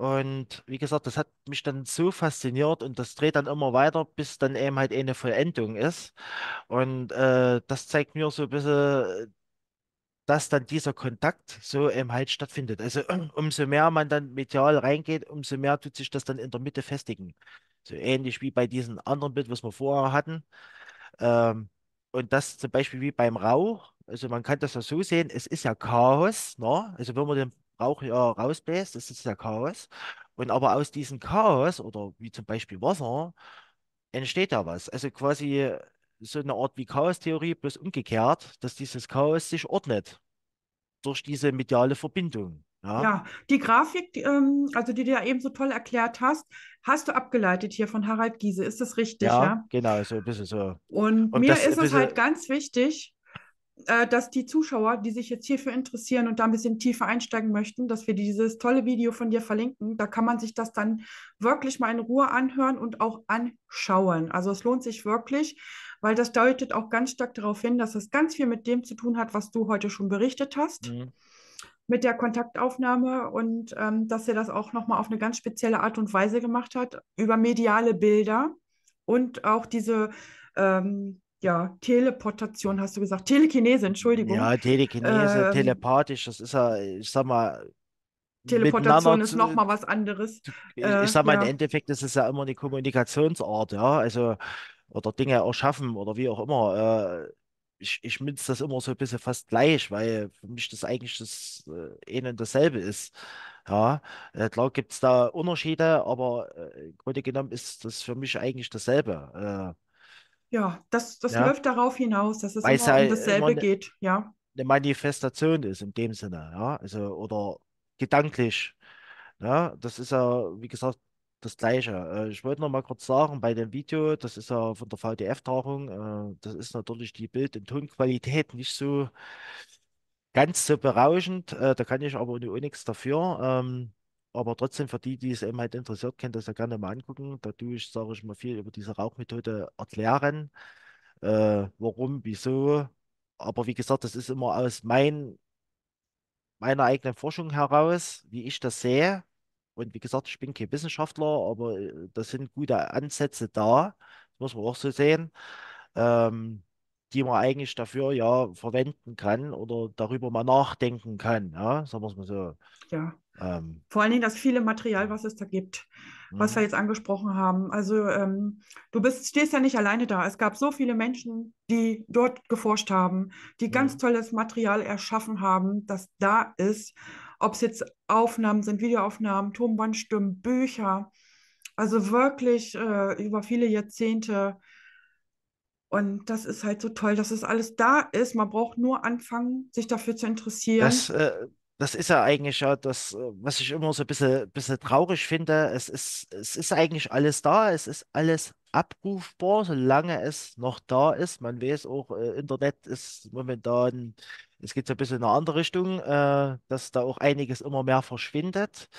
[SPEAKER 2] Und wie gesagt, das hat mich dann so fasziniert und das dreht dann immer weiter, bis dann eben halt eine Vollendung ist. Und äh, das zeigt mir so ein bisschen dass dann dieser Kontakt so eben halt stattfindet. Also <clears throat> umso mehr man dann medial reingeht, umso mehr tut sich das dann in der Mitte festigen. So ähnlich wie bei diesem anderen Bild, was wir vorher hatten. Ähm, und das zum Beispiel wie beim Rauch. Also man kann das ja so sehen, es ist ja Chaos. Ne? Also wenn man den Rauch ja rausbläst, das ist ja Chaos. Und aber aus diesem Chaos oder wie zum Beispiel Wasser entsteht ja was. Also quasi so eine Art wie Chaostheorie, bloß umgekehrt, dass dieses Chaos sich ordnet durch diese mediale Verbindung. Ja, ja
[SPEAKER 1] die Grafik, die, ähm, also die du ja eben so toll erklärt hast, hast du abgeleitet hier von Harald Giese, ist das richtig? Ja, ja?
[SPEAKER 2] genau, so ein bisschen so. Und, Und mir das, ist es halt
[SPEAKER 1] ganz wichtig, äh, dass die Zuschauer, die sich jetzt hierfür interessieren und da ein bisschen tiefer einsteigen möchten, dass wir dieses tolle Video von dir verlinken. Da kann man sich das dann wirklich mal in Ruhe anhören und auch anschauen. Also es lohnt sich wirklich, weil das deutet auch ganz stark darauf hin, dass es ganz viel mit dem zu tun hat, was du heute schon berichtet hast. Mhm. Mit der Kontaktaufnahme und ähm, dass er das auch nochmal auf eine ganz spezielle Art und Weise gemacht hat, über mediale Bilder und auch diese ähm, ja, Teleportation hast du gesagt, Telekinese, Entschuldigung. Ja, Telekinese, ähm,
[SPEAKER 2] telepathisch, das ist ja, ich sag mal, Teleportation ist nochmal
[SPEAKER 1] was anderes. Ich, ich äh, sag mal, ja. im
[SPEAKER 2] Endeffekt ist es ja immer eine Kommunikationsart, ja, also, oder Dinge erschaffen oder wie auch immer. Äh, ich, ich münze das immer so ein bisschen fast gleich, weil für mich das eigentlich das äh, und dasselbe ist. Ja, äh, klar gibt es da Unterschiede, aber äh, im Grunde genommen ist das für mich eigentlich dasselbe
[SPEAKER 1] ja, das, das ja. läuft darauf hinaus, dass es Weil immer halt um dasselbe immer ne geht, ja.
[SPEAKER 2] Eine Manifestation ist in dem Sinne, ja, also oder gedanklich. Ja, das ist ja, wie gesagt, das Gleiche. Äh, ich wollte noch mal kurz sagen, bei dem Video, das ist ja von der VDF-Tagung, äh, das ist natürlich die Bild- und Tonqualität nicht so ganz so berauschend. Äh, da kann ich aber ohne nichts dafür. Ähm, aber trotzdem für die, die es eben halt interessiert, könnt ihr es ja gerne mal angucken. Da tue ich, sage ich mal, viel über diese Rauchmethode erklären, äh, warum, wieso. Aber wie gesagt, das ist immer aus mein, meiner eigenen Forschung heraus, wie ich das sehe. Und wie gesagt, ich bin kein Wissenschaftler, aber äh, da sind gute Ansätze da. Das muss man auch so sehen. Ähm, die man eigentlich dafür ja verwenden kann oder darüber mal nachdenken kann. Ja, sagen wir es mal so. Ja. Ähm, Vor allen Dingen das viele Material, hm. was es da gibt, mh.
[SPEAKER 1] was wir hm. jetzt angesprochen haben. Also ähm, du bist, stehst ja nicht alleine da. Es gab so viele Menschen, die dort geforscht haben, die ganz hm. tolles Material erschaffen haben, das da ist. Ob es jetzt Aufnahmen sind, Videoaufnahmen, Tonbandstimmen, Bücher. Also wirklich äh, über viele Jahrzehnte und das ist halt so toll, dass es alles da ist. Man braucht nur anfangen, sich dafür zu interessieren. Das, äh,
[SPEAKER 2] das ist ja eigentlich ja das, äh, was ich immer so ein bisschen, bisschen traurig finde. Es ist, es ist eigentlich alles da, es ist alles abrufbar, solange es noch da ist. Man weiß auch, äh, Internet ist momentan, es geht so ein bisschen in eine andere Richtung, äh, dass da auch einiges immer mehr verschwindet.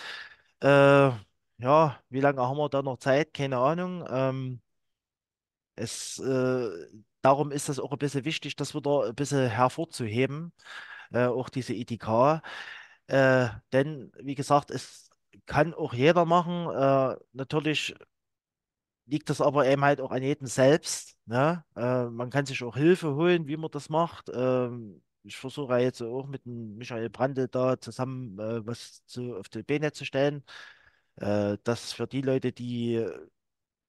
[SPEAKER 2] Äh, ja, wie lange haben wir da noch Zeit? Keine Ahnung. Ähm, es, äh, darum ist das auch ein bisschen wichtig, das wieder ein bisschen hervorzuheben, äh, auch diese IDK. E äh, denn, wie gesagt, es kann auch jeder machen. Äh, natürlich liegt das aber eben halt auch an jedem selbst. Ne? Äh, man kann sich auch Hilfe holen, wie man das macht. Ähm, ich versuche ja jetzt auch mit dem Michael Brandl da zusammen äh, was zu, auf die Beine zu stellen dass für die Leute, die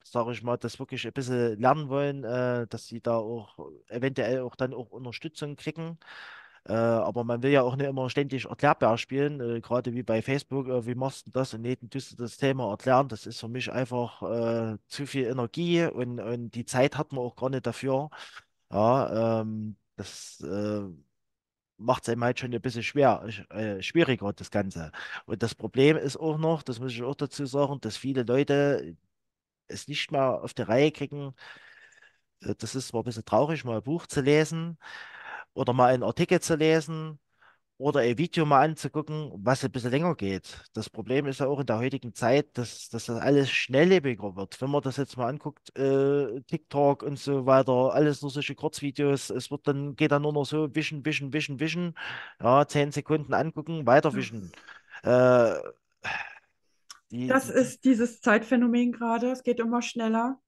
[SPEAKER 2] sage ich mal, das wirklich ein bisschen lernen wollen, äh, dass sie da auch eventuell auch dann auch Unterstützung kriegen. Äh, aber man will ja auch nicht immer ständig erklärbar spielen, äh, gerade wie bei Facebook, äh, wie machst du das und jeden tust du das Thema erklären. Das ist für mich einfach äh, zu viel Energie und, und die Zeit hat man auch gar nicht dafür. Ja, ähm, das äh, macht es einem halt schon ein bisschen schwer, äh, schwieriger, das Ganze. Und das Problem ist auch noch, das muss ich auch dazu sagen, dass viele Leute, es nicht mehr auf die Reihe kriegen. Äh, das ist zwar ein bisschen traurig, mal ein Buch zu lesen oder mal einen Artikel zu lesen oder ein Video mal anzugucken, was ein bisschen länger geht. Das Problem ist ja auch in der heutigen Zeit, dass, dass das alles schnelllebiger wird. Wenn man das jetzt mal anguckt, äh, TikTok und so weiter, alles nur solche Kurzvideos, es wird dann, geht dann nur noch so wischen, wischen, wischen, wischen, ja, zehn Sekunden angucken, weiter wischen. Mhm. Äh, die, das die,
[SPEAKER 1] ist dieses Zeitphänomen gerade. Es geht immer schneller.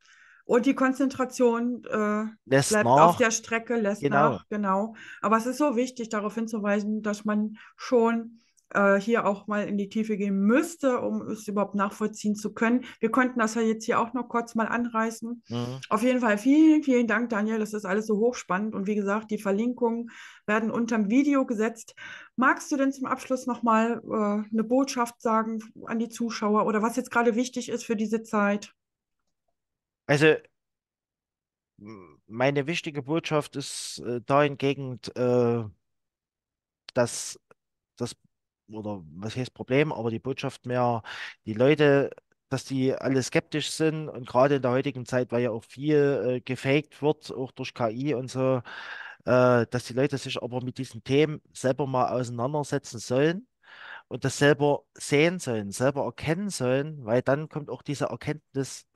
[SPEAKER 1] Und die Konzentration äh, bleibt nach. auf der Strecke, lässt genau. nach, genau. Aber es ist so wichtig, darauf hinzuweisen, dass man schon äh, hier auch mal in die Tiefe gehen müsste, um es überhaupt nachvollziehen zu können. Wir konnten das ja jetzt hier auch noch kurz mal anreißen. Mhm. Auf jeden Fall vielen, vielen Dank, Daniel. Das ist alles so hochspannend. Und wie gesagt, die Verlinkungen werden unterm Video gesetzt. Magst du denn zum Abschluss nochmal äh, eine Botschaft sagen an die Zuschauer oder was jetzt gerade wichtig ist für diese
[SPEAKER 2] Zeit? Also meine wichtige Botschaft ist äh, dahingegen, äh, dass das oder was heißt Problem, aber die Botschaft mehr, die Leute, dass die alle skeptisch sind und gerade in der heutigen Zeit, weil ja auch viel äh, gefaked wird, auch durch KI und so, äh, dass die Leute sich aber mit diesen Themen selber mal auseinandersetzen sollen und das selber sehen sollen, selber erkennen sollen, weil dann kommt auch diese Erkenntnis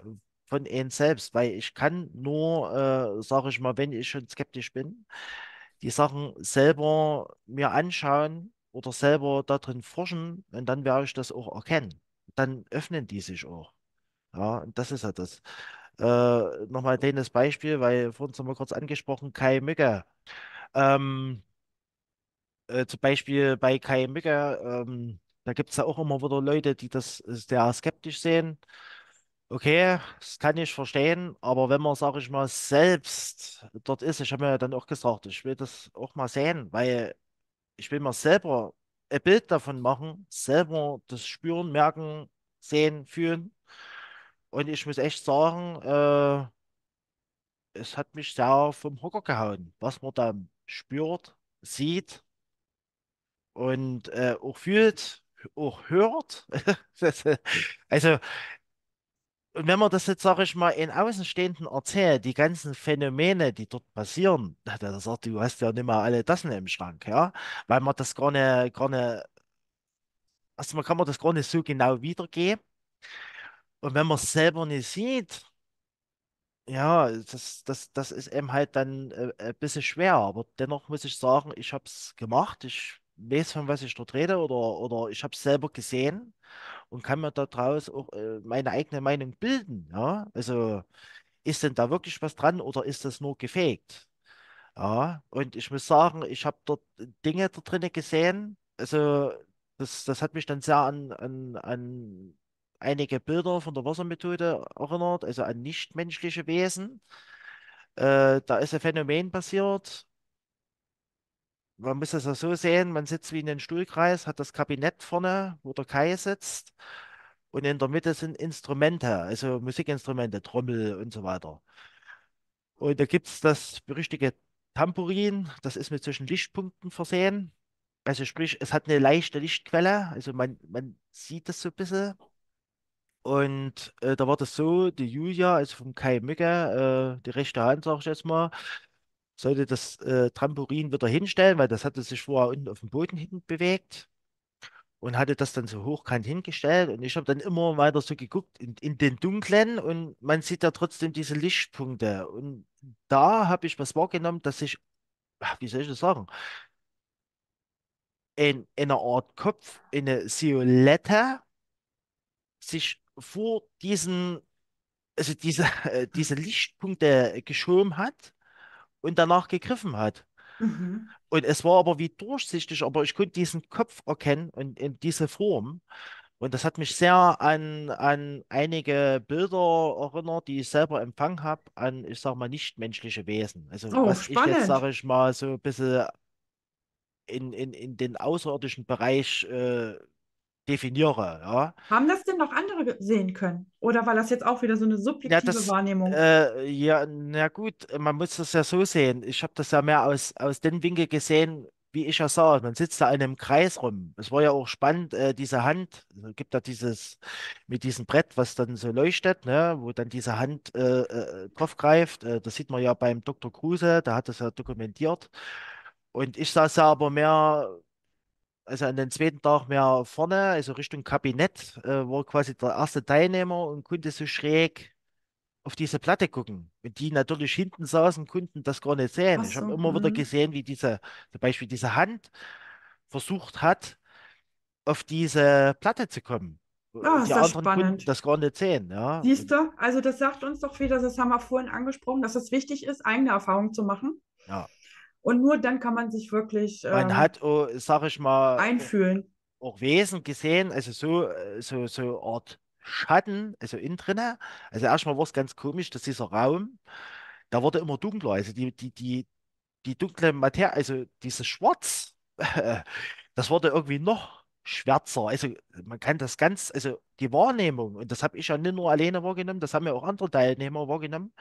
[SPEAKER 2] von ihnen selbst, weil ich kann nur, äh, sage ich mal, wenn ich schon skeptisch bin, die Sachen selber mir anschauen oder selber darin forschen, und dann werde ich das auch erkennen. Dann öffnen die sich auch. Ja, und das ist ja das. Äh, nochmal ein kleines Beispiel, weil vorhin haben wir kurz angesprochen, Kai Mücke. Ähm, äh, zum Beispiel bei Kai Mücke, ähm, da gibt es ja auch immer wieder Leute, die das sehr skeptisch sehen. Okay, das kann ich verstehen, aber wenn man, sage ich mal, selbst dort ist, ich habe mir ja dann auch gesagt, ich will das auch mal sehen, weil ich will mir selber ein Bild davon machen, selber das spüren, merken, sehen, fühlen. Und ich muss echt sagen, äh, es hat mich sehr vom Hocker gehauen, was man dann spürt, sieht und äh, auch fühlt, auch hört. <laughs> also und wenn man das jetzt, sage ich mal, in Außenstehenden erzählt, die ganzen Phänomene, die dort passieren, dann sagt, du hast ja nicht mal alle Tassen im Schrank, ja, weil man das gar nicht, gar nicht, erstmal also kann man das gar nicht so genau wiedergeben. Und wenn man es selber nicht sieht, ja, das, das, das ist eben halt dann äh, ein bisschen schwer, aber dennoch muss ich sagen, ich habe es gemacht, ich weiß, von was ich dort rede oder, oder ich habe es selber gesehen und kann mir daraus auch äh, meine eigene Meinung bilden. Ja? Also ist denn da wirklich was dran oder ist das nur gefaked? Ja, und ich muss sagen, ich habe dort äh, Dinge da drinnen gesehen. Also das, das hat mich dann sehr an, an, an einige Bilder von der Wassermethode erinnert, also an nichtmenschliche Wesen. Äh, da ist ein Phänomen passiert, man muss das ja so sehen, man sitzt wie in einem Stuhlkreis, hat das Kabinett vorne, wo der Kai sitzt. Und in der Mitte sind Instrumente, also Musikinstrumente, Trommel und so weiter. Und da gibt es das berüchtigte Tambourin, das ist mit solchen Lichtpunkten versehen. Also sprich, es hat eine leichte Lichtquelle, also man, man sieht das so ein bisschen. Und äh, da war das so, die Julia, also vom Kai Mücke, äh, die rechte Hand, sag ich jetzt mal, sollte das äh, Trampolin wieder hinstellen, weil das hatte sich vorher unten auf dem Boden hinten bewegt und hatte das dann so hochkant hingestellt. Und ich habe dann immer weiter so geguckt in, in, den Dunklen und man sieht da trotzdem diese Lichtpunkte. Und da habe ich was wahrgenommen, dass ich, ah, wie soll ich das sagen, in, in einer Art Kopf, in eine Silhouette sich vor diesen, also diese, <laughs> äh, diese Lichtpunkte geschoben hat und danach gegriffen hat. Mhm. Und es war aber wie durchsichtig, aber ich konnte diesen Kopf erkennen und, in diese Form. Und das hat mich sehr an, an einige Bilder erinnert, die ich selber empfangen habe, an, ich sag mal, nichtmenschliche Wesen. Also, oh, was spannend. ich jetzt, sage ich mal, so ein bisschen in, in, in den außerirdischen Bereich äh, definiere. Ja.
[SPEAKER 1] Haben das denn noch andere sehen können? Oder war das jetzt auch wieder so eine subjektive ja, das, Wahrnehmung?
[SPEAKER 2] Äh, ja, na gut, man muss das ja so sehen. Ich habe das ja mehr aus, aus dem Winkel gesehen, wie ich ja sah. Man sitzt da in einem Kreis rum. Es war ja auch spannend, äh, diese Hand, es gibt da dieses, mit diesem Brett, was dann so leuchtet, ne, wo dann diese Hand äh, drauf äh, greift. Äh, das sieht man ja beim Dr. Kruse, der hat das ja dokumentiert. Und ich saß ja aber mehr also an den zweiten Tag mehr vorne, also Richtung Kabinett, äh, war quasi der erste Teilnehmer und konnte so schräg auf diese Platte gucken. Und die natürlich hinten saßen, konnten das gar nicht sehen. So, ich habe immer wieder mhm. gesehen, wie diese, zum Beispiel diese Hand versucht hat, auf diese Platte zu kommen. Oh, die anderen spannend. konnten das gar nicht sehen. Ja. Siehst
[SPEAKER 1] du, also das sagt uns doch wieder, das haben wir vorhin angesprochen, dass es wichtig ist, eigene Erfahrungen zu machen. Ja. Und nur dann kann man sich wirklich. Ähm, man
[SPEAKER 2] hat, oh, sag ich mal, einfühlen. Auch Wesen gesehen, also so, äh, so, so Art Schatten, also innen drinne. Also erstmal war es ganz komisch, dass dieser Raum, da wurde immer dunkler. Also die, die, die, die dunkle Materie, also dieses Schwarz, <laughs> das wurde irgendwie noch schwärzer. Also man kann das ganz, also die Wahrnehmung, und das habe ich ja nicht nur alleine wahrgenommen, das haben ja auch andere Teilnehmer wahrgenommen,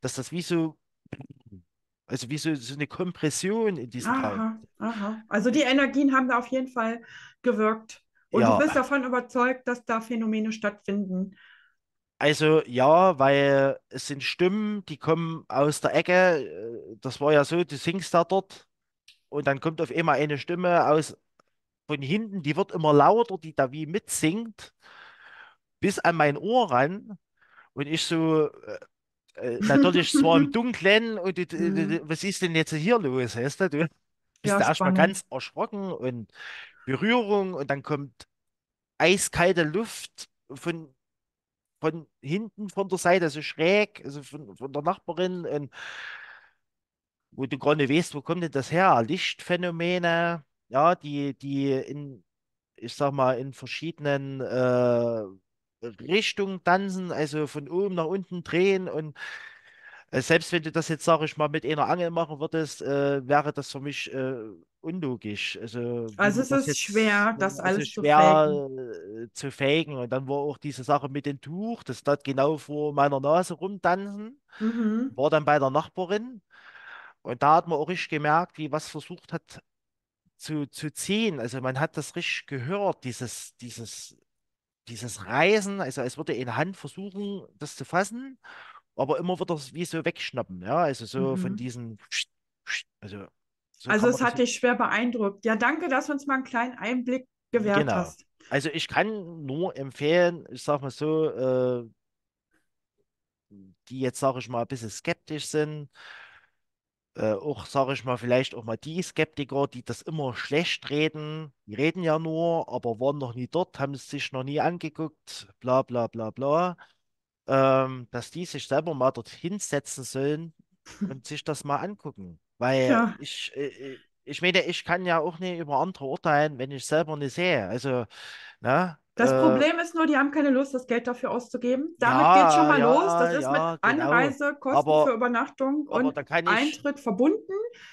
[SPEAKER 2] dass das wie so also wie so, so eine Kompression in diesen aha,
[SPEAKER 1] aha, Also die Energien
[SPEAKER 2] haben da auf jeden Fall
[SPEAKER 1] gewirkt. Und ja. du bist davon überzeugt, dass da Phänomene stattfinden.
[SPEAKER 2] Also ja, weil es sind Stimmen, die kommen aus der Ecke. Das war ja so, du singst da dort und dann kommt auf einmal eine Stimme aus von hinten, die wird immer lauter, die da wie mitsingt, bis an mein Ohr ran. Und ich so, äh, äh, natürlich zwar im <laughs> Dunkeln und du, mhm. was ist denn jetzt hier los? Weißt du, bist ja, erstmal ganz erschrocken und Berührung und dann kommt eiskalte Luft von, von hinten, von der Seite, also schräg, also von, von der Nachbarin und wo du gar nicht weißt, wo kommt denn das her? Lichtphänomene, ja, die, die in, ich sag mal, in verschiedenen äh, Richtung tanzen, also von oben nach unten drehen und äh, selbst wenn du das jetzt, sage ich mal, mit einer Angel machen würdest, äh, wäre das für mich äh, unlogisch. Also, also es ist jetzt, schwer, das alles zu schwer faken. Äh, zu faken. Und dann war auch diese Sache mit dem Tuch, das dort genau vor meiner Nase rumtanzen, mhm. war dann bei der Nachbarin. Und da hat man auch richtig gemerkt, wie was versucht hat zu, zu ziehen. Also man hat das richtig gehört, dieses, dieses dieses Reisen, also es würde in Hand versuchen, das zu fassen, aber immer wird wieder wie so wegschnappen, ja, also so mhm. von diesen, also. So also es hat
[SPEAKER 1] dich schwer beeindruckt. Ja, danke, dass du uns mal einen kleinen Einblick gewährt genau. hast.
[SPEAKER 2] Also ich kann nur empfehlen, ich sag mal so, äh, die jetzt, sage ich mal, ein bisschen skeptisch sind, äh, auch, sage ich mal, vielleicht auch mal die Skeptiker, die das immer schlecht reden, die reden ja nur, aber waren noch nie dort, haben es sich noch nie angeguckt, bla bla bla bla, ähm, dass die sich selber mal dort hinsetzen sollen und sich das mal angucken. Weil ja. ich, äh, äh ich meine, ich kann ja auch nicht über andere urteilen, wenn ich selber nicht sehe. Also, ne? Das äh, Problem
[SPEAKER 1] ist nur, die haben keine Lust, das Geld dafür auszugeben. Damit ja, geht schon mal ja, los. Das ist ja, mit Anreise, genau. Kosten aber, für Übernachtung
[SPEAKER 2] und ich, Eintritt verbunden.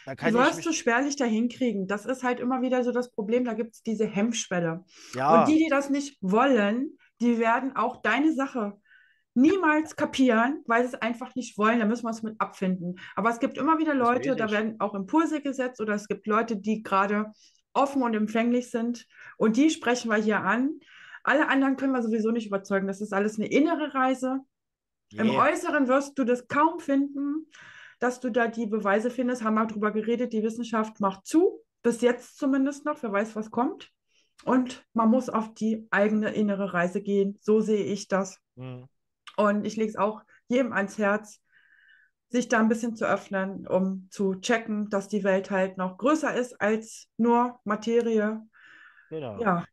[SPEAKER 1] Du wirst du schwerlich dahin kriegen. Das ist halt immer wieder so das Problem. Da gibt es diese Hemmschwelle. Und die, die das nicht wollen, die werden auch deine Sache niemals kapieren, weil sie es einfach nicht wollen. Da müssen wir uns mit abfinden. Aber es gibt immer wieder Leute, da werden auch Impulse gesetzt oder es gibt Leute, die gerade offen und empfänglich sind. Und die sprechen wir hier an. Alle anderen können wir sowieso nicht überzeugen. Das ist alles eine innere Reise. Yeah. Im Äußeren wirst du das kaum finden, dass du da die Beweise findest. Haben wir darüber geredet, die Wissenschaft macht zu, bis jetzt zumindest noch, wer weiß, was kommt. Und man muss auf die eigene innere Reise gehen. So sehe ich das. Mhm. Und ich lege es auch jedem ans Herz, sich da ein bisschen zu öffnen, um zu checken, dass die Welt halt noch größer ist als nur Materie. Genau. Ja,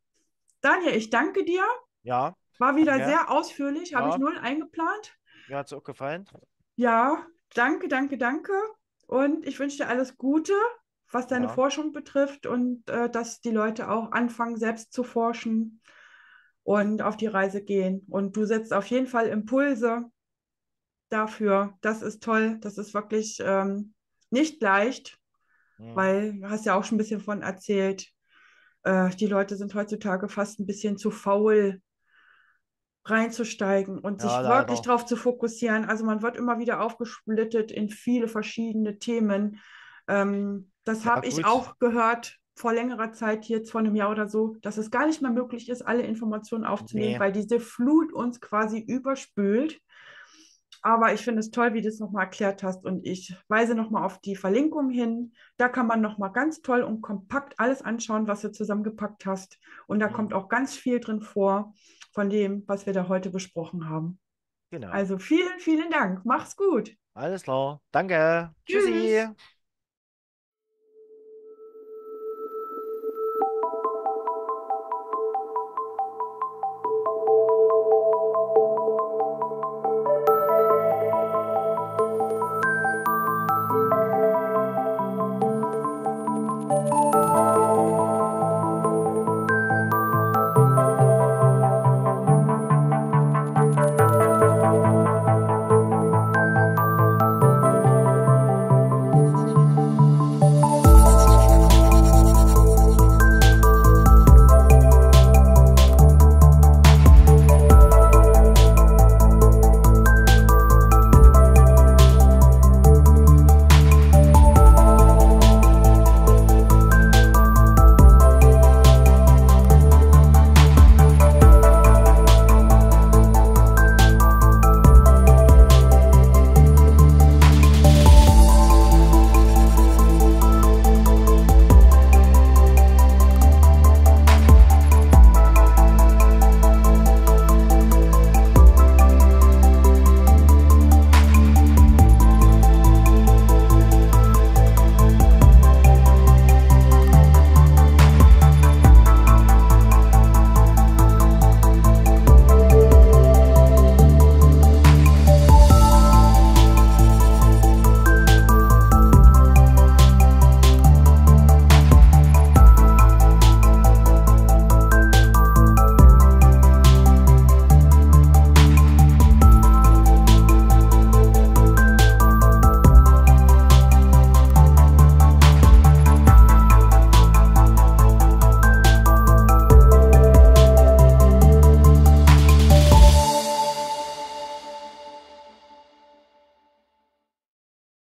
[SPEAKER 1] Daniel, ich danke dir. Ja. War wieder ja. sehr ausführlich, habe ja. ich null eingeplant.
[SPEAKER 2] Ja, hat es auch gefallen.
[SPEAKER 1] Ja, danke, danke, danke. Und ich wünsche dir alles Gute, was deine ja. Forschung betrifft und äh, dass die Leute auch anfangen, selbst zu forschen und auf die Reise gehen. Und du setzt auf jeden Fall Impulse dafür. Das ist toll. Das ist wirklich ähm, nicht leicht, mhm. weil du hast ja auch schon ein bisschen von erzählt. Äh, die Leute sind heutzutage fast ein bisschen zu faul, reinzusteigen und ja, sich wirklich darauf zu fokussieren. Also man wird immer wieder aufgesplittet in viele verschiedene Themen. Ähm, das ja, habe ich auch gehört vor längerer Zeit, jetzt vor einem Jahr oder so, dass es gar nicht mehr möglich ist, alle Informationen aufzunehmen, nee. weil diese Flut uns quasi überspült aber ich finde es toll, wie du es nochmal erklärt hast. Und ich weise nochmal auf die Verlinkung hin. Da kann man nochmal ganz toll und kompakt alles anschauen, was du zusammengepackt hast. Und da mhm. kommt auch ganz viel drin vor von dem, was wir da heute besprochen haben.
[SPEAKER 2] Genau. Also vielen,
[SPEAKER 1] vielen Dank. Mach's gut.
[SPEAKER 2] Alles klar.
[SPEAKER 1] Danke. Tschüss. Tschüssi.